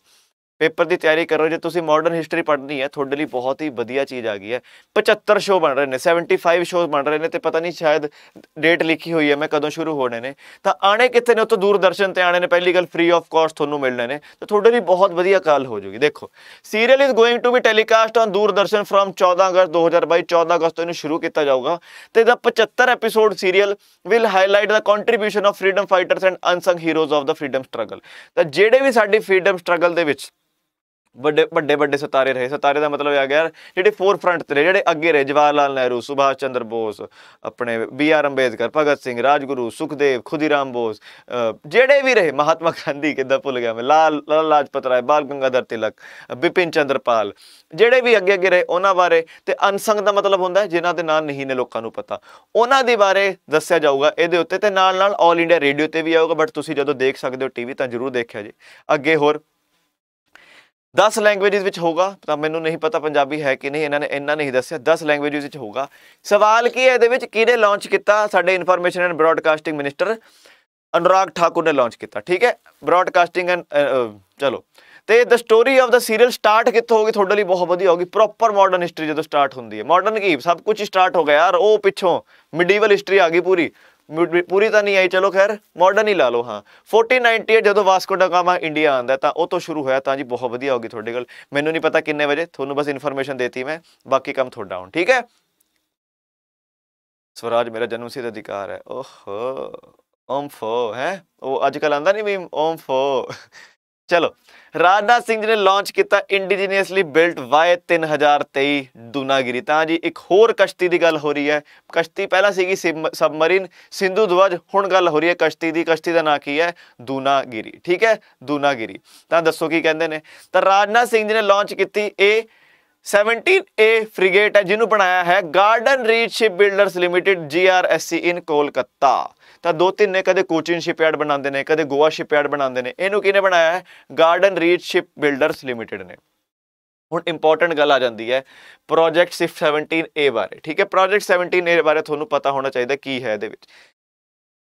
ਪੇਪਰ ਦੀ ਤਿਆਰੀ ਕਰ ਰਹੇ ਜੇ ਤੁਸੀਂ ਮਾਡਰਨ ਹਿਸਟਰੀ ਪੜ੍ਹਨੀ ਹੈ ਤੁਹਾਡੇ ਲਈ ਬਹੁਤ ਹੀ ਵਧੀਆ ਚੀਜ਼ ਆ ਗਈ ਹੈ 75 ਸ਼ੋਅ ਬਣ ਰਹੇ ਨੇ 75 ਸ਼ੋਅ ਬਣ ਰਹੇ ਨੇ ਤੇ ਪਤਾ ਨਹੀਂ ਸ਼ਾਇਦ ਡੇਟ ਲਿਖੀ ਹੋਈ ਹੈ ਮੈਂ ਕਦੋਂ ਸ਼ੁਰੂ ਹੋਣੇ ਨੇ ਤਾਂ ਆਣੇ ਕਿੱਥੇ ਨੇ ਉਤੋਂ ਦੂਰਦਰਸ਼ਨ ਤੇ ਆਣੇ ਨੇ ਪਹਿਲੀ ਗੱਲ ਫ੍ਰੀ ਆਫ ਕਾਸਟ ਤੁਹਾਨੂੰ ਮਿਲਣੇ ਨੇ ਤਾਂ ਤੁਹਾਡੇ ਲਈ ਬਹੁਤ ਵਧੀਆ ਕਾਲ ਹੋ ਜੂਗੀ ਦੇਖੋ serial is going to be telecast on Doordarshan from 14 ਅਗਸਤ 2022 14 ਅਗਸਤ ਤੋਂ ਇਹਨੂੰ ਸ਼ੁਰੂ ਕੀਤਾ ਜਾਊਗਾ ਤੇ ਦਾ 75 episode serial will highlight the contribution of freedom fighters and unsung heroes of the freedom struggle ਤਾਂ ਜਿਹੜੇ ਵੀ ਸਾਡੀ ਫਰੀडम ਸਟਰਗਲ ਦੇ ਵਿੱਚ ਵੱਡੇ ਵੱਡੇ ਵੱਡੇ ਸਿਤਾਰੇ ਰਹੇ ਸਿਤਾਰੇ ਦਾ ਮਤਲਬ ਆ ਗਿਆ ਜਿਹੜੇ ਫੋਰ ਫਰੰਟ ਤੇ ਰਹੇ ਜਿਹੜੇ ਅੱਗੇ ਰਹੇ ਜਵਾਹਰ ਲਾਲ ਨਹਿਰੂ ਸੁਭਾਸ਼ ਚੰਦਰ ਬੋਸ ਆਪਣੇ ਬੀ ਆਰ ਅੰਬੇਦਕਰ ਭਗਤ ਸਿੰਘ ਰਾਜਗੁਰੂ ਸੁਖਦੇਵ ਖੁਦੀਰਾਮ ਬੋਸ ਜਿਹੜੇ ਵੀ ਰਹੇ ਮਹਾਤਮਾ ਗਾਂਧੀ ਕਿੱਦਾਂ ਭੁੱਲ ਗਿਆ ਮੈਂ ਲਾਲ ਲਾਲ ਲਾਜਪਤ ਰਾਏ ਬਾਲ ਗੰਗਾਧਰ ਤਿਲਕ ਬਿਪਿਨ ਚੰਦਰਪਾਲ ਜਿਹੜੇ ਵੀ ਅੱਗੇ ਅੱਗੇ ਰਹੇ ਉਹਨਾਂ ਬਾਰੇ ਤੇ ਅਨਸੰਗ ਦਾ ਮਤਲਬ ਹੁੰਦਾ ਜਿਨ੍ਹਾਂ ਦੇ ਨਾਂ ਨਹੀਂ ਨੇ ਲੋਕਾਂ ਨੂੰ ਪਤਾ ਉਹਨਾਂ ਦੇ ਬਾਰੇ ਦੱਸਿਆ ਜਾਊਗਾ ਇਹਦੇ ਉੱਤੇ ਤੇ ਨਾਲ ਨਾਲ 올 ਇੰਡੀਆ ਰੇਡੀਓ ਤੇ ਵੀ ਆਊਗਾ ਬਟ ਤੁਸੀਂ ਜਦੋਂ ਦੇਖ ਸਕਦੇ ਹੋ ਟੀਵੀ ਤਾਂ ਜ਼ਰੂਰ ਦੇਖਿਆ ਜੀ ਅੱਗੇ ਹੋਰ 10 ਲੈਂਗੁਏਜਸ ਵਿੱਚ ਹੋਗਾ ਤਾਂ ਮੈਨੂੰ ਨਹੀਂ ਪਤਾ ਪੰਜਾਬੀ ਹੈ ਕਿ ਨਹੀਂ ਇਹਨਾਂ ਨੇ ਇੰਨਾ ਨਹੀਂ ਦੱਸਿਆ 10 ਲੈਂਗੁਏਜਸ ਵਿੱਚ ਹੋਗਾ ਸਵਾਲ ਕੀ ਹੈ ਇਹਦੇ ਵਿੱਚ ਕਿਹਨੇ ਲਾਂਚ ਕੀਤਾ ਸਾਡੇ information and broadcasting minister Anurag Thakur ਨੇ ਲਾਂਚ ਕੀਤਾ ਠੀਕ ਹੈ ਬ੍ਰਾਡਕਾਸਟਿੰਗ ਐਂਡ ਚਲੋ ਤੇ the story of the serial start ਕਿੱਥੋਂ ਹੋਗੀ ਤੁਹਾਡੇ ਲਈ ਬਹੁਤ ਵਧੀਆ ਹੋਗੀ ਪ੍ਰੋਪਰ ਮਾਡਰਨ ਹਿਸਟਰੀ ਜਦੋਂ ਸਟਾਰਟ ਹੁੰਦੀ ਹੈ ਮਾਡਰਨ ਕੀ ਸਭ ਕੁਝ ਸਟਾਰਟ ਹੋ ਗਿਆ ਯਾਰ ਉਹ ਪਿੱਛੋਂ ਮਿਡੀਵਲ ਹਿਸਟਰੀ ਆ ਗਈ ਪੂਰੀ ਪੂਰੀ ਤਾਂ ਨਹੀਂ ਆਈ ਚਲੋ ਖੈਰ ਮਾਡਰਨ ਹੀ ਲਾ ਲਓ ਹਾਂ 1498 ਜਦੋਂ ਵਾਸਕੋ ਡਾ ਗਾਮਾ ਇੰਡੀਆ ਆਂਦਾ ਤਾਂ ਉਹ ਤੋਂ ਸ਼ੁਰੂ ਹੋਇਆ ਤਾਂ ਜੀ ਬਹੁਤ ਵਧੀਆ ਹੋਗੀ ਤੁਹਾਡੇ ਕੋਲ ਮੈਨੂੰ ਨਹੀਂ ਪਤਾ ਕਿੰਨੇ ਵਜੇ ਤੁਹਾਨੂੰ ਬਸ ਇਨਫੋਰਮੇਸ਼ਨ ਦੇਤੀ ਮੈਂ ਬਾਕੀ ਕੰਮ ਤੁਹਾਡਾ ਹੁਣ ਠੀਕ ਹੈ ਸਵਰਾਜ ਮੇਰਾ ਜਨਮ ਸਿੱਧ ਅਧਿਕਾਰ ਹੈ ਓਹੋ ਓਮ ਫੋ ਹੈ ਉਹ ਅੱਜ ਕੱਲ ਆਂਦਾ ਨਹੀਂ ਵੀ ਓਮ ਫੋ ਚਲੋ ਰਾਜਨਾਥ ਸਿੰਘ ਜੀ ਨੇ ਲਾਂਚ ਕੀਤਾ ਇੰਡੀਜੀਨੀਅਸਲੀ ਬਿਲਟ ਵਾਏ 3023 ਦੁਨਾਗਿਰੀ ਤਾਂ ਜੀ ਇੱਕ ਹੋਰ ਕਸ਼ਤੀ ਦੀ ਗੱਲ ਹੋ ਰਹੀ ਹੈ ਕਸ਼ਤੀ ਪਹਿਲਾਂ ਸੀਗੀ ਸਬਮਰੀਨ ਸਿੰਧੂ ਦਵਜ ਹੁਣ ਗੱਲ ਹੋ ਰਹੀ ਹੈ ਕਸ਼ਤੀ ਦੀ ਕਸ਼ਤੀ ਦਾ ਨਾਂ ਕੀ ਹੈ ਦੁਨਾਗਿਰੀ ਠੀਕ ਹੈ ਦੁਨਾਗਿਰੀ ਤਾਂ ਦੱਸੋ ਕੀ ਕਹਿੰਦੇ ਨੇ ਤਾਂ ਰਾਜਨਾਥ ਸਿੰਘ ਜੀ ਨੇ ਲਾਂਚ ਕੀਤੀ ਇਹ 17A ਫ੍ਰਿਗੇਟ ਹੈ ਜਿਹਨੂੰ ਬਣਾਇਆ ਹੈ garden reach ship builders limited GRSC in Kolkata ਤਾਂ ਦੋ ਤਿੰਨ ਨੇ ਕਦੇ ਕੋਚਿੰਗ ਸ਼ਿਪਯਾਰਡ ਬਣਾਉਂਦੇ ਨੇ ਕਦੇ ਗੋਆ ਸ਼ਿਪਯਾਰਡ ਬਣਾਉਂਦੇ ਨੇ ਇਹਨੂੰ ਕਿਹਨੇ ਬਣਾਇਆ garden reach ship builders limited ਨੇ ਹੁਣ ਇੰਪੋਰਟੈਂਟ ਗੱਲ ਆ ਜਾਂਦੀ ਹੈ ਪ੍ਰੋਜੈਕਟ ਸਿਫ 17A ਬਾਰੇ ਠੀਕ ਹੈ ਪ੍ਰੋਜੈਕਟ 17A ਬਾਰੇ ਤੁਹਾਨੂੰ ਪਤਾ ਹੋਣਾ ਚਾਹੀਦਾ ਕੀ ਹੈ ਇਹਦੇ ਵਿੱਚ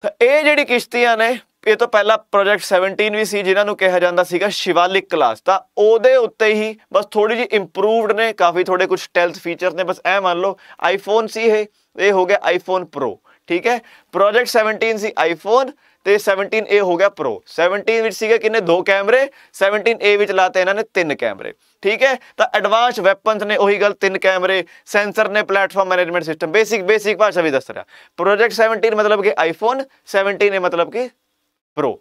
ਤਾਂ ਇਹ ਜਿਹੜੀ ਕਿਸ਼ਤੀਆਂ ਨੇ ਇਹ ਤੋਂ ਪਹਿਲਾਂ ਪ੍ਰੋਜੈਕਟ 17 ਵੀ ਸੀ ਜਿਨ੍ਹਾਂ ਨੂੰ ਕਿਹਾ ਜਾਂਦਾ ਸੀਗਾ ਸ਼ਿਵਾਲਿਕ ਕਲਾਸ ਤਾਂ ਉਹਦੇ ਉੱਤੇ ਹੀ ਬਸ ਥੋੜੀ ਜੀ ਇੰਪਰੂਵਡ ਨੇ ਕਾਫੀ ਥੋੜੇ ਕੁਝ ਸਟੈਲਥ ਫੀਚਰਸ ਨੇ ਬਸ ਐ ਮੰਨ ਲਓ ਆਈਫੋਨ ਸੀ ਇਹ ਇਹ ਹੋ ਗਿਆ ਆਈਫੋਨ ਪ੍ਰੋ ਠੀਕ ਹੈ ਪ੍ਰੋਜੈਕਟ 17 ਸੀ ਆਈਫੋਨ ਤੇ 17A ਹੋ ਗਿਆ ਪ੍ਰੋ 17 ਵਿੱਚ ਸੀਗੇ ਕਿੰਨੇ ਦੋ ਕੈਮਰੇ 17A ਵਿੱਚ ਲਾਤੇ ਇਹਨਾਂ ਨੇ ਤਿੰਨ ਕੈਮਰੇ ਠੀਕ ਹੈ ਤਾਂ ਐਡਵਾਂਸ ਵੈਪਨਸ ਨੇ ਉਹੀ ਗੱਲ ਤਿੰਨ ਕੈਮਰੇ ਸੈਂਸਰ ਨੇ platform management system basic basic ਭਾਸ਼ਾ ਵੀ ਦੱਸ ਰਿਹਾ ਪ੍ਰੋਜੈਕਟ 17 ਮਤਲਬ ਕਿ ਆਈਫੋਨ 17A ਮਤਲਬ ਕਿ ਪ੍ਰੋ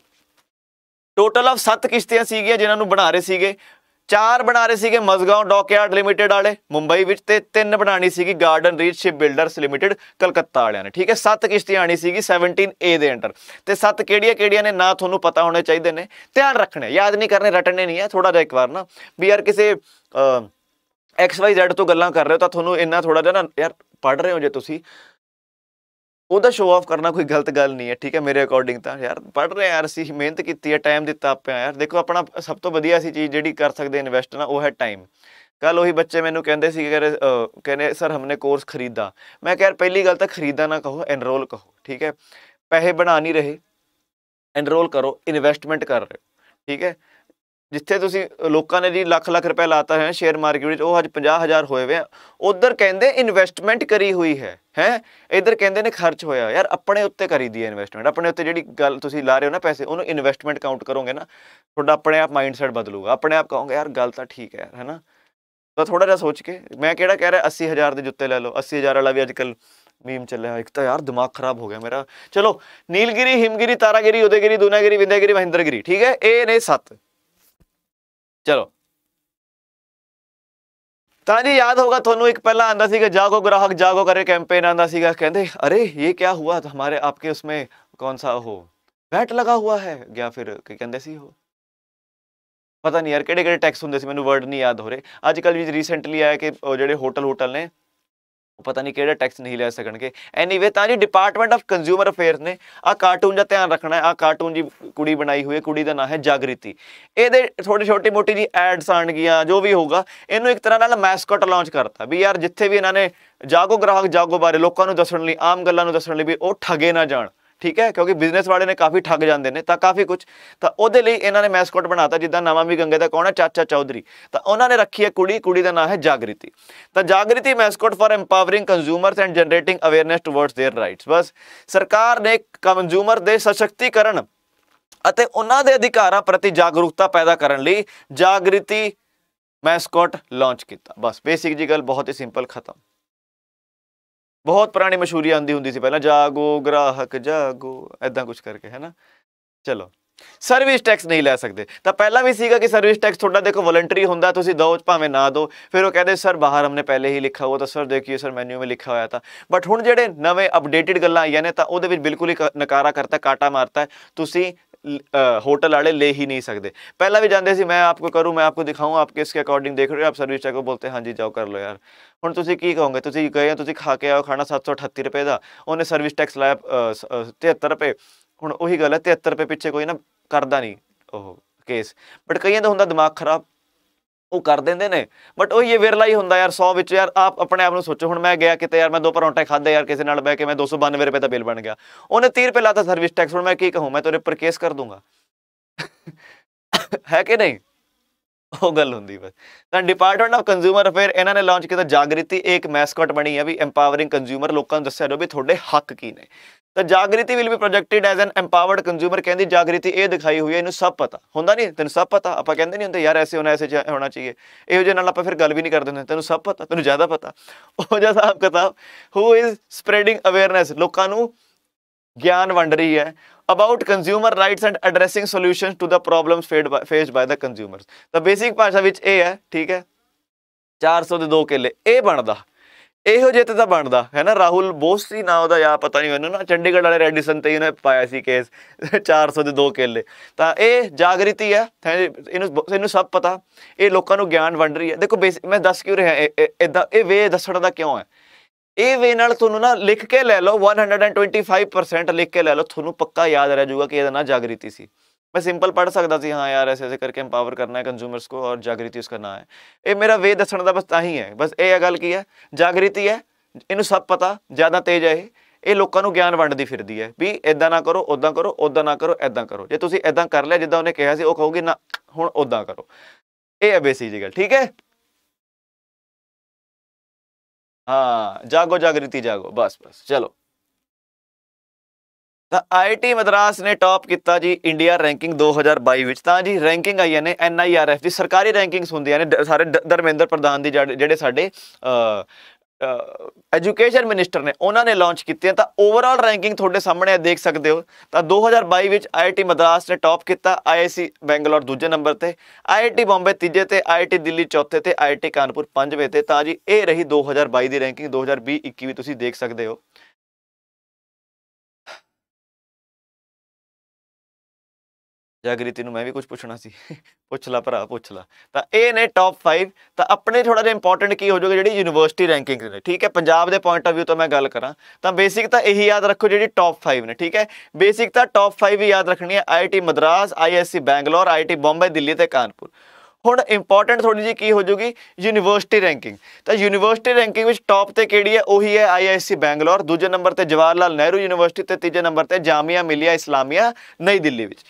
ਟੋਟਲ ਆਫ 7 ਕਿਸ਼ਤੀਆਂ ਸੀਗੀਆਂ ਜਿਨ੍ਹਾਂ ਨੂੰ ਬਣਾ ਰਹੇ ਸੀਗੇ ਚਾਰ ਬਣਾ ਰਹੇ ਸੀਗੇ ਮਜ਼ਗਾਉਂ ਡੌਕਯਾਰਡ ਲਿਮਿਟਿਡ ਵਾਲੇ ਮੁੰਬਈ ਵਿੱਚ ਤੇ ਤਿੰਨ ਬਣਾਣੀ ਸੀਗੀ garden reach ship builders limited Calcutta ਵਾਲਿਆਂ ਨੇ ਠੀਕ ਹੈ ਸੱਤ ਕਿਸ਼ਤੀਆਂ ਆਣੀ ਸੀਗੀ 17A ਦੇ ਅੰਡਰ ਤੇ ਸੱਤ ਕਿਹੜੀਆਂ ਕਿਹੜੀਆਂ ਨੇ ਨਾ ਤੁਹਾਨੂੰ ਪਤਾ ਹੋਣੇ ਚਾਹੀਦੇ ਨੇ ਧਿਆਨ ਰੱਖਣੇ ਯਾਦ ਨਹੀਂ ਕਰਨੇ ਰਟਣੇ ਨਹੀਂ ਆ ਥੋੜਾ ਜਿਹਾ ਇੱਕ ਵਾਰ ਨਾ ਵੀ ਯਾਰ ਕਿਸੇ XYZ ਤੋਂ ਗੱਲਾਂ ਕਰ ਰਹੇ ਹੋ ਤਾਂ ਤੁਹਾਨੂੰ ਇੰਨਾ ਥੋੜਾ ਜਿਹਾ ਨਾ ਯਾਰ ਪੜ ਰਹੇ ਹੋ ਜੇ ਤੁਸੀਂ ਉਹਦਾ ਸ਼ੋਅ ਆਫ ਕਰਨਾ ਕੋਈ ਗਲਤ ਗੱਲ ਨਹੀਂ ਹੈ ਠੀਕ ਹੈ ਮੇਰੇ ਅਕੋਰਡਿੰਗ ਤਾਂ ਯਾਰ ਪੜ ਰਹੇ ਯਾਰ ਅਸੀਂ ਮਿਹਨਤ ਕੀਤੀ ਹੈ ਟਾਈਮ ਦਿੱਤਾ ਆਪਿਆ ਯਾਰ ਦੇਖੋ ਆਪਣਾ ਸਭ ਤੋਂ ਵਧੀਆ ਸੀ ਚੀਜ਼ ਜਿਹੜੀ ਕਰ ਸਕਦੇ ਇਨਵੈਸਟ ਨਾ ਉਹ ਹੈ ਟਾਈਮ ਕੱਲ ਉਹੀ ਬੱਚੇ ਮੈਨੂੰ ਕਹਿੰਦੇ ਸੀ ਕਿ ਕਹਿੰਦੇ ਸਰ ਹਮਨੇ ਕੋਰਸ ਖਰੀਦਾ ਮੈਂ ਕਿਹਾ ਯਾਰ ਪਹਿਲੀ ਗੱਲ ਤਾਂ ਖਰੀਦਾ ਨਾ ਕਹੋ ਐਨਰੋਲ ਕਹੋ ਠੀਕ ਹੈ ਪੈਸੇ ਬਣਾ ਨਹੀਂ ਰਹੇ ਐਨਰੋਲ ਕਰੋ ਇਨਵੈਸਟਮੈਂਟ ਕਰ ਰਹੇ ਠੀਕ ਹੈ जिथे तुम लोगों ने जी लख लख रुपया लाता है शेयर मार्केट वो अच्छ पाँ हज़ार होए हुए उधर कहें इनवैसटमेंट करी हुई है है इधर कहें खर्च होया यार अपने उत्ते करी दी है इनवैसटमेंट अपने उत्ते जी गल ला रहे हो ना पैसे उन्होंने इनवैसटमेंट काउंट करोगे ना थोड़ा अपने आप माइंडसैट बदलूगा अपने आप कहोगे यार गल तो ठीक है है ना तो थोड़ा जहा सोच के मैं कह रहा अस्सी हज़ार के जुत्ते लै लो अस्सी हज़ार वाला भी अच्कल मीम चलिया एक तो यार दिमाग खराब हो गया मेरा चलो नीलगिरी हिमगिरी तारागिरी उदयगिरी दूनागिरी विदयगिरी महेंद्रगिरी ठीक है ये ने सत्त ਚਲੋ ਤਾਂ ਜੀ ਯਾਦ ਹੋਗਾ ਤੁਹਾਨੂੰ ਇੱਕ ਪਹਿਲਾਂ ਆਂਦਾ ਸੀਗਾ ਜਾਗੋ ਗ੍ਰਾਹਕ ਜਾਗੋ ਕਰੇ ਕੈਂਪੇਨ ਆਂਦਾ ਸੀਗਾ ਕਹਿੰਦੇ ਅਰੇ ਇਹ ਕੀ ਹੁਆ ਤੁਹਾਡੇ ਆਪਕੇ ਉਸਮੇ ਕੌਨ ਸਾ ਹੋ ਵੈਟ ਲਗਾ ਹੁਆ ਹੈ ਜਾਂ ਫਿਰ ਕੀ ਕਹਿੰਦੇ ਸੀ ਉਹ ਪਤਾ ਨਹੀਂ ਯਾਰ ਕਿਹੜੇ ਕਿਹੜੇ ਟੈਕਸ ਹੁੰਦੇ ਸੀ ਮੈਨੂੰ ਵਰਡ ਨਹੀਂ ਯਾਦ ਹੋ ਰਹੇ ਅੱਜ ਕੱਲ ਵੀ ਰੀਸੈਂਟਲੀ ਆਇਆ ਕਿ ਜਿਹੜੇ ਹੋਟਲ ਹੋਟਲ ਨੇ ਉਹ ਪਤਾ ਨਹੀਂ ਕਿਹੜਾ ਟੈਕਸ ਨਹੀਂ ਲੈ ਸਕਣਗੇ ਐਨੀਵੇ ਤਾਂ ਜੀ ਡਿਪਾਰਟਮੈਂਟ ਆਫ ਕੰਜ਼ਿਊਮਰ ਅਫੇਅਰਸ ਨੇ ਆ ਕਾਰਟੂਨ ਦਾ ਧਿਆਨ ਰੱਖਣਾ ਹੈ ਆ ਕਾਰਟੂਨ ਜੀ ਕੁੜੀ ਬਣਾਈ ਹੋਈ ਹੈ ਕੁੜੀ ਦਾ ਨਾਮ ਹੈ ਜਾਗ੍ਰਿਤੀ ਇਹਦੇ ਥੋੜੇ ਛੋਟੇ ਮੋਟੀ ਜੀ ਐਡਸ ਆਣਗੀਆਂ ਜੋ ਵੀ ਹੋਗਾ ਇਹਨੂੰ ਇੱਕ ਤਰ੍ਹਾਂ ਨਾਲ ਮੈਸਕਟ ਲਾਂਚ ਕਰਤਾ ਵੀ ਯਾਰ ਜਿੱਥੇ ਵੀ ਇਹਨਾਂ ਨੇ ਜਾਗੋ ਗ੍ਰਾਹਕ ਜਾਗੋ ਬਾਰੇ ਲੋਕਾਂ ਨੂੰ ਦੱਸਣ ਲਈ ਆਮ ਗੱਲਾਂ ਨੂੰ ਦੱਸਣ ਲਈ ਵੀ ਉਹ ਠਗੇ ਨਾ ਜਾਣ ਠੀਕ ਹੈ ਕਿਉਂਕਿ ਬਿਜ਼ਨਸ ਵਾਲੇ ਨੇ ਕਾਫੀ ਠੱਗ ਜਾਂਦੇ ਨੇ ਤਾਂ ਕਾਫੀ ਕੁਝ ਤਾਂ ਉਹਦੇ ਲਈ ਇਹਨਾਂ ਨੇ ਮੈਸਕਟ ਬਣਾਤਾ ਜਿੱਦਾਂ ਨਵਾਂ ਵੀ ਗੰਗੇ ਦਾ ਕੌਣ ਹੈ ਚਾਚਾ ਚੌਧਰੀ ਤਾਂ ਉਹਨਾਂ ਨੇ ਰੱਖੀ ਹੈ ਕੁੜੀ ਕੁੜੀ ਦਾ ਨਾਮ ਹੈ ਜਾਗ੍ਰਿਤੀ ਤਾਂ Jagriti mascot for empowering consumers and generating awareness towards their rights ਬਸ ਸਰਕਾਰ ਨੇ ਕੰਜ਼ਿਊਮਰ ਦੇ ਸਸ਼ਕਤੀਕਰਨ ਅਤੇ ਉਹਨਾਂ ਦੇ ਅਧਿਕਾਰਾਂ ਪ੍ਰਤੀ ਜਾਗਰੂਕਤਾ ਪੈਦਾ ਕਰਨ ਲਈ ਜਾਗ੍ਰਿਤੀ ਮੈਸਕਟ ਲਾਂਚ ਕੀਤਾ ਬਸ ਬੇਸਿਕ ਜੀ ਗੱਲ ਬਹੁਤ ਹੀ ਸਿੰਪਲ ਖਤਮ ਬਹੁਤ ਪੁਰਾਣੀ ਮਸ਼ਹੂਰੀ ਆਂਦੀ ਹੁੰਦੀ ਸੀ ਪਹਿਲਾਂ ਜਾਗੋ ਗ੍ਰਾਹਕ ਜਾਗੋ ਐਦਾਂ ਕੁਝ ਕਰਕੇ ਹੈਨਾ ਚਲੋ ਸਰਵਿਸ ਟੈਕਸ ਨਹੀਂ ਲੈ ਸਕਦੇ ਤਾਂ ਪਹਿਲਾਂ ਵੀ ਸੀਗਾ ਕਿ ਸਰਵਿਸ ਟੈਕਸ ਤੁਹਾਡਾ ਦੇਖੋ ਵਲੰਟਰੀ ਹੁੰਦਾ ਤੁਸੀਂ ਦੋ ਭਾਵੇਂ ਨਾ ਦੋ ਫਿਰ ਉਹ ਕਹਿੰਦੇ ਸਰ ਬਾਹਰ ਹਮਨੇ ਪਹਿਲੇ ਹੀ ਲਿਖਾ ਹੋਇਆ ਤਾਂ ਸਰ ਦੇਖੀਏ ਸਰ ਮੈਨੂ ਵਿੱਚ ਲਿਖਾ ਹੋਇਆ ਤਾਂ ਬਟ ਹੁਣ ਜਿਹੜੇ ਨਵੇਂ ਅਪਡੇਟਡ ਗੱਲਾਂ ਆਈਆਂ ਨੇ ਤਾਂ ਉਹਦੇ ਵਿੱਚ ਬਿਲਕੁਲ ਹੀ ਨਕਾਰਾ ਕਰਤਾ ਕਾਟਾ ਮਾਰਤਾ ਤੁਸੀਂ ਹੋਟਲ ਵਾਲੇ ਲੈ ਹੀ ਨਹੀਂ ਸਕਦੇ ਪਹਿਲਾਂ ਵੀ ਜਾਂਦੇ ਸੀ ਮੈਂ ਆਪਕੋ करूँ ਮੈਂ ਆਪਕੋ ਦਿਖਾਉਂ ਆਪ ਕਿਸ ਕੇ ਅਕੋਰਡਿੰਗ ਦੇਖ ਰਹੇ ਹੋ ਆਪ ਸਰਵਿਸ बोलते हैं ਬੋਲਤੇ ਹਾਂਜੀ ਜਾਓ ਕਰ ਲੋ ਯਾਰ ਹੁਣ ਤੁਸੀਂ ਕੀ ਕਹੋਗੇ ਤੁਸੀਂ ਗਏ ਹੋ ਤੁਸੀਂ ਖਾ ਕੇ ਆਓ ਖਾਣਾ 738 ਰੁਪਏ ਦਾ ਉਹਨੇ ਸਰਵਿਸ ਟੈਕਸ ਲਾਇਆ 73 ਰੁਪਏ ਹੁਣ ਉਹੀ ਗੱਲ ਹੈ 73 ਰੁਪਏ ਪਿੱਛੇ ਕੋਈ ਨਾ ਕਰਦਾ ਨਹੀਂ ਉਹ ਕੇਸ ਬਟ ਕਈਆਂ ਦਾ ਹੁੰਦਾ ਦਿਮਾਗ ਖਰਾਬ ਉਹ ਕਰ ਦਿੰਦੇ ਨੇ ਬਟ ਉਹ ਇਹ ਵਿਰਲਾ ਹੀ ਹੁੰਦਾ ਯਾਰ 100 ਵਿੱਚ ਯਾਰ ਆਪ ਆਪਣੇ ਆਪ ਨੂੰ ਸੋਚੋ ਹੁਣ ਮੈਂ ਗਿਆ ਕਿਤੇ ਯਾਰ ਮੈਂ ਦੋ ਪਰੌਂਠੇ ਖਾਦੇ ਯਾਰ ਕਿਸੇ ਨਾਲ ਬਹਿ ਕੇ ਮੈਂ 292 ਰੁਪਏ ਦਾ ਬਿੱਲ ਬਣ ਗਿਆ ਉਹਨੇ 30 ਰੁਪਏ ਲਾਤਾ ਸਰਵਿਸ ਟੈਕਸ ਹੁਣ ਮੈਂ ਕੀ ਕਹੂੰ ਮੈਂ ਤੇਰੇ ਉੱਪਰ ਕੇਸ ਕਰ ਦੂੰਗਾ ਹੈ ਕਿ ਨਹੀਂ ਉਹ ਗੱਲ ਹੁੰਦੀ ਬਸ ਤਾਂ ਡਿਪਾਰਟਮੈਂਟ ਆਫ ਕੰਜ਼ਿਊਮਰ ਅਫੇਅਰ ਇਹਨਾਂ ਨੇ ਲਾਂਚ ਕੀਤਾ ਜਾਗ੍ਰਿਤੀ ਇੱਕ ਮੈਸਕਟ ਬਣੀ ਹੈ ਵੀ ਐਮਪਾਵਰਿੰਗ ਕੰਜ਼ਿਊਮਰ ਲੋਕਾਂ ਨੂੰ ਦੱਸਿਆ ਜਾਵੇ ਵੀ ਤੁਹਾਡੇ ਹੱਕ ਕੀ ਨੇ ਤਾਂ Jagriti will be projected as an empowered consumer ਕਹਿੰਦੀ ਜਾਗ੍ਰਿਤੀ ਇਹ ਦਿਖਾਈ ਹੋਈ ਹੈ ਇਹਨੂੰ ਸਭ ਪਤਾ ਹੁੰਦਾ ਨਹੀਂ ਤੈਨੂੰ ਸਭ ਪਤਾ ਆਪਾਂ ਕਹਿੰਦੇ ਨਹੀਂ ਹੁੰਦੇ ਯਾਰ ਐਸੇ ਹੋਣਾ ਐਸੇ ਹੋਣਾ ਚਾਹੀਏ ਇਹੋ ਜਿਹੇ ਨਾਲ ਆਪਾਂ ਫਿਰ ਗੱਲ ਵੀ ਨਹੀਂ ਕਰਦੇ ਹੁੰਦੇ ਤੈਨੂੰ ਸਭ ਪਤਾ ਤੈਨੂੰ ਜ਼ਿਆਦਾ ਪਤਾ ਉਹ ਜਿਹਾ ਸਾਹਿਬ ਕਿਤਾਬ ਹੂ ਇਜ਼ ਸਪਰੈਡਿੰਗ ਅਵੇਅਰਨੈਸ ਲੋਕਾਂ ਨੂੰ ਗਿਆਨ ਵੰਡ ਰਹੀ ਹੈ about consumer rights and addressing solutions to the problems faced by faced by the consumers ਤਾਂ ਬੇਸਿਕ ਭਾਸ਼ਾ ਵਿੱਚ ਇਹ ਹੈ ਠੀਕ ਹੈ 400 ਦੇ ਦੋ ਕਿੱਲੇ ਇਹ ਬਣਦਾ ਇਹੋ ਜਿਹੇ ਤਾਂ ਬਣਦਾ ਹੈ ਨਾ ਰਾਹੁਲ ਬੋਸੀ ਨਾ ਉਹਦਾ ਯਾ ਪਤਾ ਨਹੀਂ ਉਹਨੂੰ ਨਾ ਚੰਡੀਗੜ੍ਹ ਵਾਲੇ ਰੈਡੀਸਨ ਤੇ ਇਹਨੇ ਪਾਇਆ ਸੀ ਕੇਸ 400 ਦੇ ਦੋ ਕਿੱਲੇ ਤਾਂ ਇਹ ਜਾਗ੍ਰਿਤੀ ਹੈ ਇਹਨੂੰ ਇਹਨੂੰ ਸਭ ਪਤਾ ਇਹ ਲੋਕਾਂ ਨੂੰ ਗਿਆਨ ਵੰਡ ਰਹੀ ਹੈ ਦੇਖੋ ਮੈਂ ਦੱਸ ਕਿਉਂ ਰਿਹਾ ਇਦਾਂ ਇਹ ਵੇ ਦੱਸਣ ਦਾ ਕਿਉਂ ਹੈ ਇਹ ਵੇ ਨਾਲ ਤੁਹਾਨੂੰ ਨਾ ਲਿਖ ਕੇ ਲੈ ਲਓ 125% ਲਿਖ ਕੇ ਲੈ ਲਓ ਤੁਹਾਨੂੰ ਪੱਕਾ ਯਾਦ ਰਹਿ ਜਾਊਗਾ ਕਿ ਇਹਦਾ ਨਾਂ ਜਾਗ੍ਰਿਤੀ ਸੀ ਮੈਂ ਸਿੰਪਲ ਪੜ ਸਕਦਾ ਸੀ ਹਾਂ ਯਾਰ ਐਸੇ ਐਸੇ ਕਰਕੇ ਐਮਪਾਵਰ ਕਰਨਾ ਹੈ ਕੰਜ਼ੂਮਰਸ ਕੋ ਔਰ जागृति ਉਸ ਕਰਨਾ ਹੈ ਇਹ ਮੇਰਾ ਵੇ ਦੱਸਣ ਦਾ ਬਸ ਤਾਂ ਹੀ ਹੈ ਬਸ ਇਹ ਗੱਲ ਕੀ ਹੈ ਜਾਗ੍ਰਿਤੀ ਹੈ ਇਹਨੂੰ ਸਭ ਪਤਾ ਜ਼ਿਆਦਾ ਤੇਜ਼ ਹੈ ਇਹ ਲੋਕਾਂ ਨੂੰ ਗਿਆਨ ਵੰਡਦੀ ਫਿਰਦੀ ਹੈ ਵੀ ਇਦਾਂ ਨਾ ਕਰੋ ਉਦਾਂ ਕਰੋ ਉਦਾਂ ਨਾ ਕਰੋ ਇਦਾਂ ਕਰੋ ਜੇ ਤੁਸੀਂ ਇਦਾਂ ਕਰ ਲਿਆ ਜਿੱਦਾਂ ਉਹਨੇ ਕਿਹਾ ਸੀ ਉਹ ਕਹੋਗੇ ਨਾ ਹੁਣ ਉਦਾਂ ਕਰੋ ਇਹ ਹੈ ਬੇਸਿਕ ਗੱਲ ਠੀਕ ਹੈ ਹਾਂ ਜਾਗੋ ਜਾਗਰਤੀ ਜਾਗੋ ਬਸ ਬਸ ਚਲੋ ਤਾਂ ਆਈਟੀ ਮਦਰਾਸ ਨੇ ਟਾਪ ਕੀਤਾ ਜੀ ਇੰਡੀਆ ਰੈਂਕਿੰਗ 2022 ਵਿੱਚ ਤਾਂ ਜੀ ਰੈਂਕਿੰਗ ਆਈਆਂ ਨੇ ਐਨਆਈਆਰਐਫ ਦੀ ਸਰਕਾਰੀ ਰੈਂਕਿੰਗਸ ਹੁੰਦੀਆਂ ਨੇ ਸਾਰੇ ਧਰਮੇਂਦਰ ਪ੍ਰਧਾਨ ਦੀ ਜਿਹੜੇ ਸਾਡੇ ਐਜੂਕੇਸ਼ਨ ਮਿਨਿਸਟਰ ਨੇ ਉਹਨਾਂ ਨੇ ਲਾਂਚ ਕੀਤੀਆਂ ਤਾਂ ਓਵਰਆਲ ਰੈਂਕਿੰਗ ਤੁਹਾਡੇ ਸਾਹਮਣੇ ਦੇਖ ਸਕਦੇ ਹੋ ਤਾਂ 2022 ਵਿੱਚ ਆਈਆਈਟੀ ਮਦਰਾਸ ਨੇ ਟੌਪ ਕੀਤਾ ਆਈਆਈਸੀ ਬੈਂਗਲੌਰ ਦੂਜੇ ਨੰਬਰ ਤੇ ਆਈਆਈਟੀ ਬੰਬੇ ਤੀਜੇ ਤੇ ਆਈਆਈਟੀ ਦਿੱਲੀ ਚੌਥੇ ਤੇ ਆਈਆਈਟੀ ਕਾਨਪੁਰ ਪੰਜਵੇਂ ਤੇ ਤਾਂ ਜੀ ਇਹ ਰਹੀ 2022 ਦੀ ਰੈਂਕਿੰਗ 2020 21 ਵੀ ਤੁਸੀਂ ਦੇਖ ਸਕਦੇ ਹੋ ਜਾਗ੍ਰਿਤੀ ਨੂੰ ਮੈਂ ਵੀ ਕੁਝ ਪੁੱਛਣਾ ਸੀ ਪੁੱਛ ਲੈ ਭਰਾ ਪੁੱਛ ਲੈ ਤਾਂ ਇਹ ਨੇ ਟਾਪ 5 ਤਾਂ ਆਪਣੇ ਥੋੜਾ ਜਿਹਾ ਇੰਪੋਰਟੈਂਟ ਕੀ ਹੋ ਜਾਊਗਾ ਜਿਹੜੀ ਯੂਨੀਵਰਸਿਟੀ ਰੈਂਕਿੰਗ ਨੇ ਠੀਕ ਹੈ ਪੰਜਾਬ ਦੇ ਪੁਆਇੰਟ ਆਫ View ਤੋਂ ਮੈਂ ਗੱਲ ਕਰਾਂ ਤਾਂ ਬੇਸਿਕ ਤਾਂ ਇਹੀ ਯਾਦ ਰੱਖੋ ਜਿਹੜੀ ਟਾਪ 5 ਨੇ ਠੀਕ ਹੈ ਬੇਸਿਕ ਤਾਂ ਟਾਪ 5 ਹੀ ਯਾਦ ਰੱਖਣੀ ਹੈ IIT Madras ISC Bangalore IIT Bombay Delhi ਤੇ ਕਾਨਪੁਰ ਹੁਣ ਇੰਪੋਰਟੈਂਟ ਥੋੜੀ ਜੀ ਕੀ ਹੋ ਜੂਗੀ ਯੂਨੀਵਰਸਿਟੀ ਰੈਂਕਿੰਗ ਤਾਂ ਯੂਨੀਵਰਸਿਟੀ ਰੈਂਕਿੰਗ ਵਿੱਚ ਟੌਪ ਤੇ ਕਿਹੜੀ ਹੈ ਉਹੀ ਹੈ ਆਈਆਈਐਸਸੀ ਬੈਂਗਲੌਰ ਦੂਜੇ ਨੰਬਰ ਤੇ ਜਵਾਹਰ ਲਾਲ ਨਹਿਰੂ ਯੂਨੀਵਰਸਿਟੀ ਤੇ ਤੀਜੇ ਨੰਬਰ ਤੇ ਜਾਮੀਆ ਮਿਲੀਆ ਇਸਲਾਮੀਆ ਨਈ ਦਿੱਲੀ ਵਿੱਚ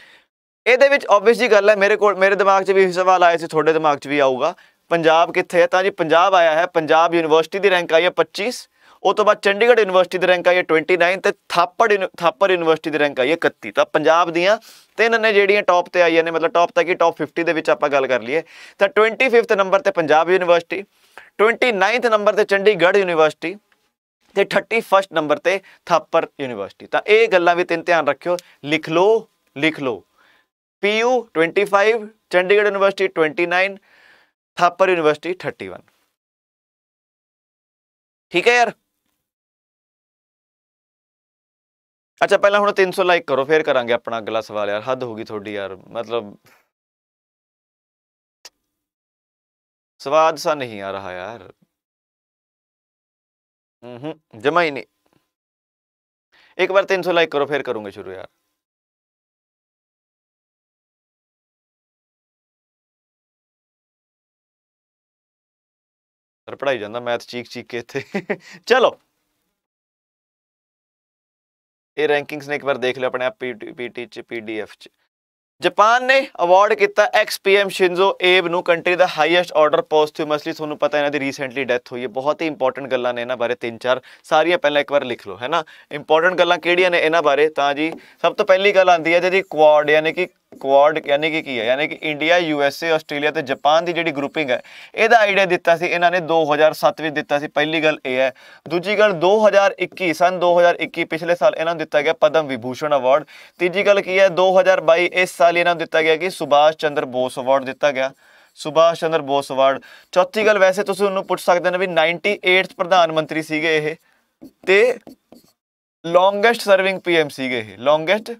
ਇਹਦੇ ਵਿੱਚ ਆਬਵੀਅਸ ਜੀ ਗੱਲ ਹੈ ਮੇਰੇ ਕੋਲ ਮੇਰੇ ਦਿਮਾਗ 'ਚ ਵੀ ਇਹ ਸਵਾਲ ਆਇਆ ਸੀ ਤੁਹਾਡੇ ਦਿਮਾਗ 'ਚ ਵੀ ਆਊਗਾ ਪੰਜਾਬ ਕਿੱਥੇ ਹੈ ਤਾਂ ਜੀ ਪੰਜਾਬ ਆਇਆ ਹੈ ਪੰਜਾਬ ਯੂਨੀਵਰਸਿਟੀ ਦੀ ਰੈਂਕ ਆਈ ਹੈ 25 ਉਸ ਤੋਂ ਬਾਅਦ ਚੰਡੀਗੜ੍ਹ ਯੂਨੀਵਰਸਿਟੀ ਦੀ ਰੈਂਕ ਆਈ ਹੈ 29 ਤੇ ਥਾਪੜ ਥਾਪਰ ਯੂਨੀਵਰਸਿਟੀ ਦੀ ਰੈਂਕ ਆਈ ਹੈ 31 ਤਾਂ ਪੰਜਾਬ ਦੀਆਂ ਤਿੰਨ ਨੇ ਜਿਹੜੀਆਂ ਟੌਪ ਤੇ ਆਈਆਂ ਨੇ ਮਤਲਬ ਟੌਪ ਤੱਕ ਹੀ ਟੌਪ 50 ਦੇ ਵਿੱਚ ਆਪਾਂ ਗੱਲ ਕਰ ਲਈਏ ਤਾਂ 25th ਨੰਬਰ ਤੇ ਪੰਜਾਬ ਯੂਨੀਵਰਸਿਟੀ 29th ਨੰਬਰ ਤੇ ਚੰਡੀਗੜ੍ਹ ਯੂਨੀਵਰਸਿਟੀ ਤੇ 31st ਨੰਬਰ ਤੇ ਥਾਪਰ ਯੂਨੀਵਰਸਿਟੀ ਤਾਂ ਇਹ ਗੱਲਾਂ ਵੀ ਤਿੰਨ ਧਿਆਨ ਰੱਖਿਓ ਲਿਖ ਲਓ ਲਿਖ ਲਓ P U twenty five Chandigarh university twenty nine Thapar university thirty one ठीक है यार अच्छा पहला हम तीन सौ लाइक करो फिर करा अपना अगला सवाल यार हद होगी थोड़ी यार मतलब स्वाद सा नहीं आ रहा यार हम्म, जमा ही नहीं एक बार तीन सौ लाइक करो फिर करूंगा शुरू यार ਪਰ ਪੜਾਈ ਜਾਂਦਾ ਮੈਥ ਚੀਕ ਚੀਕ ਕੇ ਇੱਥੇ ਚਲੋ ਇਹ ਰੈਂਕਿੰਗਸ ਨੇ ਇੱਕ ਵਾਰ ਦੇਖ ਲਿਓ ਆਪਣੇ ਆਪ ਪੀਟੀ ਚ ਪੀਡੀਐਫ ਚ ਜਾਪਾਨ ਨੇ ਅਵਾਰਡ ਕੀਤਾ ਐਕਸ ਪੀਐਮ ਸ਼ਿੰਜ਼ੋ ਏਬ ਨੂੰ ਕੰਟਰੀ ਦਾ ਹਾਈਐਸਟ ਆਰਡਰ ਪੋਸਟਹੂਮਸਲੀ ਤੁਹਾਨੂੰ ਪਤਾ ਇਹਨਾਂ ਦੀ ਰੀਸੈਂਟਲੀ ਡੈਥ ਹੋਈ ਹੈ ਬਹੁਤ ਹੀ ਇੰਪੋਰਟੈਂਟ ਗੱਲਾਂ ਨੇ ਇਹਨਾਂ ਬਾਰੇ ਤਿੰਨ ਚਾਰ ਸਾਰੀਆਂ ਪਹਿਲਾਂ ਇੱਕ ਵਾਰ ਲਿਖ ਲਓ ਹੈਨਾ ਇੰਪੋਰਟੈਂਟ ਗੱਲਾਂ ਕਿਹੜੀਆਂ ਨੇ ਇਹਨਾਂ ਬਾਰੇ ਤਾਂ ਜੀ ਸਭ ਤੋਂ ਪਹਿਲੀ ਗੱਲ ਆਉਂਦੀ ਹੈ ਜੀ ਕੁਆਡ ਯਾਨੀ ਕਿ ਕੁਆਡ ਯਾਨੀ ਕਿ ਕੀ ਹੈ ਯਾਨੀ ਕਿ India U S A Australia ਤੇ ਜਾਪਾਨ ਦੀ ਜਿਹੜੀ ਗਰੁੱਪਿੰਗ ਹੈ ਇਹਦਾ ਆਈਡੀਆ ਦਿੱਤਾ ਸੀ ਇਹਨਾਂ ਨੇ 2007 ਵਿੱਚ ਦਿੱਤਾ ਸੀ ਪਹਿਲੀ ਗੱਲ ਇਹ ਹੈ ਦੂਜੀ ਗੱਲ 2021 ਸਨ 2021 ਪਿਛਲੇ ਸਾਲ ਇਹਨਾਂ ਨੂੰ ਦਿੱਤਾ ਗਿਆ ਪਦਮ ਵਿਭੂਸ਼ਣ ਅਵਾਰਡ ਤੀਜੀ ਗੱਲ ਕੀ ਹੈ 2022 ਇਸ ਸਾਲ ਇਹਨਾਂ ਨੂੰ ਦਿੱਤਾ ਗਿਆ ਕਿ ਸੁਭਾਸ਼ ਚੰਦਰ ਬੋਸ ਅਵਾਰਡ ਦਿੱਤਾ ਗਿਆ ਸੁਭਾਸ਼ ਚੰਦਰ ਬੋਸ ਅਵਾਰਡ ਚੌਥੀ ਗੱਲ ਵੈਸੇ ਤੁਸੀਂ ਉਹਨੂੰ ਪੁੱਛ ਸਕਦੇ ਨੇ ਵੀ 98th ਪ੍ਰਧਾਨ ਮੰਤਰੀ ਸੀਗੇ ਇਹ ਤੇ ਲੌਂਗੇਸਟ ਸਰਵਿੰਗ ਪੀਐਮ ਸੀਗੇ ਇਹ ਲੌਂਗੇਸਟ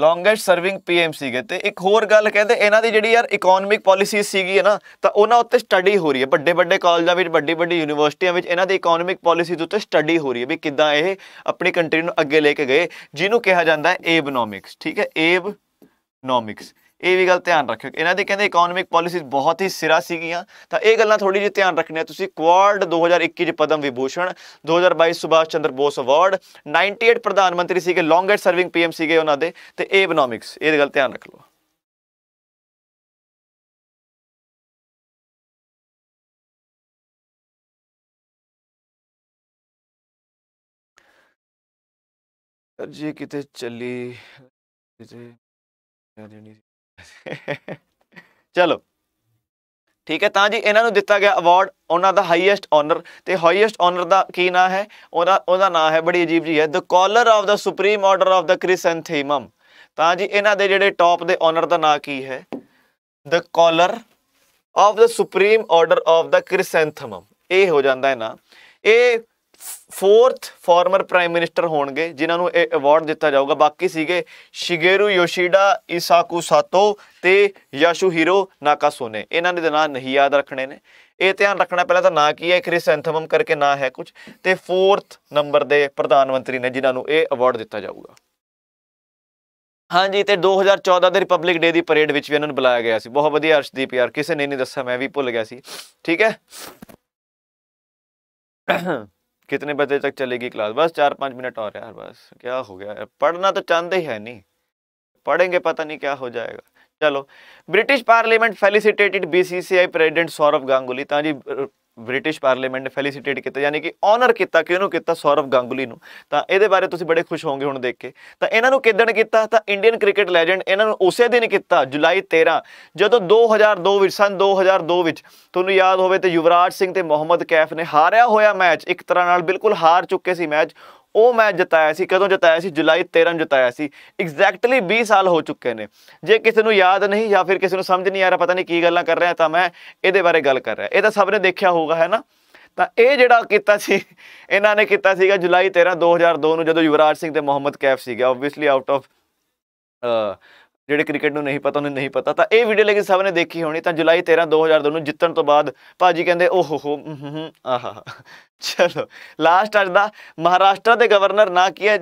ਲੌਂਗੈਸਟ ਸਰਵਿੰਗ ਪੀਐਮ ਸੀਗੇ ਤੇ ਇੱਕ ਹੋਰ ਗੱਲ ਕਹਿੰਦੇ ਇਹਨਾਂ ਦੀ ਜਿਹੜੀ ਯਾਰ ਇਕਨੋਮਿਕ ਪਾਲਿਸੀ ਸੀਗੀ ਹੈ ਨਾ ਤਾਂ ਉਹਨਾਂ ਉੱਤੇ ਸਟੱਡੀ ਹੋ ਰਹੀ ਹੈ ਵੱਡੇ ਵੱਡੇ ਕਾਲਜਾਂ ਵਿੱਚ ਵੱਡੀ ਵੱਡੀ ਯੂਨੀਵਰਸਿਟੀਆਂ ਵਿੱਚ ਇਹਨਾਂ ਦੀ ਇਕਨੋਮਿਕ ਪਾਲਿਸੀ ਉੱਤੇ ਸਟੱਡੀ ਹੋ ਰਹੀ ਹੈ ਵੀ ਕਿੱਦਾਂ ਇਹ ਆਪਣੀ ਕੰਟਰੀ ਨੂੰ ਅੱਗੇ ਲੈ ਕੇ ਗਏ ਜਿਹਨੂੰ ਕਿਹਾ ਜਾਂਦਾ ਹੈ ਏਬਨੋਮਿਕਸ ਠੀਕ ਹੈ ਏਬਨੋਮਿਕਸ ਇਹ ਵੀ ਗੱਲ ਧਿਆਨ ਰੱਖਿਓ ਇਹਨਾਂ ਦੇ ਕਹਿੰਦੇ ਇਕਨੋਮਿਕ ਪਾਲਿਸੀਜ਼ ਬਹੁਤ ਹੀ ਸਿਰਾ ਸੀਗੀਆਂ ਤਾਂ ਇਹ ਗੱਲਾਂ ਥੋੜੀ ਜਿਹੀ ਧਿਆਨ ਰੱਖਣੀਆਂ ਤੁਸੀਂ ਕੁਆਡ 2021 ਚ ਪਦਮ ਵਿਭੂਸ਼ਣ 2022 ਸੁਭਾਸ਼ ਚੰਦਰ ਬੋਸ ਅਵਾਰਡ 98 ਪ੍ਰਧਾਨ ਮੰਤਰੀ ਸੀਗੇ ਲੌਂਗੈਸਟ ਸਰਵਿੰਗ ਪੀਐਮ ਸੀਗੇ ਉਹਨਾਂ ਦੇ ਤੇ ਇਹ ਇਕਨੋਮਿਕਸ ਇਹ ਗੱਲ ਧਿਆਨ ਰੱਖ ਲਓ ਜੀ ਕਿਤੇ ਚੱਲੀ ਜੀ ਕਿਤੇ ਚਲੋ ਠੀਕ ਹੈ ਤਾਂ ਜੀ ਇਹਨਾਂ ਨੂੰ ਦਿੱਤਾ ਗਿਆ ਅਵਾਰਡ ਉਹਨਾਂ ਦਾ ਹਾਈਐਸਟ ਓਨਰ ਤੇ ਹਾਈਐਸਟ ਓਨਰ ਦਾ ਕੀ ਨਾਮ ਹੈ ਉਹਦਾ ਉਹਦਾ ਨਾਮ ਹੈ ਬੜੀ ਅਜੀਬ ਜੀ ਹੈ the collar of the supreme order of the chrysanthemum ਤਾਂ ਜੀ ਇਹਨਾਂ ਦੇ ਜਿਹੜੇ ਟੌਪ ਦੇ ਓਨਰ ਦਾ ਨਾਮ ਕੀ ਹੈ the collar of the supreme order of the chrysanthemum ਇਹ ਹੋ ਜਾਂਦਾ ਹੈ ਨਾ ਇਹ ਫੋਰਥ ਫਾਰਮਰ ਪ੍ਰਾਈਮ ਮਿਨਿਸਟਰ ਹੋਣਗੇ ਜਿਨ੍ਹਾਂ ਨੂੰ ਇਹ ਅਵਾਰਡ ਦਿੱਤਾ ਜਾਊਗਾ ਬਾਕੀ ਸੀਗੇ ਸ਼ਿਗੇਰੂ ਯੋਸ਼ੀਡਾ ਇਸਾਕੂ ਸਾਤੋ ਤੇ ਯਾਸ਼ੂ ਹੀਰੋ ਨਾਕਾਸੋਨੇ ਇਹਨਾਂ ਦੇ ਨਾਂ ਨਹੀਂ ਯਾਦ ਰੱਖਣੇ ਨੇ ਇਹ ਧਿਆਨ ਰੱਖਣਾ ਪਹਿਲਾਂ ਤਾਂ ਨਾਂ ਕੀ ਹੈ ਕ੍ਰਿਸੈਂਥਮਮ ਕਰਕੇ ਨਾਂ ਹੈ ਕੁਝ ਤੇ ਫੋਰਥ ਨੰਬਰ ਦੇ ਪ੍ਰਧਾਨ ਮੰਤਰੀ ਨੇ ਜਿਨ੍ਹਾਂ ਨੂੰ ਇਹ ਅਵਾਰਡ ਦਿੱਤਾ ਜਾਊਗਾ ਹਾਂਜੀ ਤੇ 2014 ਦੇ ਰਿਪਬਲਿਕ ਡੇ ਦੀ ਪਰੇਡ ਵਿੱਚ ਵੀ ਇਹਨਾਂ ਨੂੰ ਬੁਲਾਇਆ ਗਿਆ ਸੀ ਬਹੁਤ ਵਧੀਆ ਅਰਸ਼ਦੀਪ ਯਾਰ ਕਿਸੇ ਨੇ ਨਹੀਂ ਦੱਸਿਆ ਮੈਂ ਵੀ ਭੁੱਲ ਗਿਆ ਸੀ ਠੀਕ ਹੈ कितने बजे तक चलेगी क्लास बस चार पाँच मिनट और यार बस क्या हो गया यार पढ़ना तो चाहते ही है नहीं पढ़ेंगे पता नहीं क्या हो जाएगा चलो British parliament felicitated BCCI president Saurabh Ganguly ता ਬ੍ਰਿਟਿਸ਼ ਪਾਰਲੀਮੈਂਟ ਨੇ ਫੈਲਿਸਿਟੇਟ ਕੀਤਾ ਯਾਨੀ ਕਿ ਆਨਰ ਕੀਤਾ ਕਿ ਉਹਨੂੰ ਕੀਤਾ ਸੌਰਵ ਗਾਂਗੁਲੀ ਨੂੰ ਤਾਂ ਇਹਦੇ ਬਾਰੇ ਤੁਸੀਂ ਬੜੇ ਖੁਸ਼ ਹੋਵੋਗੇ ਹੁਣ ਦੇਖ ਕੇ ਤਾਂ ਇਹਨਾਂ ਨੂੰ ਕਿਦਣ ਕੀਤਾ ਤਾਂ ਇੰਡੀਅਨ ਕ੍ਰਿਕਟ ਲੈਜੈਂਡ ਇਹਨਾਂ ਨੂੰ ਉਸੇ ਦਿਨ ਕੀਤਾ ਜੁਲਾਈ 13 ਜਦੋਂ 2002 ਵਿੱਚ ਸਨ 2002 ਵਿੱਚ ਤੁਹਾਨੂੰ ਯਾਦ ਹੋਵੇ ਤੇ ਯੁਵਰਾਜ ਸਿੰਘ ਤੇ ਮੁਹੰਮਦ ਕੈਫ ਨੇ ਹਾਰਿਆ ਹੋਇਆ ਮੈਚ ਇੱਕ ਤਰ੍ਹਾਂ ਨਾਲ ਬਿਲਕੁਲ ਹਾਰ ਚੁੱਕੇ ਸੀ ਮੈਚ ਉਹ ਮੈਂ ਜਿਤਾਇਆ ਸੀ ਕਦੋਂ ਜਿਤਾਇਆ ਸੀ ਜੁਲਾਈ 13 ਨੂੰ ਜਿਤਾਇਆ ਸੀ ਐਗਜ਼ੈਕਟਲੀ 20 ਸਾਲ ਹੋ ਚੁੱਕੇ ਨੇ ਜੇ ਕਿਸੇ ਨੂੰ ਯਾਦ ਨਹੀਂ ਜਾਂ ਫਿਰ ਕਿਸੇ ਨੂੰ ਸਮਝ ਨਹੀਂ ਆ ਰਿਹਾ ਪਤਾ ਨਹੀਂ ਕੀ ਗੱਲਾਂ ਕਰ ਰਿਹਾ ਤਾਂ ਮੈਂ ਇਹਦੇ ਬਾਰੇ ਗੱਲ ਕਰ ਰਿਹਾ ਇਹ ਤਾਂ ਸਭ ਨੇ ਦੇਖਿਆ ਹੋਊਗਾ ਹੈ ਨਾ ਤਾਂ ਇਹ ਜਿਹੜਾ ਕੀਤਾ ਸੀ ਇਹਨਾਂ ਨੇ ਕੀਤਾ ਸੀਗਾ ਜੁਲਾਈ 13 2002 ਨੂੰ ਜਦੋਂ ਯੁਵਰਾਜ ਸਿੰਘ ਤੇ ਮੁਹੰਮਦ ਕੈਫ ਸੀਗਾ ਆਬਵੀਅਸਲੀ ਆਊਟ ਆਫ ਜਿਹੜੇ ਕ੍ਰਿਕਟ ਨੂੰ ਨਹੀਂ ਪਤਾ ਉਹਨੂੰ ਨਹੀਂ ਪਤਾ ਤਾਂ ਇਹ ਵੀਡੀਓ ਲੇਕਿਨ ਸਭ ਨੇ ਦੇਖੀ ਹੋਣੀ ਤਾਂ ਜੁਲਾਈ 13 2002 ਨੂੰ ਜਿੱਤਣ ਤੋਂ ਬਾਅਦ ਭਾਜੀ ਕਹਿੰਦੇ ਓਹੋ ਹੋ ਆਹਾ ਚਲੋ ਲਾਸਟ ਅੱਜ ਦਾ ਮਹਾਰਾਸ਼ਟਰ ਦੇ ਗਵਰਨਰ ਨਾ ਕੀ ਹੈ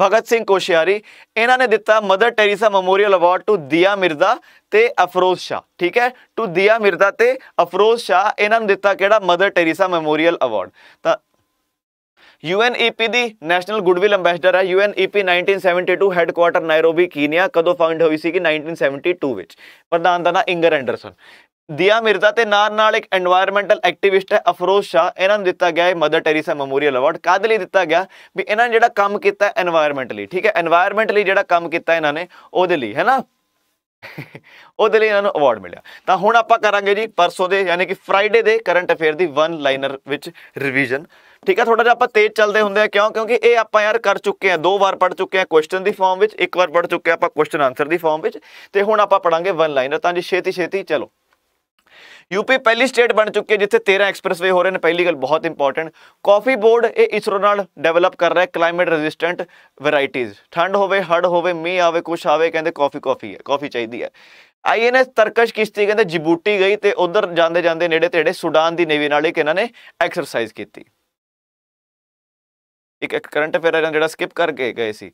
ਭਗਤ ਸਿੰਘ ਕੋਸ਼ਿਆਰੀ ਇਹਨਾਂ ਨੇ ਦਿੱਤਾ Mother Teresa memorial award to Dia Mirza ਤੇ ਅਫਰੋਜ਼ ਸ਼ਾ ਠੀਕ ਹੈ ਟੂ ਦਿਆ ਮਿਰਜ਼ਾ ਤੇ ਅਫਰੋਜ਼ ਸ਼ਾ ਇਹਨਾਂ ਨੂੰ ਦਿੱਤਾ ਕਿਹੜਾ ਮਦਰ ਟੈਰੀਸਾ ਮੈਮੋਰੀਅਲ ਅਵਾਰਡ ਤਾਂ UNEP ਦੀ ਨੈਸ਼ਨਲ ਗੁੱਡਵਿਲ ਐਮਬੈਸਡਰ ਹੈ UNEP 1972 ਹੈੱਡਕੁਆਟਰ ਨਾਇਰੋਬੀ ਕੀਨੀਆ ਕਦੋਂ ਫਾਊਂਡ ਹੋਈ ਸੀ ਕਿ 1972 ਵਿੱਚ ਪ੍ਰਧਾਨ ਦਾ ਨਾਮ ਇੰਗਰ ਐਂਡਰਸਨ ਦਿਆ ਮਿਰਜ਼ਾ ਤੇ ਨਾਲ ਨਾਲ ਇੱਕ এনवायरमेंटਲ ਐਕਟਿਵਿਸਟ ਹੈ ਅਫਰੋਜ਼ ਸ਼ਾ ਇਹਨਾਂ ਨੂੰ ਦਿੱਤਾ ਗਿਆ ਹੈ ਮਦਰ ਟੈਰੇਸਾ ਮੈਮੋਰੀਅਲ ਅਵਾਰਡ ਕਾਦ ਲਈ ਦਿੱਤਾ ਗਿਆ ਵੀ ਇਹਨਾਂ ਨੇ ਜਿਹੜਾ ਕੰਮ ਕੀਤਾ এনवायरमेंट ਲਈ ਠੀਕ ਹੈ এনवायरमेंट ਲਈ ਜਿਹੜਾ ਕੰਮ ਕੀਤਾ ਇਹਨਾਂ ਨੇ ਉਹਦੇ ਲਈ ਹੈਨਾ ਉਹਦੇ ਲਈ ਇਹਨਾਂ ਨੂੰ ਅਵਾਰਡ ਮਿਲਿਆ ਤਾਂ ਹੁਣ ਆਪਾਂ ਕਰਾਂਗੇ ਜੀ ਪਰਸੋਂ ਦੇ ਯਾਨੀ ਕਿ ਫਰਾਈਡੇ ਦੇ ਕਰੰਟ ਅਫੇਅਰ ਦੀ ਵਨ ਲਾਈਨਰ ਵਿੱਚ ਰਿਵੀਜ਼ਨ ਠੀਕ ਆ ਥੋੜਾ ਜਿਹਾ ਆਪਾਂ ਤੇਜ਼ ਚੱਲਦੇ ਹੁੰਦੇ ਆ ਕਿਉਂ ਕਿਉਂਕਿ ਇਹ ਆਪਾਂ ਯਾਰ ਕਰ ਚੁੱਕੇ ਆ ਦੋ ਵਾਰ ਪੜ ਚੁੱਕੇ ਆ ਕੁਐਸਚਨ ਦੀ ਫਾਰਮ ਵਿੱਚ ਇੱਕ ਵਾਰ ਪੜ ਚੁੱਕੇ ਆ ਆਪਾਂ ਕੁਐਸਚਨ ਆਨਸਰ ਦੀ ਫਾਰਮ ਵਿੱਚ ਤੇ ਹੁਣ ਆਪਾਂ ਪੜਾਂਗੇ ਵਨ ਲਾਈਨਰ ਤਾਂ ਜੀ ਛੇਤੀ ਛੇਤੀ ਚਲੋ ਯੂਪੀ ਪਹਿਲੀ ਸਟੇਟ ਬਣ ਚੁੱਕੀ ਹੈ ਜਿੱਥੇ 13 ਐਕਸਪ੍ਰੈਸਵੇ ਹੋ ਰਹੇ ਨੇ ਪਹਿਲੀ ਗੱਲ ਬਹੁਤ ਇੰਪੋਰਟੈਂਟ ਕਾਫੀ ਬੋਰਡ ਇਹ ਇਸਰੋ ਨਾਲ ਡਿਵੈਲਪ ਕਰ ਰਿਹਾ ਹੈ ਕਲਾਈਮੇਟ ਰੈਜ਼ਿਸਟੈਂਟ ਵੈਰਾਈਟੀਆਂ ਠੰਡ ਹੋਵੇ ਹੜ ਹੋਵੇ ਮੀਂਹ ਆਵੇ ਕੁਛ ਆਵੇ ਕਹਿੰਦੇ ਕਾਫੀ ਕਾਫੀ ਹੈ ਕਾਫੀ ਚਾਹੀਦੀ ਹੈ ਆਈਐਨਐਸ ਤਰਕਸ਼ ਕਿਸ਼ਤੀ ਕਹਿੰਦੇ ਜਿਬੂਟੀ ਗਈ ਤੇ ਉਧਰ ਜਾਂਦੇ ਜਾਂਦੇ ਨੇੜੇ ਤੇੜੇ ਸੁਡਾਨ ਦੀ ਨੇਵੀ ਨਾਲ ਇੱਕ ਇਹਨਾਂ ਨੇ ਐਕਸਰਸਾਈਜ਼ ਕੀਤੀ ਇੱਕ ਇੱਕ ਕਰੰਟ ਅਫੇਅਰ ਆ ਜਿਹੜਾ ਸਕਿਪ ਕਰਕੇ ਗਏ ਸੀ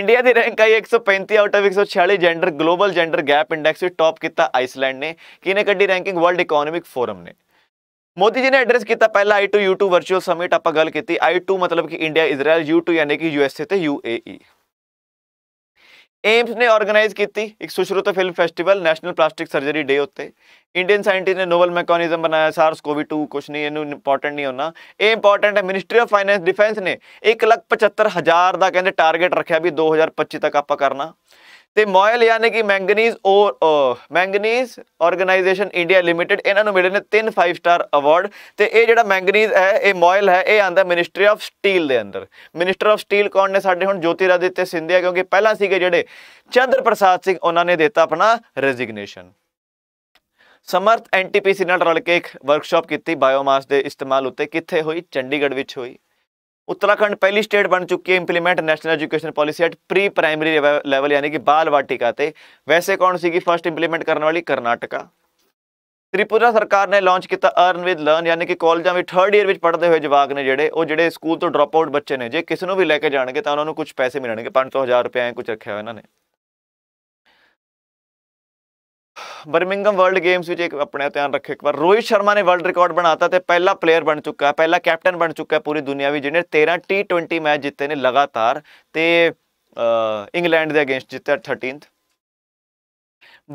ਇੰਡੀਆ ਦੀ ਰੈਂਕ ਆਈ 135 out of 146 gender global gender gap index ਵਿੱਚ ਟੌਪ ਕੀਤਾ ਆਈਸਲੈਂਡ ਨੇ ਕਿਨੇ ਕੱਢੀ ਰੈਂਕਿੰਗ ਵਰਲਡ ਇਕਨੋਮਿਕ ਫੋਰਮ ਨੇ ਮੋਦੀ ਜੀ ਨੇ ਐਡਰੈਸ ਕੀਤਾ ਪਹਿਲਾ ਯੂ ਟੂ ਵਰਚੁਅਲ ਸਮਿਟ ਆਪਾਂ ਗੱਲ ਕੀਤੀ I2 ਮਤਲਬ ਕਿ ਇੰਡੀਆ ਇਜ਼ਰਾਈਲ ਟੂ ਯਾਨੀ ਕਿ ਯੂਐਸਏ ਤੇ ਯੂਏਈ ਏਮਸ ਨੇ ਆਰਗੇਨਾਈਜ਼ ਕੀਤੀ ਇੱਕ Sushruta film festival national plastic surgery day ਉੱਤੇ ਇੰਡੀਅਨ ਸਾਇੰਟਿਸਟ ਨੇ ਨੋਵਲ ਮੈਕਾਨਿਜ਼ਮ ਬਣਾਇਆ ਸਾਰਸ ਕੋਵਿਡ-2 ਕੁਛ ਨਹੀਂ ਇਹਨੂੰ ਇੰਪੋਰਟੈਂਟ ਨਹੀਂ ਹੋਣਾ ਇਹ ਇੰਪੋਰਟੈਂਟ ਹੈ ਮਿਨਿਸਟਰੀ ਆਫ ਫਾਈਨੈਂਸ ਡਿਫੈਂਸ ਨੇ 175000 ਦਾ ਕਹਿੰਦੇ ਟਾਰਗੇਟ ਰੱਖਿਆ ਵੀ 2025 ਤੱਕ ਆਪਾਂ ਕਰਨਾ ਤੇ ਮੋਇਲ ਯਾਨੀ ਕਿ ਮੈਂਗਨੀਜ਼ ਔਰ ਮੈਂਗਨੀਜ਼ ਆਰਗੇਨਾਈਜੇਸ਼ਨ ਇੰਡੀਆ ਲਿਮਿਟਿਡ ਇਹਨਾਂ ਨੂੰ ਮਿਲੇ ਨੇ ਤਿੰਨ 5 ਸਟਾਰ ਅਵਾਰਡ ਤੇ ਇਹ ਜਿਹੜਾ ਮੈਂਗਨੀਜ਼ ਹੈ ਇਹ ਮੋਇਲ ਹੈ ਇਹ ਆਂਦਾ ਮਿਨਿਸਟਰੀ ਆਫ ਸਟੀਲ ਦੇ ਅੰਦਰ ਮਿਨਿਸਟਰ ਆਫ ਸਟੀਲ ਕੌਣ ਨੇ ਸਾਡੇ ਹੁਣ ਜੋਤਿਰਾਦਿੱਤਿਆ ਸਿੰਧਿਆ ਕਿਉਂਕਿ ਪਹਿਲਾਂ ਸੀਗੇ ਜਿਹੜੇ ਚੰਦਰ ਪ੍ਰਸਾਦ ਸਿੰਘ ਉਹਨਾਂ ਨੇ ਦਿੱਤਾ ਆਪਣਾ ਰੈਜ਼ਿਗਨੇਸ਼ਨ ਸਮਰਥ ਐਨਟੀਪੀਸੀ ਨਾਲ ਰਲ ਕੇ ਇੱਕ ਵਰਕਸ਼ਾਪ ਕੀਤੀ ਬਾਇਓਮਾਸ ਦੇ ਇਸਤੇਮਾਲ ਉੱਤੇ ਕਿੱਥੇ ਹੋਈ ਚੰਡੀਗੜ੍ਹ ਵਿੱਚ ਹੋਈ उत्तराखंड पहली स्टेट बन चुकी है implement national education policy at pre primary level यानी कि बाल वाटिका थे वैसे कौन सी की फर्स्ट इंप्लीमेंट करने वाली कर्नाटका त्रिपुरा ਸਰਕਾਰ ਨੇ ਲਾਂਚ ਕੀਤਾ ਅਰਨ ਵਿਦ ਲਰਨ ਯਾਨੀ ਕਿ ਕਾਲਜਾਂ ਵਿੱਚ 3rd ਇਅਰ ਵਿੱਚ ਪੜ੍ਹਦੇ ਹੋਏ ਜਵਾਕ ਨੇ ਜਿਹੜੇ ਉਹ ਜਿਹੜੇ ਸਕੂਲ ਤੋਂ ਡ੍ਰੌਪ ਆਊਟ ਬੱਚੇ ਨੇ ਜੇ ਕਿਸੇ ਨੂੰ ਵੀ ਲੈ ਕੇ ਜਾਣਗੇ ਤਾਂ ਉਹਨਾਂ ਨੂੰ ਕੁਝ ਪੈਸੇ ਮਿਲਣਗੇ 5000 ਰੁਪਏ ਐ ਕੁਝ ਰੱਖਿਆ ਹੋਇਆ ਇਹਨਾਂ ਨੇ ਬਰਮਿੰਗਮ ਵਰਲਡ ਗੇਮਸ ਵਿੱਚ ਇੱਕ ਆਪਣੇ ਧਿਆਨ ਰੱਖੇ ਇੱਕ ਵਾਰ ਰੋਹਿਤ ਸ਼ਰਮਾ ਨੇ ਵਰਲਡ ਰਿਕਾਰਡ ਬਣਾਤਾ ਤੇ ਪਹਿਲਾ ਪਲੇਅਰ ਬਣ ਚੁੱਕਾ ਹੈ ਪਹਿਲਾ ਕੈਪਟਨ ਬਣ ਚੁੱਕਾ ਹੈ ਪੂਰੀ ਦੁਨੀਆ ਵਿੱਚ ਜਿਹਨੇ 13 T20 ਮੈਚ ਜਿੱਤੇ ਨੇ ਲਗਾਤਾਰ ਤੇ ਇੰਗਲੈਂਡ ਦੇ ਅਗੇਂਸਟ ਜਿੱਤਿਆ 13th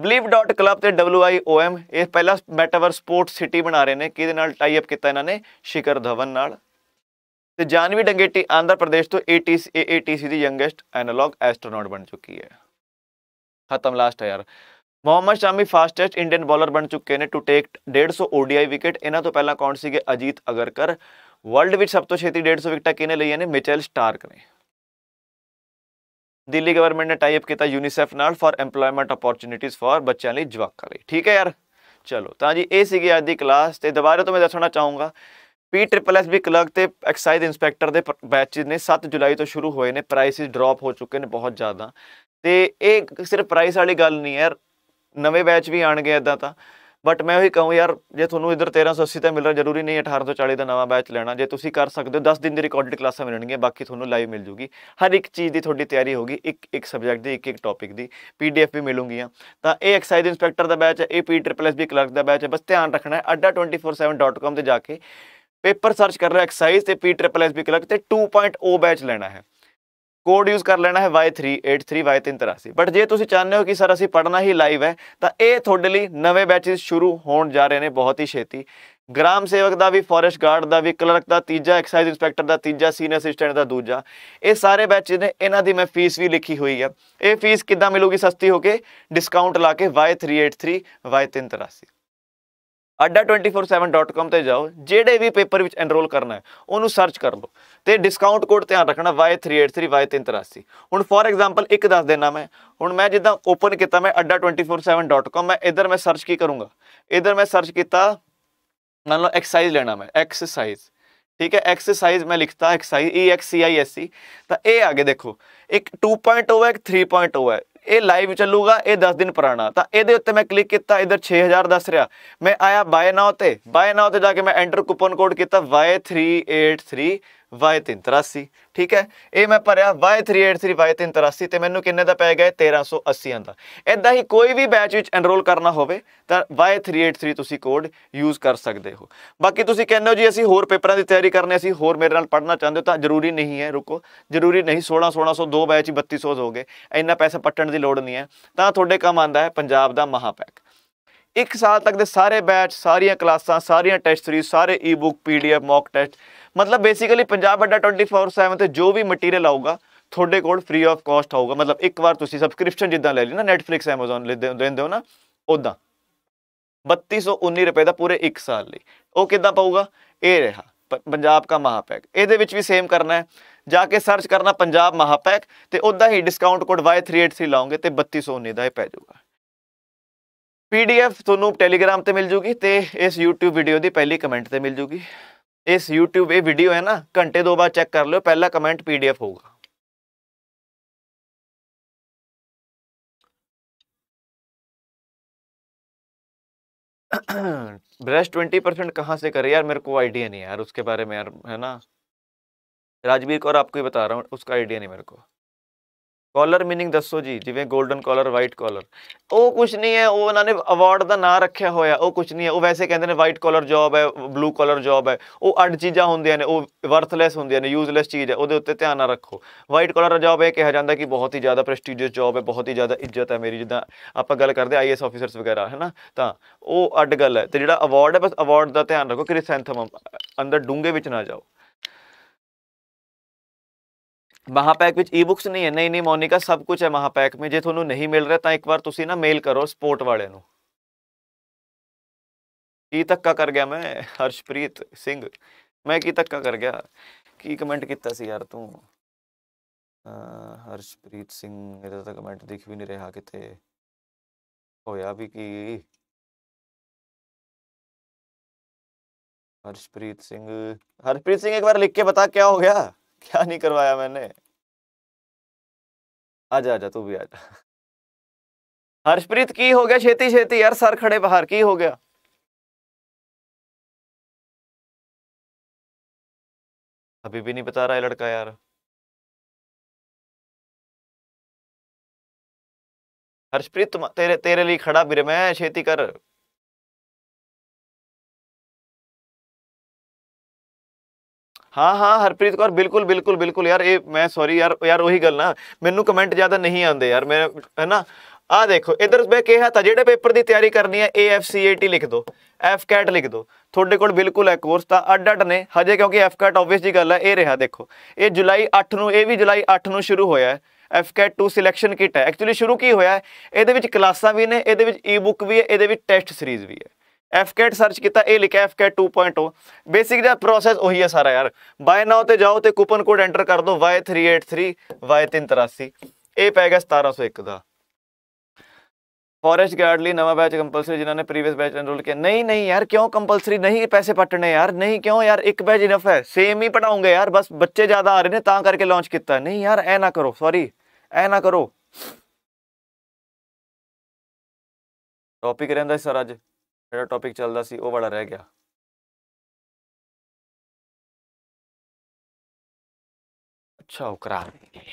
believe.club ਤੇ WIOM ਇਹ ਪਹਿਲਾ ਮੈਟਾਵਰ ਸਪੋਰਟ ਸਿਟੀ ਬਣਾ ਰਹੇ ਨੇ ਕਿਹਦੇ ਨਾਲ ਟਾਈ ਅਪ ਕੀਤਾ ਇਹਨਾਂ ਨੇ ਸ਼ਿਕਰ ਧਵਨ ਨਾਲ ਤੇ ਜਾਨਵੀ ਡੰਗੇਟੀ ਆਂਧਰਾ ਪ੍ਰਦੇਸ਼ ਤੋਂ ATC AATC ਦੀ ਯੰਗੇਸਟ ਐਨਾਲੌਗ ਐਸਟ੍ਰੋਨੌਟ ਬਣ ਚੁੱਕੀ ਹੈ ਖਤਮ ਲਾਸਟ ਹੈ ਯਾਰ ਮੁਹੰਮਦ ਸ਼ਾਮੀ ਫਾਸਟੈਸਟ ਇੰਡੀਅਨ ਬੋਲਰ ਬਣ ਚੁੱਕੇ ਨੇ ਟੂ ਟੇਕ 150 ODI ਵਿਕਟ ਇਹਨਾਂ ਤੋਂ ਪਹਿਲਾਂ ਕੌਣ ਸੀਗੇ ਅਜੀਤ ਅਗਰਕਰ ਵਰਲਡ ਵਿੱਚ ਸਭ ਤੋਂ ਛੇਤੀ 150 ਵਿਕਟਾਂ ਕਿਹਨੇ ਲਈਆਂ ਨੇ ਮਿਚੈਲ ਸਟਾਰਕ ਨੇ ਦਿੱਲੀ ਗਵਰਨਮੈਂਟ ਨੇ ਟਾਈ ਅਪ ਕੀਤਾ ਯੂਨੀਸੈਫ ਨਾਲ ਫਾਰ ਏਮਪਲੋਇਮੈਂਟ ਅਪੋਰਚੁਨਿਟੀਆਂ ਫਾਰ ਬੱਚਿਆਂ ਲਈ ਜਵਾਕਾਂ ਲਈ ਠੀਕ ਹੈ ਯਾਰ ਚਲੋ ਤਾਂ ਜੀ ਇਹ ਸੀਗੀ ਅੱਜ ਦੀ ਕਲਾਸ ਤੇ ਦੁਬਾਰਾ ਤੋਂ ਮੈਂ ਦੱਸਣਾ ਚਾਹੂੰਗਾ P triple S V clerk ਤੇ ਐਕਸਾਈਜ਼ ਇਨਸਪੈਕਟਰ ਦੇ ਬੈਚਸ ਨੇ 7 ਜੁਲਾਈ ਤੋਂ ਸ਼ੁਰੂ ਹੋਏ ਨੇ ਪ੍ਰਾਈਸਿਸ ਡ੍ਰੌਪ ਹੋ ਚੁੱਕੇ ਨੇ ਬਹੁਤ ਜ਼ਿਆਦਾ ਤੇ ਇਹ ਸਿਰਫ ਪ੍ਰਾਈਸ ਵਾਲੀ ਗੱਲ ਨਹੀਂ ਹੈ ਨਵੇਂ ਬੈਚ ਵੀ ਆਣਗੇ ਐਦਾਂ ਤਾਂ ਬਟ ਮੈਂ ਉਹੀ ਕਹੂੰ ਯਾਰ ਜੇ ਤੁਹਾਨੂੰ ਇਧਰ 1380 ਤੇ ਮਿਲ ਰਿਹਾ ਜ਼ਰੂਰੀ ਨਹੀਂ 1840 ਦਾ ਨਵਾਂ ਬੈਚ ਲੈਣਾ ਜੇ ਤੁਸੀਂ ਕਰ ਸਕਦੇ ਹੋ 10 ਦਿਨ ਦੀ ਰਿਕਾਰਡਡ ਕਲਾਸਾਂ ਮਿਲਣਗੀਆਂ ਬਾਕੀ ਤੁਹਾਨੂੰ ਲਾਈਵ ਮਿਲ ਜੂਗੀ ਹਰ ਇੱਕ ਚੀਜ਼ ਦੀ ਤੁਹਾਡੀ ਤਿਆਰੀ ਹੋਗੀ ਇੱਕ ਇੱਕ ਸਬਜੈਕਟ ਦੀ ਇੱਕ ਇੱਕ ਟੌਪਿਕ ਦੀ ਪੀਡੀਐਫ ਵੀ ਮਿਲੂਗੀਆਂ ਤਾਂ ਇਹ ਐਕਸਾਈਜ਼ ਇਨਸਪੈਕਟਰ ਦਾ ਬੈਚ ਹੈ ਇਹ P triple S V clerk ਦਾ ਬੈਚ ਹੈ ਬਸ ਧਿਆਨ ਰੱਖਣਾ ਹੈ adda247.com ਤੇ ਜਾ ਕੇ ਪੇਪਰ ਸਰਚ ਕਰ ਰਿਹਾ ਐਕਸਾਈਜ਼ ਤੇ P triple S V clerk ਤੇ 2.0 ਬੈਚ ਲੈਣਾ ਹੈ ਕੋਡ ਯੂਜ਼ ਕਰ ਲੈਣਾ ਹੈ Y383Y383 ਬਟ ਜੇ ਤੁਸੀਂ ਚਾਹੁੰਦੇ ਹੋ ਕਿ ਸਰ ਅਸੀਂ ਪੜਨਾ ਹੀ ਲਾਈਵ ਹੈ ਤਾਂ ਇਹ ਤੁਹਾਡੇ ਲਈ ਨਵੇਂ ਬੈਚਸ ਸ਼ੁਰੂ ਹੋਣ ਜਾ ਰਹੇ ਨੇ ਬਹੁਤ ਹੀ ਛੇਤੀ ਗ੍ਰਾਮ ਸੇਵਕ ਦਾ ਵੀ ਫੋਰੈਸਟ ਗਾਰਡ ਦਾ ਵੀ ਕਲਰਕ ਦਾ ਤੀਜਾ ਐਕਸਾਈਜ਼ ਇਨਸਪੈਕਟਰ ਦਾ ਤੀਜਾ ਸੀਨੀਅਰ ਅਸਿਸਟੈਂਟ ਦਾ ਦੂਜਾ ਇਹ ਸਾਰੇ ਬੈਚ ਨੇ ਇਹਨਾਂ ਦੀ ਮੈਂ ਫੀਸ ਵੀ ਲਿਖੀ ਹੋਈ ਹੈ ਇਹ ਫੀਸ ਕਿੱਦਾਂ ਮਿਲੂਗੀ ਸਸਤੀ ਹੋ ਕੇ ਡਿਸਕਾਊਂਟ ਲਾ ਕੇ Y383Y383 adda247.com ਤੇ ਜਾਓ ਜਿਹੜੇ ਵੀ ਪੇਪਰ ਵਿੱਚ ਐਨਰੋਲ ਕਰਨਾ ਹੈ ਉਹਨੂੰ ਸਰਚ ਕਰ ਲਓ ਤੇ ਡਿਸਕਾਊਂਟ ਕੋਡ ਧਿਆਨ ਰੱਖਣਾ Y383 Y383 ਹੁਣ ਫੋਰ ਐਗਜ਼ਾਮਪਲ ਇੱਕ ਦੱਸ ਦੇਣਾ ਮੈਂ ਹੁਣ ਮੈਂ ਜਿੱਦਾਂ ਓਪਨ ਕੀਤਾ ਮੈਂ adda247.com ਮੈਂ ਇਧਰ ਮੈਂ ਸਰਚ ਕੀ ਕਰੂੰਗਾ ਇਧਰ ਮੈਂ ਸਰਚ ਕੀਤਾ ਮੰਨ ਲਓ ਐਕਸਰਸਾਈਜ਼ ਲੈਣਾ ਮੈਂ ਐਕਸਰਸਾਈਜ਼ ਠੀਕ ਹੈ ਐਕਸਰਸਾਈਜ਼ ਮੈਂ ਲਿਖਤਾ exercise e x c i s e ਤਾਂ ਇਹ ਆ ਦੇਖੋ ਇੱਕ 2.0 ਹੈ ਇੱਕ 3.0 ਹੈ ਇਹ ਲਾਈਵ ਚੱਲੂਗਾ ਇਹ 10 ਦਿਨ ਪੁਰਾਣਾ ਤਾਂ ਇਹਦੇ ਉੱਤੇ ਮੈਂ ਕਲਿੱਕ ਕੀਤਾ ਇਧਰ 6000 ਦੱਸ ਰਿਹਾ ਮੈਂ ਆਇਆ ਬਾਏ ਨਾਓ ਤੇ ਬਾਏ ਨਾਓ ਤੇ ਜਾ ਕੇ ਮੈਂ ਐਂਟਰ ਕੂਪਨ ਕੋਡ ਕੀਤਾ Y383 y383 ਠੀਕ ਹੈ ਇਹ ਮੈਂ ਭਰਿਆ y383 y383 ਤੇ ਮੈਨੂੰ ਕਿੰਨੇ ਦਾ ਪੈ ਗਿਆ 1380 ਦਾ ਐਦਾਂ ਹੀ ਕੋਈ ਵੀ ਬੈਚ ਵਿੱਚ ਐਨਰੋਲ ਕਰਨਾ ਹੋਵੇ ਤਾਂ y383 ਤੁਸੀਂ ਕੋਡ ਯੂਜ਼ ਕਰ ਸਕਦੇ ਹੋ ਬਾਕੀ ਤੁਸੀਂ ਕਹਿੰਦੇ ਹੋ ਜੀ ਅਸੀਂ ਹੋਰ ਪੇਪਰਾਂ ਦੀ ਤਿਆਰੀ ਕਰਨੀ ਅਸੀਂ ਹੋਰ ਮੇਰੇ ਨਾਲ ਪੜ੍ਹਨਾ ਚਾਹੁੰਦੇ ਹੋ ਤਾਂ ਜ਼ਰੂਰੀ ਨਹੀਂ ਹੈ ਰੁਕੋ ਜ਼ਰੂਰੀ ਨਹੀਂ 16 1600 ਦੋ ਬੈਚ 3200 ਹੋ ਗਏ ਇੰਨਾ ਪੈਸਾ ਪੱਟਣ ਦੀ ਲੋੜ ਨਹੀਂ ਹੈ ਤਾਂ ਤੁਹਾਡੇ ਕੰਮ ਆਂਦਾ ਹੈ ਪੰਜਾਬ ਦਾ ਮਹਾਪੈਕ ਇੱਕ ਸਾਲ ਤੱਕ ਦੇ ਸਾਰੇ ਬੈਚ ਸਾਰੀਆਂ ਕਲਾਸਾਂ ਸਾਰੀਆਂ ਟੈਸਟ ਸੀਰੀਜ਼ ਸਾਰੇ ਈ-ਬੁੱਕ ਪੀਡੀਐਫ ਮੌਕ ਟੈਸਟ ਮਤਲਬ ਬੇਸਿਕਲੀ ਪੰਜਾਬ ਅੱਡਾ 24/7 ਤੇ ਜੋ ਵੀ ਮਟੀਰੀਅਲ ਆਊਗਾ ਤੁਹਾਡੇ ਕੋਲ ਫ੍ਰੀ ਆਫ ਕਾਸਟ ਆਊਗਾ ਮਤਲਬ ਇੱਕ ਵਾਰ ਤੁਸੀਂ ਸਬਸਕ੍ਰਿਪਸ਼ਨ ਜਿੱਦਾਂ ਲੈ ਲਈ ਨਾ Netflix Amazon ਹੁੰਦੇ ਹੋ ਨਾ ਉਦਾਂ 3219 ਰੁਪਏ ਦਾ ਪੂਰੇ 1 ਸਾਲ ਲਈ ਉਹ ਕਿੱਦਾਂ ਪਾਊਗਾ ਇਹ ਰਿਹਾ ਪੰਜਾਬ ਦਾ ਮਹਾਪੈਕ ਇਹਦੇ ਵਿੱਚ ਵੀ ਸੇਮ ਕਰਨਾ ਹੈ ਜਾ ਕੇ ਸਰਚ ਕਰਨਾ ਪੰਜਾਬ ਮਹਾਪੈਕ ਤੇ ਉਦਾਂ ਹੀ ਡਿਸਕਾਊਂਟ ਕੋਡ Y383 ਲਾਉਂਗੇ ਤੇ 3219 ਦਾ ਇਹ ਪੈ ਜਾਊਗਾ PDF ਤੁਹਾਨੂੰ ਟੈਲੀਗ੍ਰam ਤੇ ਮਿਲ ਜੂਗੀ ਤੇ ਇਸ YouTube ਵੀਡੀਓ ਦੀ ਪਹਿਲੀ ਕਮੈਂਟ ਤੇ ਮਿਲ ਜੂਗੀ इस यूट्यूब ये वीडियो है ना घंटे दो बार चेक कर लो पहला कमेंट पीडीएफ होगा ब्रश ट्वेंटी परसेंट कहाँ से करे यार मेरे को आइडिया नहीं है यार उसके बारे में यार है ना राजवीर कौर आपको ही बता रहा हूँ उसका आइडिया नहीं मेरे को ਕਾਲਰ मीनिंग ਦੱਸੋ ਜੀ ਜਿਵੇਂ 골ਡਨ ਕਾਲਰ ਵਾਈਟ ਕਾਲਰ ਉਹ ਕੁਝ ਨਹੀਂ ਹੈ ਉਹ ਉਹਨਾਂ ਨੇ ਅਵਾਰਡ ਦਾ ਨਾਂ ਰੱਖਿਆ ਹੋਇਆ ਉਹ ਕੁਝ ਨਹੀਂ ਹੈ ਉਹ ਵੈਸੇ ਕਹਿੰਦੇ ਨੇ ਵਾਈਟ ਕਾਲਰ ਜੌਬ ਹੈ ਬਲੂ ਕਾਲਰ ਜੌਬ ਹੈ ਉਹ ਅੱਡ ਚੀਜ਼ਾਂ ਹੁੰਦੀਆਂ ਨੇ ਉਹ ਵਰਥਲੈਸ ਹੁੰਦੀਆਂ ਨੇ ਯੂਸਲੈਸ ਚੀਜ਼ ਹੈ ਉਹਦੇ ਉੱਤੇ ਧਿਆਨ ਨਾ ਰੱਖੋ ਵਾਈਟ ਕਾਲਰ ਜੌਬ ਇਹ ਕਿਹਾ ਜਾਂਦਾ ਕਿ ਬਹੁਤ ਹੀ ਜ਼ਿਆਦਾ ਪ੍ਰੈਸਟੀਜੀਅਸ ਜੌਬ ਹੈ ਬਹੁਤ ਹੀ ਜ਼ਿਆਦਾ ਇੱਜ਼ਤ ਹੈ ਮੇਰੀ ਜਿੱਦਾਂ ਆਪਾਂ ਗੱਲ ਕਰਦੇ ਆਈਐਸ ਆਫੀਸਰਸ ਵਗੈਰਾ ਹੈ ਨਾ ਤਾਂ ਉਹ ਅੱਡ ਗੱਲ ਹੈ ਤੇ ਜਿਹੜਾ ਅਵਾਰਡ ਹੈ ਬਸ ਅਵਾਰਡ ਦਾ ਧਿਆਨ ਰੱਖੋ ਕਿ ਰਿਸੈਂਥਮ ਅੰਦਰ ਡੂੰਗੇ ਵਿੱਚ ਨਾ ਜਾਓ ਮਹਾਪੈਕ ਵਿੱਚ ਈ-ਬੁੱਕਸ ਨਹੀਂ ਹੈ ਨਹੀਂ ਨਹੀਂ ਮੋਨਿਕਾ ਸਭ ਕੁਝ ਹੈ ਮਹਾਪੈਕ ਵਿੱਚ ਜੇ ਤੁਹਾਨੂੰ ਨਹੀਂ ਮਿਲ ਰਿਹਾ ਤਾਂ ਇੱਕ ਵਾਰ ਤੁਸੀਂ ਨਾ ਮੇਲ ਕਰੋ ਸਪੋਰਟ ਵਾਲੇ ਨੂੰ ਕੀ ਤੱਕਾ ਕਰ ਗਿਆ ਮੈਂ ਹਰਸ਼ਪ੍ਰੀਤ ਸਿੰਘ ਮੈਂ ਕੀ ਤੱਕਾ ਕਰ ਗਿਆ ਕੀ ਕਮੈਂਟ ਕੀਤਾ ਸੀ ਯਾਰ ਤੂੰ ਹਰਸ਼ਪ੍ਰੀਤ ਸਿੰਘ ਇਹਦਾ ਤਾਂ ਕਮੈਂਟ ਦਿਖ ਵੀ ਨਹੀਂ ਰਿਹਾ ਕਿਤੇ ਹੋਇਆ ਵੀ ਕੀ ਹਰਸ਼ਪ੍ਰੀਤ ਸਿੰਘ ਹਰਸ਼ਪ੍ਰੀਤ ਸਿੰਘ ਇੱਕ ਵਾਰ ਲਿਖ ਕੇ ਬਤਾ ਕੀ ਹੋ ਗਿਆ क्या नहीं करवाया मैंने आजा आजा तू भी आजा हर्षप्रीत की हो गया छेती छेती यार सर खड़े बाहर की हो गया अभी भी नहीं बता रहा है लड़का यार हर्षप्रीत तेरे तेरे लिए खड़ा बिर मैं छेती कर ਹਾਂ ਹਾਂ ਹਰਪ੍ਰੀਤ ਕੌਰ ਬਿਲਕੁਲ ਬਿਲਕੁਲ ਬਿਲਕੁਲ ਯਾਰ ਇਹ ਮੈਂ ਸੌਰੀ ਯਾਰ ਯਾਰ ਉਹੀ ਗੱਲ ਨਾ ਮੈਨੂੰ ਕਮੈਂਟ ਜ਼ਿਆਦਾ ਨਹੀਂ ਆਉਂਦੇ ਯਾਰ ਮੈਂ ਹੈਨਾ ਆ ਦੇਖੋ ਇਧਰ ਮੈਂ ਕਿਹਾ ਤਾਂ ਜਿਹੜੇ ਪੇਪਰ ਦੀ ਤਿਆਰੀ ਕਰਨੀ ਹੈ AFCAT ਲਿਖ ਦਿਓ FCAT ਲਿਖ ਦਿਓ ਤੁਹਾਡੇ ਕੋਲ ਬਿਲਕੁਲ ਹੈ ਕੋਰਸ ਤਾਂ ਅੱਡ ਅੱਡ ਨੇ ਹਜੇ ਕਿਉਂਕਿ FCAT ਆਬਵੀਅਸ ਜੀ ਗੱਲ ਹੈ ਇਹ ਰਿਹਾ ਦੇਖੋ ਇਹ ਜੁਲਾਈ 8 ਨੂੰ ਇਹ ਵੀ ਜੁਲਾਈ 8 ਨੂੰ ਸ਼ੁਰੂ ਹੋਇਆ ਹੈ FCAT 2 ਸਿਲੈਕਸ਼ਨ ਕਿਟ ਹੈ ਐਕਚੁਅਲੀ ਸ਼ੁਰੂ ਕੀ ਹੋਇਆ ਹੈ ਇਹਦੇ ਵਿੱਚ ਕਲਾਸਾਂ ਵੀ ਨੇ ਇਹਦੇ ਵਿੱਚ ਈ-ਬੁੱਕ ਵੀ ਹੈ ਇਹਦੇ ਵਿੱਚ ਟੈਸਟ ਸੀਰੀਜ਼ ਵੀ ਹੈ F search F CAT search ਕੀਤਾ ਇਹ ਲਿਖਿਆ ਐਫ ਕੈਟ 2.0 ਬੇਸਿਕ ਜਿਹੜਾ ਪ੍ਰੋਸੈਸ जाओ तो कूपन कोड एंटर कर दो ਜਾਓ थ्री एट थ्री वाई तीन तिरासी Y383 पै गया ਪੈ सौ एक का फॉरेस्ट गार्ड लिए नवा बैच कंपलसरी जिन्होंने प्रीवियस बैच एनरोल किया नहीं नहीं यार क्यों कंपलसरी नहीं पैसे पटने यार नहीं क्यों यार एक बैच इनफ है सेम ही पढ़ाऊंगे यार बस बच्चे ज़्यादा आ रहे हैं ता करके लॉन्च किया नहीं यार ए ना करो सॉरी ऐ ना करो टॉपिक रहता सर अज ਜਿਹੜਾ ਟੌਪਿਕ ਚੱਲਦਾ ਸੀ ਉਹ ਵਾਲਾ ਰਹਿ ਗਿਆ ਅੱਛਾ ਉਹ ਕਰਾ